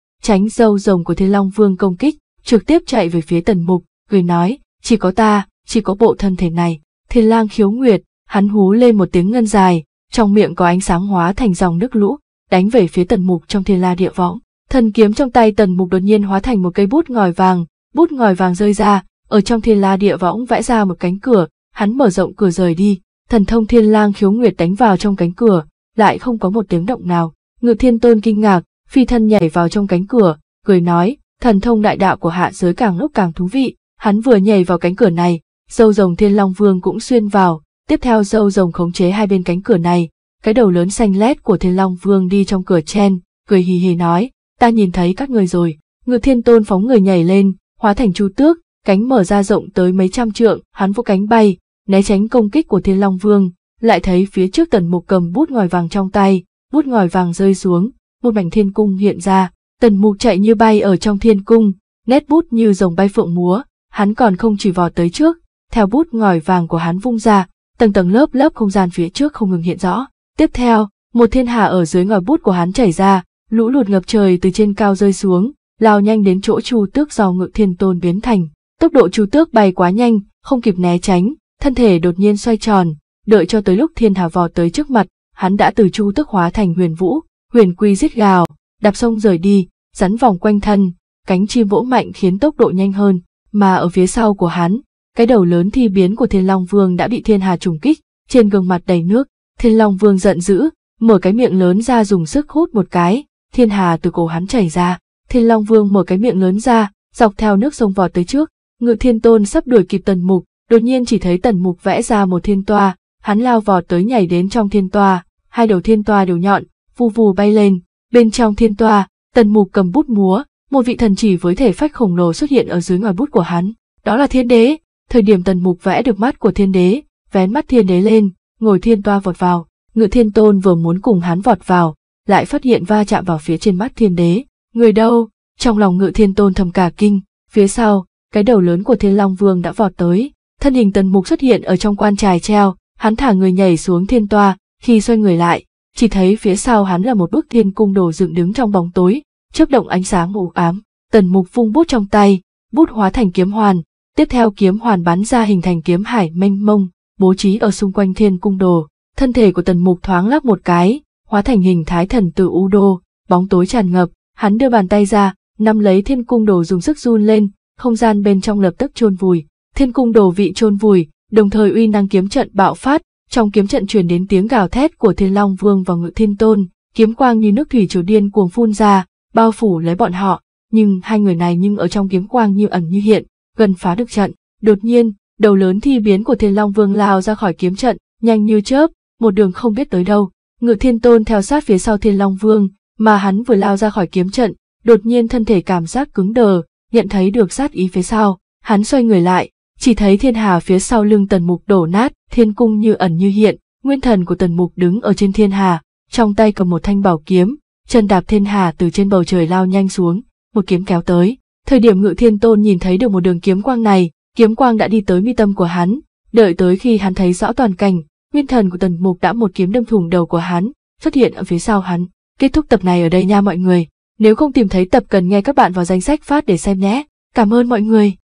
tránh dâu rồng của thiên long vương công kích, trực tiếp chạy về phía tần mục, cười nói, chỉ có ta, chỉ có bộ thân thể này. Thiên lang khiếu nguyệt, hắn hú lên một tiếng ngân dài, trong miệng có ánh sáng hóa thành dòng nước lũ, đánh về phía tần mục trong thiên la địa võng. Thần kiếm trong tay tần mục đột nhiên hóa thành một cây bút ngòi vàng, bút ngòi vàng rơi ra, ở trong thiên la địa võng vẽ ra một cánh cửa, hắn mở rộng cửa rời đi, thần thông thiên lang khiếu nguyệt đánh vào trong cánh cửa, lại không có một tiếng động nào. Ngự thiên tôn kinh ngạc, phi thân nhảy vào trong cánh cửa, cười nói, thần thông đại đạo của hạ giới càng lúc càng thú vị, hắn vừa nhảy vào cánh cửa này, dâu rồng thiên long vương cũng xuyên vào, tiếp theo dâu rồng khống chế hai bên cánh cửa này, cái đầu lớn xanh lét của thiên long vương đi trong cửa chen, cười hì hì nói, ta nhìn thấy các người rồi, ngự thiên tôn phóng người nhảy lên, hóa thành chu tước, cánh mở ra rộng tới mấy trăm trượng, hắn vỗ cánh bay, né tránh công kích của thiên long vương, lại thấy phía trước tần mục cầm bút ngòi vàng trong tay, bút ngòi vàng rơi xuống, một mảnh thiên cung hiện ra, tần mục chạy như bay ở trong thiên cung, nét bút như rồng bay phượng múa, hắn còn không chỉ vò tới trước, theo bút ngòi vàng của hắn vung ra, tầng tầng lớp lớp không gian phía trước không ngừng hiện rõ. Tiếp theo, một thiên hà ở dưới ngòi bút của hắn chảy ra, lũ lụt ngập trời từ trên cao rơi xuống, lao nhanh đến chỗ Chu Tước do Ngự Thiên Tôn biến thành. Tốc độ Chu Tước bay quá nhanh, không kịp né tránh, thân thể đột nhiên xoay tròn, đợi cho tới lúc thiên hà vò tới trước mặt, hắn đã từ Chu Tước hóa thành Huyền Vũ, Huyền Quy giết gào, đạp sông rời đi, rắn vòng quanh thân, cánh chim vỗ mạnh khiến tốc độ nhanh hơn, mà ở phía sau của hắn, cái đầu lớn thi biến của Thiên Long Vương đã bị thiên hà trùng kích, trên gương mặt đầy nước Thiên Long Vương giận dữ, mở cái miệng lớn ra dùng sức hút một cái, thiên hà từ cổ hắn chảy ra. Thiên Long Vương mở cái miệng lớn ra, dọc theo nước sông vọt tới trước. Ngự Thiên Tôn sắp đuổi kịp Tần Mục, đột nhiên chỉ thấy Tần Mục vẽ ra một thiên toa, hắn lao vọt tới nhảy đến trong thiên toa, hai đầu thiên toa đều nhọn, vù vù bay lên. Bên trong thiên toa, Tần Mục cầm bút múa, một vị thần chỉ với thể phách khổng lồ xuất hiện ở dưới ngòi bút của hắn. Đó là Thiên Đế. Thời điểm Tần Mục vẽ được mắt của Thiên Đế, vén mắt Thiên Đế lên, ngồi thiên toa vọt vào, ngự thiên tôn vừa muốn cùng hắn vọt vào, lại phát hiện va chạm vào phía trên mắt thiên đế. Người đâu? Trong lòng ngự thiên tôn thầm cả kinh, phía sau, cái đầu lớn của thiên long vương đã vọt tới, thân hình tần mục xuất hiện ở trong quan trài treo, hắn thả người nhảy xuống thiên toa, khi xoay người lại, chỉ thấy phía sau hắn là một bức thiên cung đồ dựng đứng trong bóng tối, chớp động ánh sáng u ám, tần mục vung bút trong tay, bút hóa thành kiếm hoàn, tiếp theo kiếm hoàn bắn ra hình thành kiếm hải mênh mông, bố trí ở xung quanh thiên cung đồ, thân thể của tần mục thoáng lắc một cái, hóa thành hình thái thần từ u đô, bóng tối tràn ngập, hắn đưa bàn tay ra, nắm lấy thiên cung đồ dùng sức run lên, không gian bên trong lập tức chôn vùi, thiên cung đồ vị chôn vùi, đồng thời uy năng kiếm trận bạo phát, trong kiếm trận truyền đến tiếng gào thét của Thiên Long Vương và Ngự Thiên Tôn, kiếm quang như nước thủy triều điên cuồng phun ra, bao phủ lấy bọn họ, nhưng hai người này nhưng ở trong kiếm quang như ẩn như hiện, gần phá được trận, đột nhiên, đầu lớn thi biến của thiên long vương lao ra khỏi kiếm trận nhanh như chớp một đường không biết tới đâu ngự thiên tôn theo sát phía sau thiên long vương mà hắn vừa lao ra khỏi kiếm trận đột nhiên thân thể cảm giác cứng đờ nhận thấy được sát ý phía sau hắn xoay người lại chỉ thấy thiên hà phía sau lưng tần mục đổ nát thiên cung như ẩn như hiện nguyên thần của tần mục đứng ở trên thiên hà trong tay cầm một thanh bảo kiếm chân đạp thiên hà từ trên bầu trời lao nhanh xuống một kiếm kéo tới thời điểm ngự thiên tôn nhìn thấy được một đường kiếm quang này kiếm quang đã đi tới mi tâm của hắn, đợi tới khi hắn thấy rõ toàn cảnh, nguyên thần của tần mục đã một kiếm đâm thủng đầu của hắn, xuất hiện ở phía sau hắn. Kết thúc tập này ở đây nha mọi người, nếu không tìm thấy tập cần nghe các bạn vào danh sách phát để xem nhé. Cảm ơn mọi người.